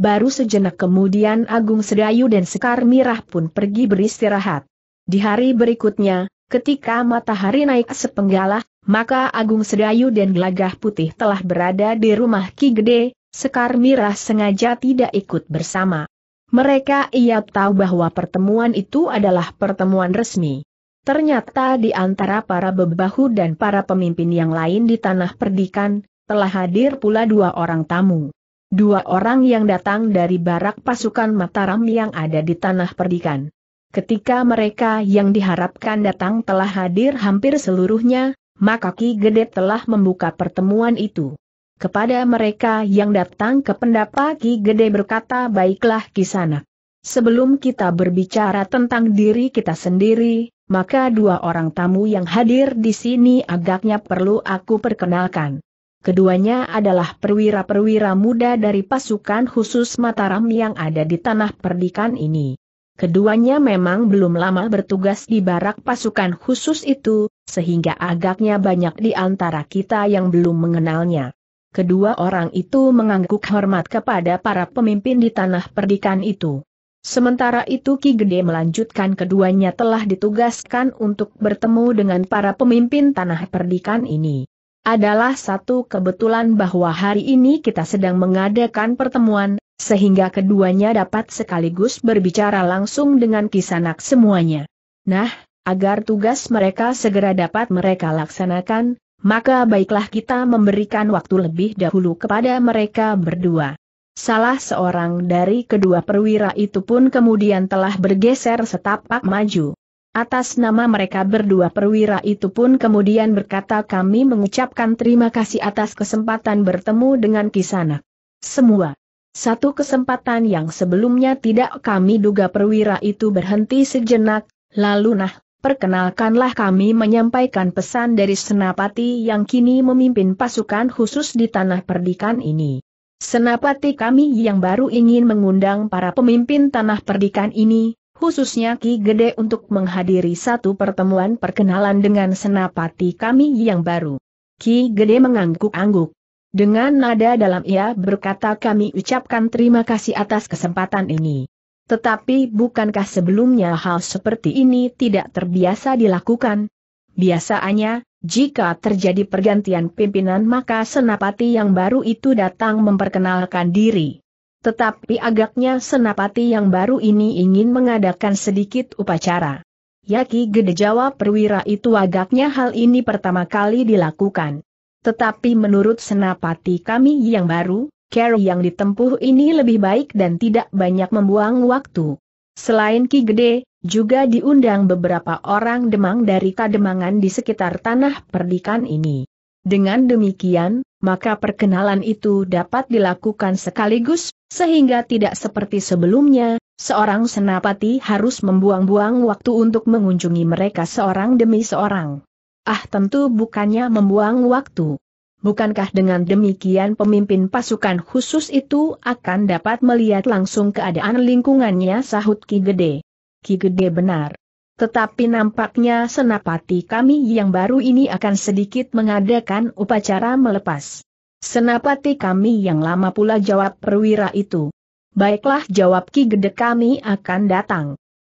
Baru sejenak kemudian Agung Sedayu dan Sekar Mirah pun pergi beristirahat. Di hari berikutnya, ketika matahari naik sepenggalah, maka Agung Sedayu dan Gelagah Putih telah berada di rumah Ki Gede, Sekar Mirah sengaja tidak ikut bersama. Mereka ia tahu bahwa pertemuan itu adalah pertemuan resmi. Ternyata di antara para bebahu dan para pemimpin yang lain di tanah perdikan, telah hadir pula dua orang tamu. Dua orang yang datang dari barak pasukan Mataram yang ada di tanah perdikan. Ketika mereka yang diharapkan datang telah hadir hampir seluruhnya, maka Ki Gede telah membuka pertemuan itu. Kepada mereka yang datang ke pendapa Ki Gede berkata baiklah Kisana. Sebelum kita berbicara tentang diri kita sendiri, maka dua orang tamu yang hadir di sini agaknya perlu aku perkenalkan. Keduanya adalah perwira-perwira muda dari pasukan khusus Mataram yang ada di tanah perdikan ini. Keduanya memang belum lama bertugas di barak pasukan khusus itu, sehingga agaknya banyak di antara kita yang belum mengenalnya. Kedua orang itu mengangguk hormat kepada para pemimpin di tanah perdikan itu. Sementara itu Ki Gede melanjutkan keduanya telah ditugaskan untuk bertemu dengan para pemimpin tanah perdikan ini. Adalah satu kebetulan bahwa hari ini kita sedang mengadakan pertemuan, sehingga keduanya dapat sekaligus berbicara langsung dengan kisanak semuanya. Nah, agar tugas mereka segera dapat mereka laksanakan, maka baiklah kita memberikan waktu lebih dahulu kepada mereka berdua. Salah seorang dari kedua perwira itu pun kemudian telah bergeser setapak maju. Atas nama mereka berdua perwira itu pun kemudian berkata kami mengucapkan terima kasih atas kesempatan bertemu dengan kisana Semua. Satu kesempatan yang sebelumnya tidak kami duga perwira itu berhenti sejenak, lalu nah, perkenalkanlah kami menyampaikan pesan dari Senapati yang kini memimpin pasukan khusus di tanah perdikan ini. Senapati kami yang baru ingin mengundang para pemimpin tanah perdikan ini, khususnya Ki Gede untuk menghadiri satu pertemuan perkenalan dengan senapati kami yang baru. Ki Gede mengangguk-angguk. Dengan nada dalam ia berkata kami ucapkan terima kasih atas kesempatan ini. Tetapi bukankah sebelumnya hal seperti ini tidak terbiasa dilakukan? Biasanya, jika terjadi pergantian pimpinan maka senapati yang baru itu datang memperkenalkan diri. Tetapi agaknya Senapati yang baru ini ingin mengadakan sedikit upacara. Yaki Gede jawab perwira itu agaknya hal ini pertama kali dilakukan. Tetapi menurut Senapati kami yang baru, care yang ditempuh ini lebih baik dan tidak banyak membuang waktu. Selain Ki Gede, juga diundang beberapa orang demang dari kademangan di sekitar tanah perdikan ini. Dengan demikian, maka perkenalan itu dapat dilakukan sekaligus sehingga tidak seperti sebelumnya, seorang senapati harus membuang-buang waktu untuk mengunjungi mereka seorang demi seorang. Ah tentu bukannya membuang waktu. Bukankah dengan demikian pemimpin pasukan khusus itu akan dapat melihat langsung keadaan lingkungannya sahut Ki Gede? Ki Gede benar. Tetapi nampaknya senapati kami yang baru ini akan sedikit mengadakan upacara melepas Senapati kami yang lama pula jawab perwira itu. Baiklah jawab Ki Gede kami akan datang.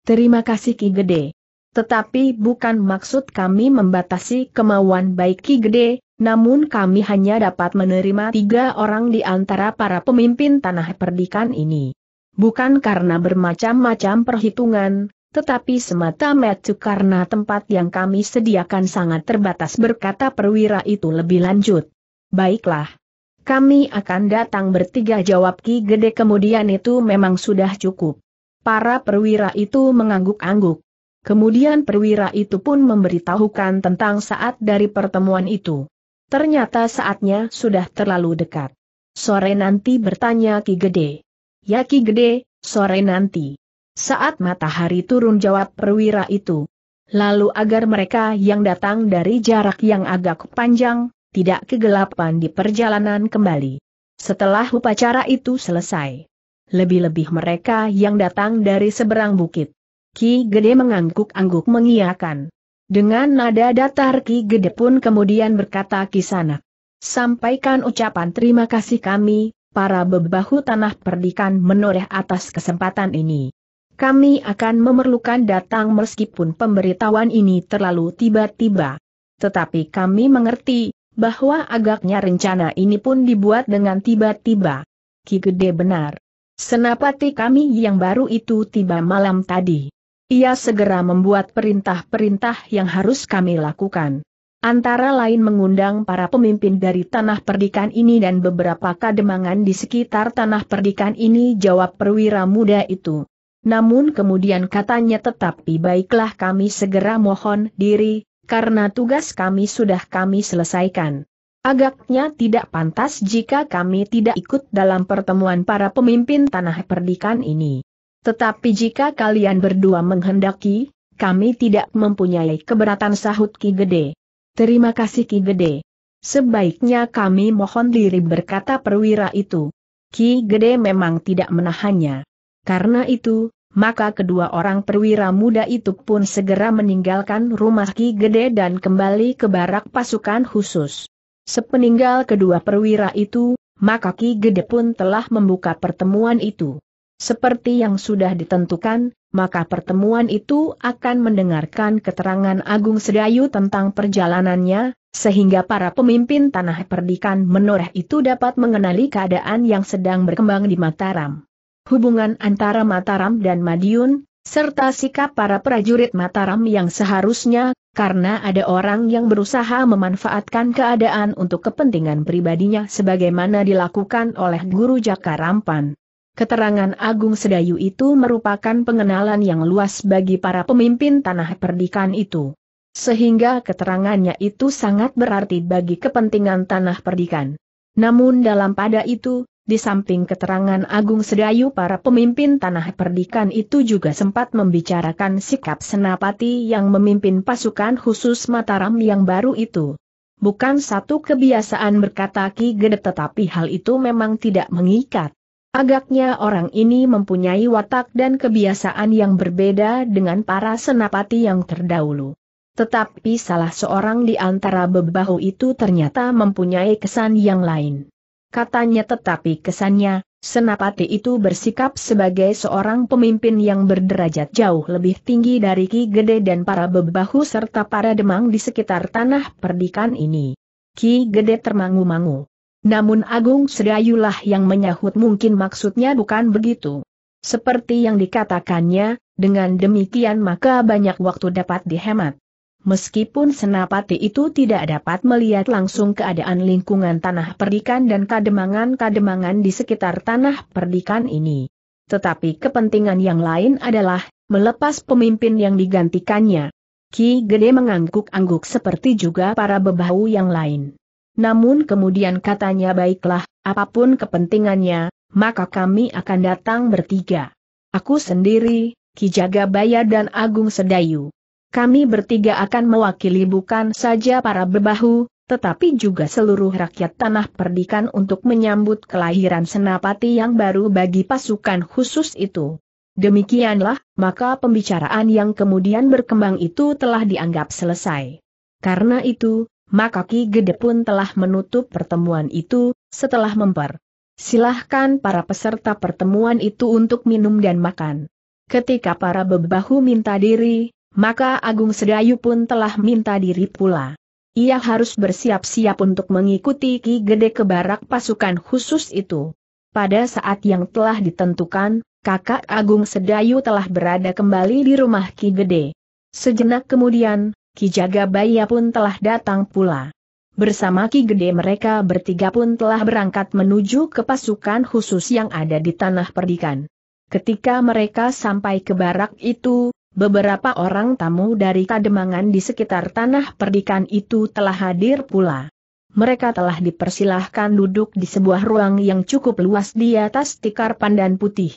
Terima kasih Ki Gede. Tetapi bukan maksud kami membatasi kemauan baik Ki Gede, namun kami hanya dapat menerima tiga orang di antara para pemimpin tanah perdikan ini. Bukan karena bermacam-macam perhitungan, tetapi semata-mata karena tempat yang kami sediakan sangat terbatas berkata perwira itu lebih lanjut. Baiklah, kami akan datang bertiga jawab Ki Gede kemudian itu memang sudah cukup. Para perwira itu mengangguk-angguk. Kemudian perwira itu pun memberitahukan tentang saat dari pertemuan itu. Ternyata saatnya sudah terlalu dekat. Sore nanti bertanya Ki Gede. Ya Ki Gede, sore nanti. Saat matahari turun jawab perwira itu. Lalu agar mereka yang datang dari jarak yang agak panjang, tidak kegelapan di perjalanan kembali. Setelah upacara itu selesai. Lebih-lebih mereka yang datang dari seberang bukit. Ki Gede mengangguk-angguk mengiyakan. Dengan nada datar Ki Gede pun kemudian berkata Kisana. Sampaikan ucapan terima kasih kami, para bebahu tanah perdikan menoreh atas kesempatan ini kami akan memerlukan datang meskipun pemberitahuan ini terlalu tiba-tiba. Tetapi kami mengerti, bahwa agaknya rencana ini pun dibuat dengan tiba-tiba. Ki Gede benar. Senapati kami yang baru itu tiba malam tadi. Ia segera membuat perintah-perintah yang harus kami lakukan. Antara lain mengundang para pemimpin dari tanah perdikan ini dan beberapa kademangan di sekitar tanah perdikan ini jawab perwira muda itu. Namun kemudian katanya tetapi baiklah kami segera mohon diri, karena tugas kami sudah kami selesaikan. Agaknya tidak pantas jika kami tidak ikut dalam pertemuan para pemimpin tanah perdikan ini. Tetapi jika kalian berdua menghendaki, kami tidak mempunyai keberatan sahut Ki Gede. Terima kasih Ki Gede. Sebaiknya kami mohon diri berkata perwira itu. Ki Gede memang tidak menahannya. Karena itu, maka kedua orang perwira muda itu pun segera meninggalkan rumah Ki Gede dan kembali ke barak pasukan khusus. Sepeninggal kedua perwira itu, maka Ki Gede pun telah membuka pertemuan itu. Seperti yang sudah ditentukan, maka pertemuan itu akan mendengarkan keterangan Agung Sedayu tentang perjalanannya, sehingga para pemimpin tanah perdikan menoreh itu dapat mengenali keadaan yang sedang berkembang di Mataram hubungan antara Mataram dan Madiun, serta sikap para prajurit Mataram yang seharusnya, karena ada orang yang berusaha memanfaatkan keadaan untuk kepentingan pribadinya sebagaimana dilakukan oleh Guru Jaka Rampan. Keterangan Agung Sedayu itu merupakan pengenalan yang luas bagi para pemimpin tanah perdikan itu. Sehingga keterangannya itu sangat berarti bagi kepentingan tanah perdikan. Namun dalam pada itu, di samping keterangan Agung Sedayu para pemimpin tanah perdikan itu juga sempat membicarakan sikap Senapati yang memimpin pasukan khusus Mataram yang baru itu. Bukan satu kebiasaan berkata Ki Gede tetapi hal itu memang tidak mengikat. Agaknya orang ini mempunyai watak dan kebiasaan yang berbeda dengan para senapati yang terdahulu. Tetapi salah seorang di antara bebahu itu ternyata mempunyai kesan yang lain katanya tetapi kesannya, Senapati itu bersikap sebagai seorang pemimpin yang berderajat jauh lebih tinggi dari Ki Gede dan para bebahu serta para demang di sekitar tanah perdikan ini. Ki Gede termangu-mangu. Namun Agung Sedayulah yang menyahut mungkin maksudnya bukan begitu. Seperti yang dikatakannya, dengan demikian maka banyak waktu dapat dihemat. Meskipun senapati itu tidak dapat melihat langsung keadaan lingkungan tanah perdikan dan kademangan-kademangan di sekitar tanah perdikan ini. Tetapi kepentingan yang lain adalah, melepas pemimpin yang digantikannya. Ki Gede mengangguk-angguk seperti juga para bebau yang lain. Namun kemudian katanya baiklah, apapun kepentingannya, maka kami akan datang bertiga. Aku sendiri, Ki Jagabaya dan Agung Sedayu kami bertiga akan mewakili bukan saja para bebahu, tetapi juga seluruh rakyat tanah perdikan untuk menyambut kelahiran senapati yang baru bagi pasukan khusus itu. Demikianlah, maka pembicaraan yang kemudian berkembang itu telah dianggap selesai. Karena itu, maka Ki Gede pun telah menutup pertemuan itu, setelah memper. Silahkan para peserta pertemuan itu untuk minum dan makan. Ketika para bebahu minta diri, maka Agung Sedayu pun telah minta diri pula. Ia harus bersiap-siap untuk mengikuti Ki Gede ke barak pasukan khusus itu. Pada saat yang telah ditentukan, kakak Agung Sedayu telah berada kembali di rumah Ki Gede. Sejenak kemudian, Ki Jagabaya pun telah datang pula. Bersama Ki Gede mereka bertiga pun telah berangkat menuju ke pasukan khusus yang ada di tanah perdikan. Ketika mereka sampai ke barak itu, Beberapa orang tamu dari kademangan di sekitar tanah perdikan itu telah hadir pula. Mereka telah dipersilahkan duduk di sebuah ruang yang cukup luas di atas tikar pandan putih.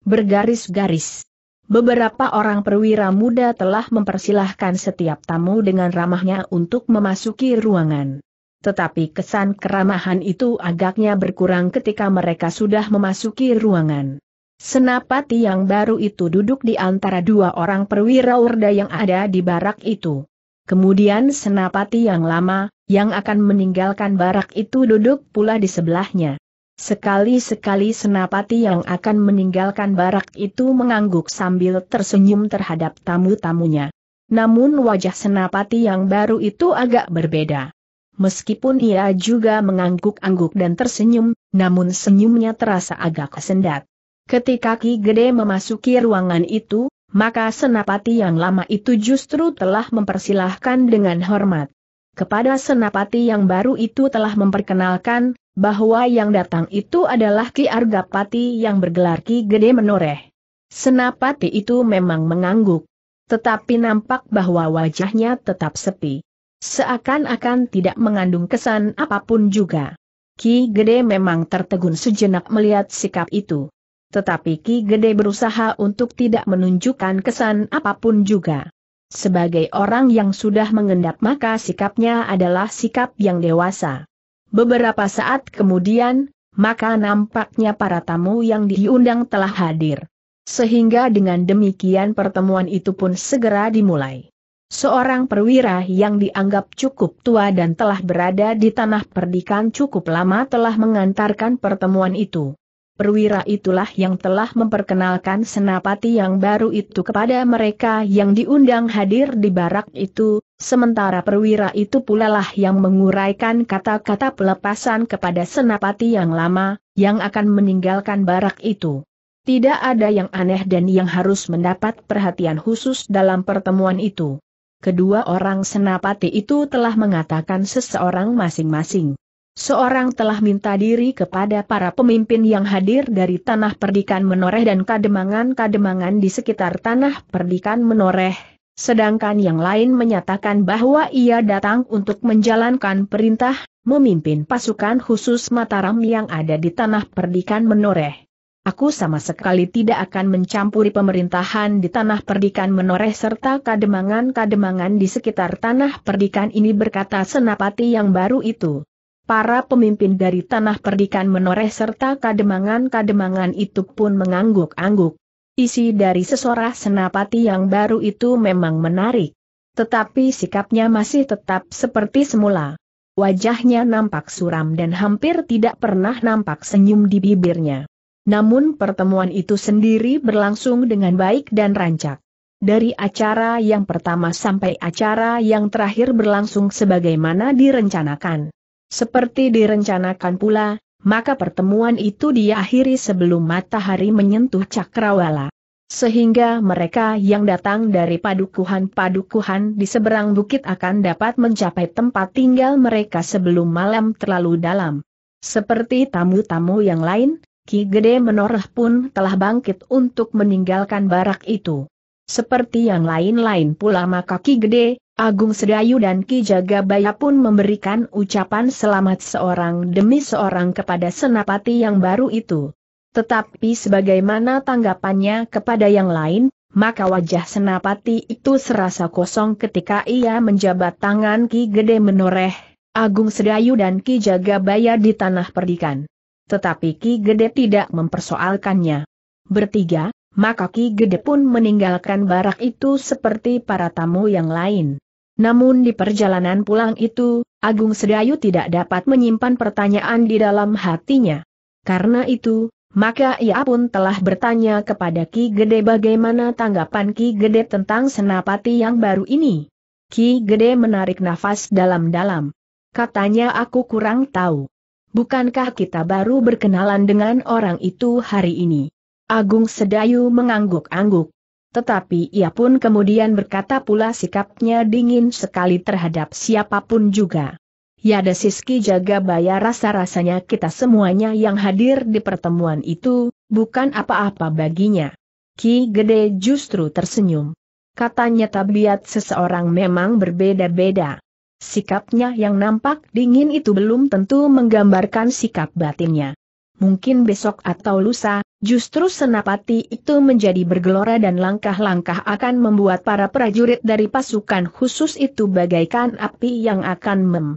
Bergaris-garis. Beberapa orang perwira muda telah mempersilahkan setiap tamu dengan ramahnya untuk memasuki ruangan. Tetapi kesan keramahan itu agaknya berkurang ketika mereka sudah memasuki ruangan. Senapati yang baru itu duduk di antara dua orang perwira urda yang ada di barak itu. Kemudian senapati yang lama, yang akan meninggalkan barak itu duduk pula di sebelahnya. Sekali-sekali senapati yang akan meninggalkan barak itu mengangguk sambil tersenyum terhadap tamu-tamunya. Namun wajah senapati yang baru itu agak berbeda. Meskipun ia juga mengangguk-angguk dan tersenyum, namun senyumnya terasa agak kesendat. Ketika Ki Gede memasuki ruangan itu, maka senapati yang lama itu justru telah mempersilahkan dengan hormat. Kepada senapati yang baru itu telah memperkenalkan, bahwa yang datang itu adalah Ki Argapati yang bergelar Ki Gede Menoreh. Senapati itu memang mengangguk. Tetapi nampak bahwa wajahnya tetap sepi. Seakan-akan tidak mengandung kesan apapun juga. Ki Gede memang tertegun sejenak melihat sikap itu. Tetapi Ki Gede berusaha untuk tidak menunjukkan kesan apapun juga. Sebagai orang yang sudah mengendap maka sikapnya adalah sikap yang dewasa. Beberapa saat kemudian, maka nampaknya para tamu yang diundang telah hadir. Sehingga dengan demikian pertemuan itu pun segera dimulai. Seorang perwira yang dianggap cukup tua dan telah berada di tanah perdikan cukup lama telah mengantarkan pertemuan itu. Perwira itulah yang telah memperkenalkan senapati yang baru itu kepada mereka yang diundang hadir di barak itu, sementara perwira itu pula lah yang menguraikan kata-kata pelepasan kepada senapati yang lama, yang akan meninggalkan barak itu. Tidak ada yang aneh dan yang harus mendapat perhatian khusus dalam pertemuan itu. Kedua orang senapati itu telah mengatakan seseorang masing-masing. Seorang telah minta diri kepada para pemimpin yang hadir dari tanah perdikan menoreh dan kademangan-kademangan di sekitar tanah perdikan menoreh, sedangkan yang lain menyatakan bahwa ia datang untuk menjalankan perintah, memimpin pasukan khusus Mataram yang ada di tanah perdikan menoreh. Aku sama sekali tidak akan mencampuri pemerintahan di tanah perdikan menoreh serta kademangan-kademangan di sekitar tanah perdikan ini berkata senapati yang baru itu para pemimpin dari tanah perdikan menoreh serta kademangan-kademangan itu pun mengangguk-angguk. Isi dari sesorah senapati yang baru itu memang menarik. Tetapi sikapnya masih tetap seperti semula. Wajahnya nampak suram dan hampir tidak pernah nampak senyum di bibirnya. Namun pertemuan itu sendiri berlangsung dengan baik dan rancak. Dari acara yang pertama sampai acara yang terakhir berlangsung sebagaimana direncanakan. Seperti direncanakan pula, maka pertemuan itu diakhiri sebelum matahari menyentuh cakrawala. Sehingga mereka yang datang dari padukuhan-padukuhan di seberang bukit akan dapat mencapai tempat tinggal mereka sebelum malam terlalu dalam. Seperti tamu-tamu yang lain, Ki Gede Menoreh pun telah bangkit untuk meninggalkan barak itu. Seperti yang lain-lain pula maka Ki Gede, Agung Sedayu dan Ki Jagabaya pun memberikan ucapan selamat seorang demi seorang kepada Senapati yang baru itu. Tetapi sebagaimana tanggapannya kepada yang lain, maka wajah Senapati itu serasa kosong ketika ia menjabat tangan Ki Gede menoreh, Agung Sedayu dan Ki Jagabaya di tanah perdikan. Tetapi Ki Gede tidak mempersoalkannya. Bertiga, maka Ki Gede pun meninggalkan barak itu seperti para tamu yang lain. Namun di perjalanan pulang itu, Agung Sedayu tidak dapat menyimpan pertanyaan di dalam hatinya. Karena itu, maka ia pun telah bertanya kepada Ki Gede bagaimana tanggapan Ki Gede tentang senapati yang baru ini. Ki Gede menarik nafas dalam-dalam. Katanya aku kurang tahu. Bukankah kita baru berkenalan dengan orang itu hari ini? Agung Sedayu mengangguk-angguk. Tetapi ia pun kemudian berkata pula sikapnya dingin sekali terhadap siapapun juga. Ya desiski jaga bayar rasa-rasanya kita semuanya yang hadir di pertemuan itu, bukan apa-apa baginya. Ki Gede justru tersenyum. Katanya tabiat seseorang memang berbeda-beda. Sikapnya yang nampak dingin itu belum tentu menggambarkan sikap batinnya mungkin besok atau lusa, justru senapati itu menjadi bergelora dan langkah-langkah akan membuat para prajurit dari pasukan khusus itu bagaikan api yang akan mem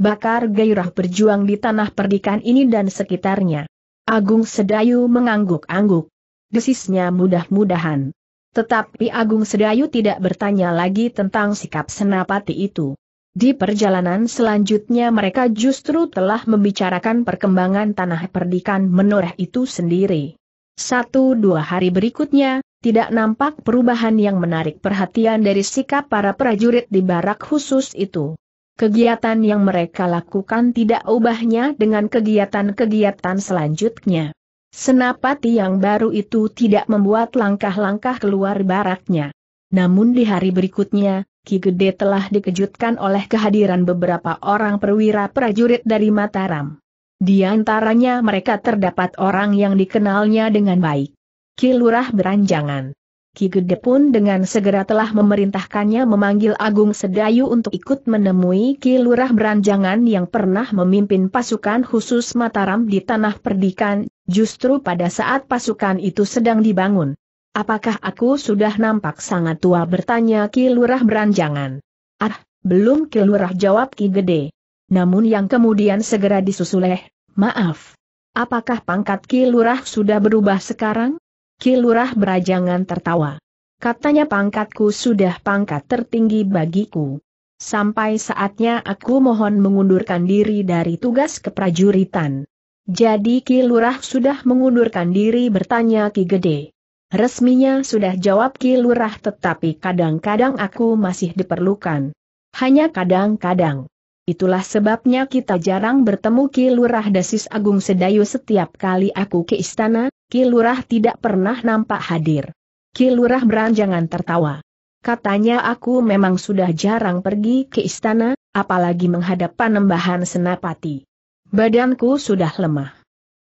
bakar gairah berjuang di tanah perdikan ini dan sekitarnya. Agung Sedayu mengangguk-angguk. Desisnya mudah-mudahan. Tetapi Agung Sedayu tidak bertanya lagi tentang sikap senapati itu. Di perjalanan selanjutnya mereka justru telah membicarakan perkembangan tanah perdikan menoreh itu sendiri. Satu dua hari berikutnya, tidak nampak perubahan yang menarik perhatian dari sikap para prajurit di barak khusus itu. Kegiatan yang mereka lakukan tidak ubahnya dengan kegiatan-kegiatan selanjutnya. Senapati yang baru itu tidak membuat langkah-langkah keluar baraknya. Namun di hari berikutnya, Ki Gede telah dikejutkan oleh kehadiran beberapa orang perwira prajurit dari Mataram. Di antaranya mereka terdapat orang yang dikenalnya dengan baik. Ki Lurah Beranjangan. Ki Gede pun dengan segera telah memerintahkannya memanggil Agung Sedayu untuk ikut menemui Ki Lurah Beranjangan yang pernah memimpin pasukan khusus Mataram di Tanah Perdikan, justru pada saat pasukan itu sedang dibangun. Apakah aku sudah nampak sangat tua bertanya Ki Lurah beranjangan. Ah, belum Ki Lurah jawab Ki Gede. Namun yang kemudian segera disusuleh, maaf. Apakah pangkat Ki Lurah sudah berubah sekarang? Ki Lurah berajangan tertawa. Katanya pangkatku sudah pangkat tertinggi bagiku. Sampai saatnya aku mohon mengundurkan diri dari tugas keprajuritan. Jadi Ki Lurah sudah mengundurkan diri bertanya Ki Gede. Resminya sudah jawab Ki Lurah tetapi kadang-kadang aku masih diperlukan. Hanya kadang-kadang. Itulah sebabnya kita jarang bertemu Ki Lurah Dasis Agung Sedayu setiap kali aku ke istana, Ki Lurah tidak pernah nampak hadir. Ki Lurah beranjangan tertawa. Katanya aku memang sudah jarang pergi ke istana, apalagi menghadap panembahan senapati. Badanku sudah lemah.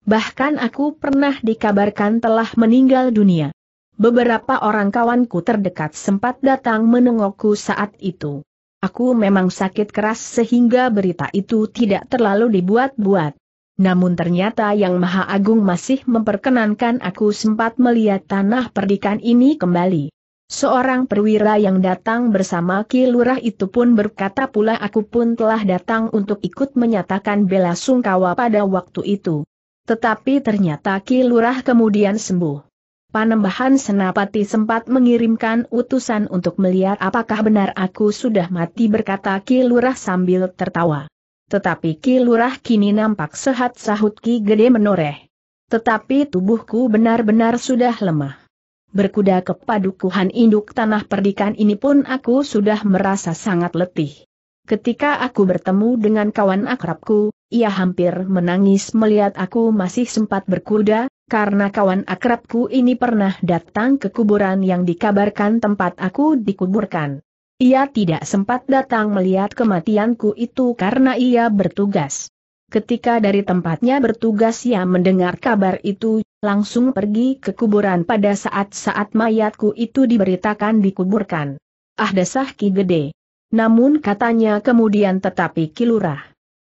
Bahkan aku pernah dikabarkan telah meninggal dunia. Beberapa orang kawanku terdekat sempat datang menengokku saat itu. Aku memang sakit keras sehingga berita itu tidak terlalu dibuat-buat. Namun ternyata Yang Maha Agung masih memperkenankan aku sempat melihat tanah perdikan ini kembali. Seorang perwira yang datang bersama Ki Lurah itu pun berkata pula aku pun telah datang untuk ikut menyatakan bela sungkawa pada waktu itu. Tetapi ternyata Ki Lurah kemudian sembuh. Panembahan Senapati sempat mengirimkan utusan untuk melihat apakah benar aku sudah mati berkata Ki Lurah sambil tertawa. Tetapi Ki Lurah kini nampak sehat sahut Ki Gede menoreh. Tetapi tubuhku benar-benar sudah lemah. Berkuda ke padukuhan induk tanah perdikan ini pun aku sudah merasa sangat letih. Ketika aku bertemu dengan kawan akrabku, ia hampir menangis melihat aku masih sempat berkuda, karena kawan akrabku ini pernah datang ke kuburan yang dikabarkan tempat aku dikuburkan. Ia tidak sempat datang melihat kematianku itu karena ia bertugas. Ketika dari tempatnya bertugas ia mendengar kabar itu, langsung pergi ke kuburan pada saat-saat mayatku itu diberitakan dikuburkan. Ah desah Ki Gede. Namun katanya kemudian tetapi Kilurah.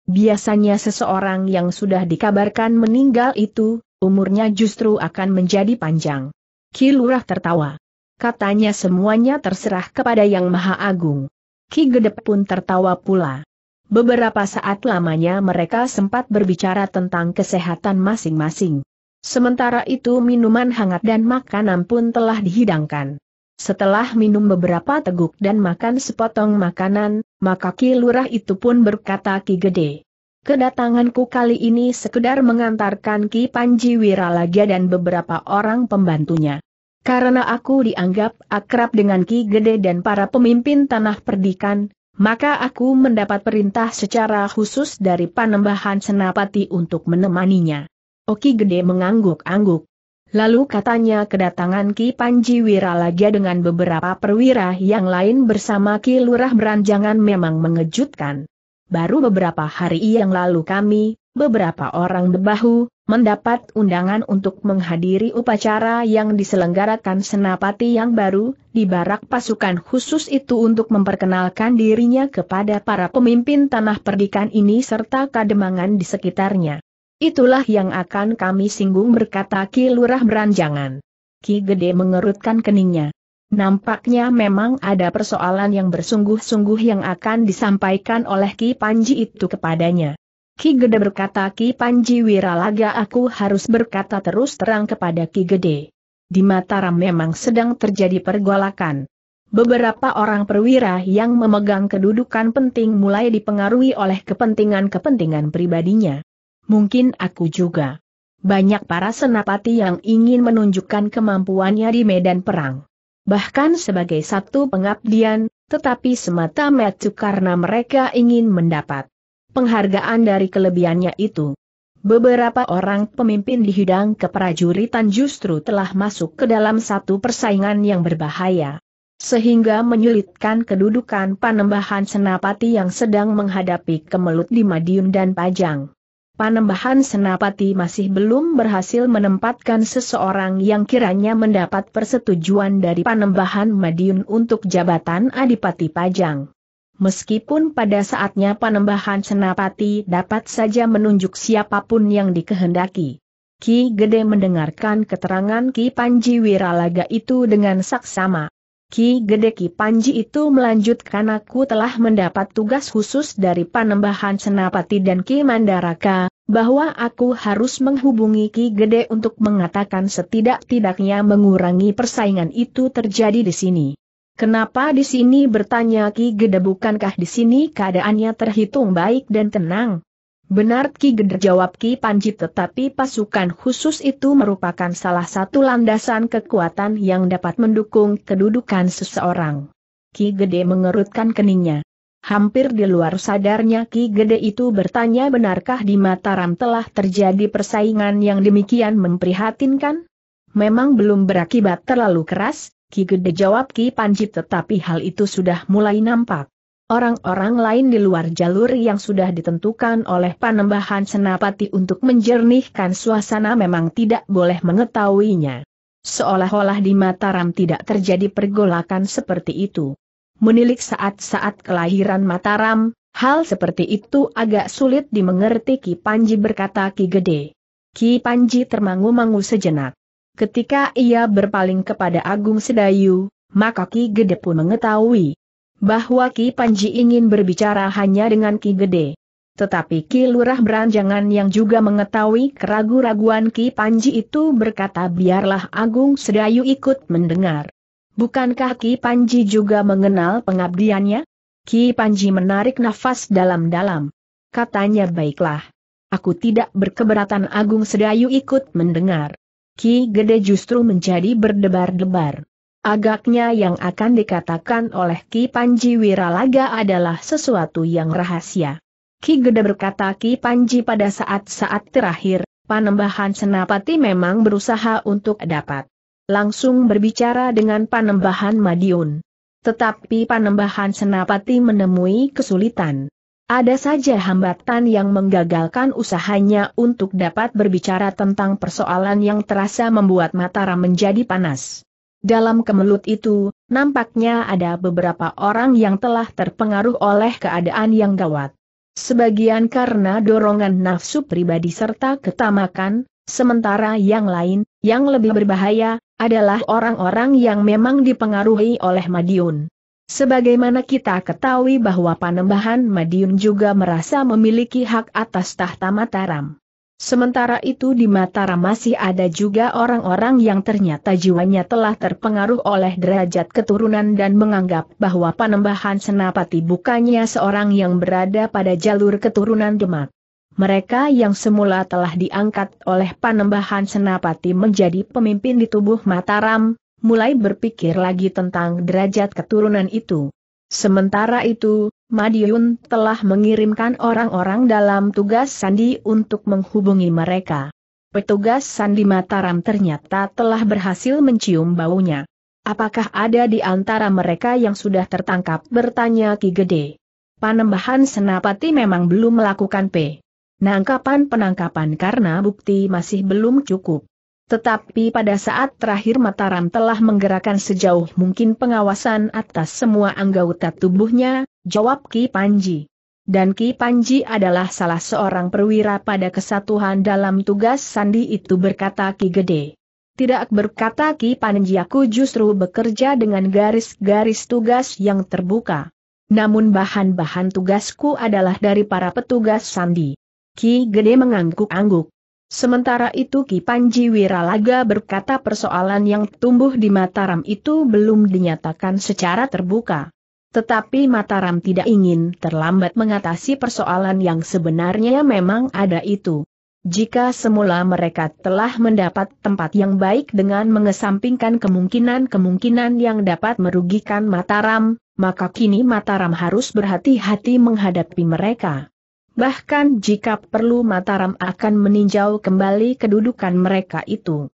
Biasanya seseorang yang sudah dikabarkan meninggal itu, umurnya justru akan menjadi panjang. Ki Lurah tertawa. Katanya semuanya terserah kepada Yang Maha Agung. Ki Gedep pun tertawa pula. Beberapa saat lamanya mereka sempat berbicara tentang kesehatan masing-masing. Sementara itu minuman hangat dan makanan pun telah dihidangkan. Setelah minum beberapa teguk dan makan sepotong makanan, maka Ki Lurah itu pun berkata Ki Gede. Kedatanganku kali ini sekedar mengantarkan Ki Panji Wiralaga dan beberapa orang pembantunya. Karena aku dianggap akrab dengan Ki Gede dan para pemimpin tanah perdikan, maka aku mendapat perintah secara khusus dari Panembahan Senapati untuk menemaninya. Oki oh, Gede mengangguk-angguk. Lalu katanya kedatangan Ki Panji Wiralaga dengan beberapa perwira yang lain bersama Ki Lurah Beranjangan memang mengejutkan baru beberapa hari yang lalu kami, beberapa orang bebahu, mendapat undangan untuk menghadiri upacara yang diselenggarakan Senapati yang baru, di barak pasukan khusus itu untuk memperkenalkan dirinya kepada para pemimpin tanah perdikan ini serta kademangan di sekitarnya. Itulah yang akan kami singgung berkata Ki Lurah Beranjangan. Ki Gede mengerutkan keningnya. Nampaknya memang ada persoalan yang bersungguh-sungguh yang akan disampaikan oleh Ki Panji itu kepadanya. Ki Gede berkata Ki Panji Wiralaga aku harus berkata terus terang kepada Ki Gede. Di Mataram memang sedang terjadi pergolakan. Beberapa orang perwira yang memegang kedudukan penting mulai dipengaruhi oleh kepentingan-kepentingan pribadinya. Mungkin aku juga. Banyak para senapati yang ingin menunjukkan kemampuannya di medan perang bahkan sebagai satu pengabdian, tetapi semata-mata karena mereka ingin mendapat penghargaan dari kelebihannya itu. Beberapa orang pemimpin di hidang keprajuritan justru telah masuk ke dalam satu persaingan yang berbahaya. Sehingga menyulitkan kedudukan panembahan senapati yang sedang menghadapi kemelut di Madiun dan Pajang. Panembahan Senapati masih belum berhasil menempatkan seseorang yang kiranya mendapat persetujuan dari Panembahan Madiun untuk jabatan Adipati Pajang. Meskipun pada saatnya Panembahan Senapati dapat saja menunjuk siapapun yang dikehendaki. Ki Gede mendengarkan keterangan Ki Panji Wiralaga itu dengan saksama. Ki Gede Ki Panji itu melanjutkan aku telah mendapat tugas khusus dari Panembahan Senapati dan Ki Mandaraka, bahwa aku harus menghubungi Ki Gede untuk mengatakan setidak-tidaknya mengurangi persaingan itu terjadi di sini. Kenapa di sini bertanya Ki Gede bukankah di sini keadaannya terhitung baik dan tenang? Benar Ki Gede jawab Ki Panji tetapi pasukan khusus itu merupakan salah satu landasan kekuatan yang dapat mendukung kedudukan seseorang. Ki Gede mengerutkan keningnya. Hampir di luar sadarnya Ki Gede itu bertanya benarkah di Mataram telah terjadi persaingan yang demikian memprihatinkan? Memang belum berakibat terlalu keras, Ki Gede jawab Ki Panji tetapi hal itu sudah mulai nampak orang-orang lain di luar jalur yang sudah ditentukan oleh panembahan senapati untuk menjernihkan suasana memang tidak boleh mengetahuinya. Seolah-olah di Mataram tidak terjadi pergolakan seperti itu. Menilik saat-saat kelahiran Mataram, hal seperti itu agak sulit dimengerti Ki Panji berkata Ki Gede. Ki Panji termangu-mangu sejenak. Ketika ia berpaling kepada Agung Sedayu, maka Ki Gede pun mengetahui bahwa Ki Panji ingin berbicara hanya dengan Ki Gede. Tetapi Ki Lurah Beranjangan yang juga mengetahui keragu-raguan Ki Panji itu berkata biarlah Agung Sedayu ikut mendengar. Bukankah Ki Panji juga mengenal pengabdiannya? Ki Panji menarik nafas dalam-dalam. Katanya baiklah. Aku tidak berkeberatan Agung Sedayu ikut mendengar. Ki Gede justru menjadi berdebar-debar. Agaknya yang akan dikatakan oleh Ki Panji Wiralaga adalah sesuatu yang rahasia. Ki Gede berkata Ki Panji pada saat-saat terakhir, Panembahan Senapati memang berusaha untuk dapat langsung berbicara dengan Panembahan Madiun. Tetapi Panembahan Senapati menemui kesulitan. Ada saja hambatan yang menggagalkan usahanya untuk dapat berbicara tentang persoalan yang terasa membuat Mataram menjadi panas. Dalam kemelut itu, nampaknya ada beberapa orang yang telah terpengaruh oleh keadaan yang gawat. Sebagian karena dorongan nafsu pribadi serta ketamakan, sementara yang lain, yang lebih berbahaya, adalah orang-orang yang memang dipengaruhi oleh Madiun. Sebagaimana kita ketahui bahwa Panembahan Madiun juga merasa memiliki hak atas tahta Mataram. Sementara itu di Mataram masih ada juga orang-orang yang ternyata jiwanya telah terpengaruh oleh derajat keturunan dan menganggap bahwa Panembahan Senapati bukannya seorang yang berada pada jalur keturunan Demak. Mereka yang semula telah diangkat oleh Panembahan Senapati menjadi pemimpin di tubuh Mataram, mulai berpikir lagi tentang derajat keturunan itu. Sementara itu, Madiun telah mengirimkan orang-orang dalam tugas Sandi untuk menghubungi mereka. Petugas Sandi Mataram ternyata telah berhasil mencium baunya. Apakah ada di antara mereka yang sudah tertangkap bertanya Ki Gede. Panembahan Senapati memang belum melakukan P. Nangkapan penangkapan karena bukti masih belum cukup. Tetapi pada saat terakhir Mataram telah menggerakkan sejauh mungkin pengawasan atas semua anggota tubuhnya, jawab Ki Panji. Dan Ki Panji adalah salah seorang perwira pada kesatuan dalam tugas sandi itu berkata Ki Gede. Tidak berkata Ki Panji aku justru bekerja dengan garis-garis tugas yang terbuka. Namun bahan-bahan tugasku adalah dari para petugas sandi. Ki Gede mengangguk-angguk. Sementara itu Ki Panji Wiralaga berkata persoalan yang tumbuh di Mataram itu belum dinyatakan secara terbuka. Tetapi Mataram tidak ingin terlambat mengatasi persoalan yang sebenarnya memang ada itu. Jika semula mereka telah mendapat tempat yang baik dengan mengesampingkan kemungkinan-kemungkinan yang dapat merugikan Mataram, maka kini Mataram harus berhati-hati menghadapi mereka bahkan jika perlu Mataram akan meninjau kembali kedudukan mereka itu.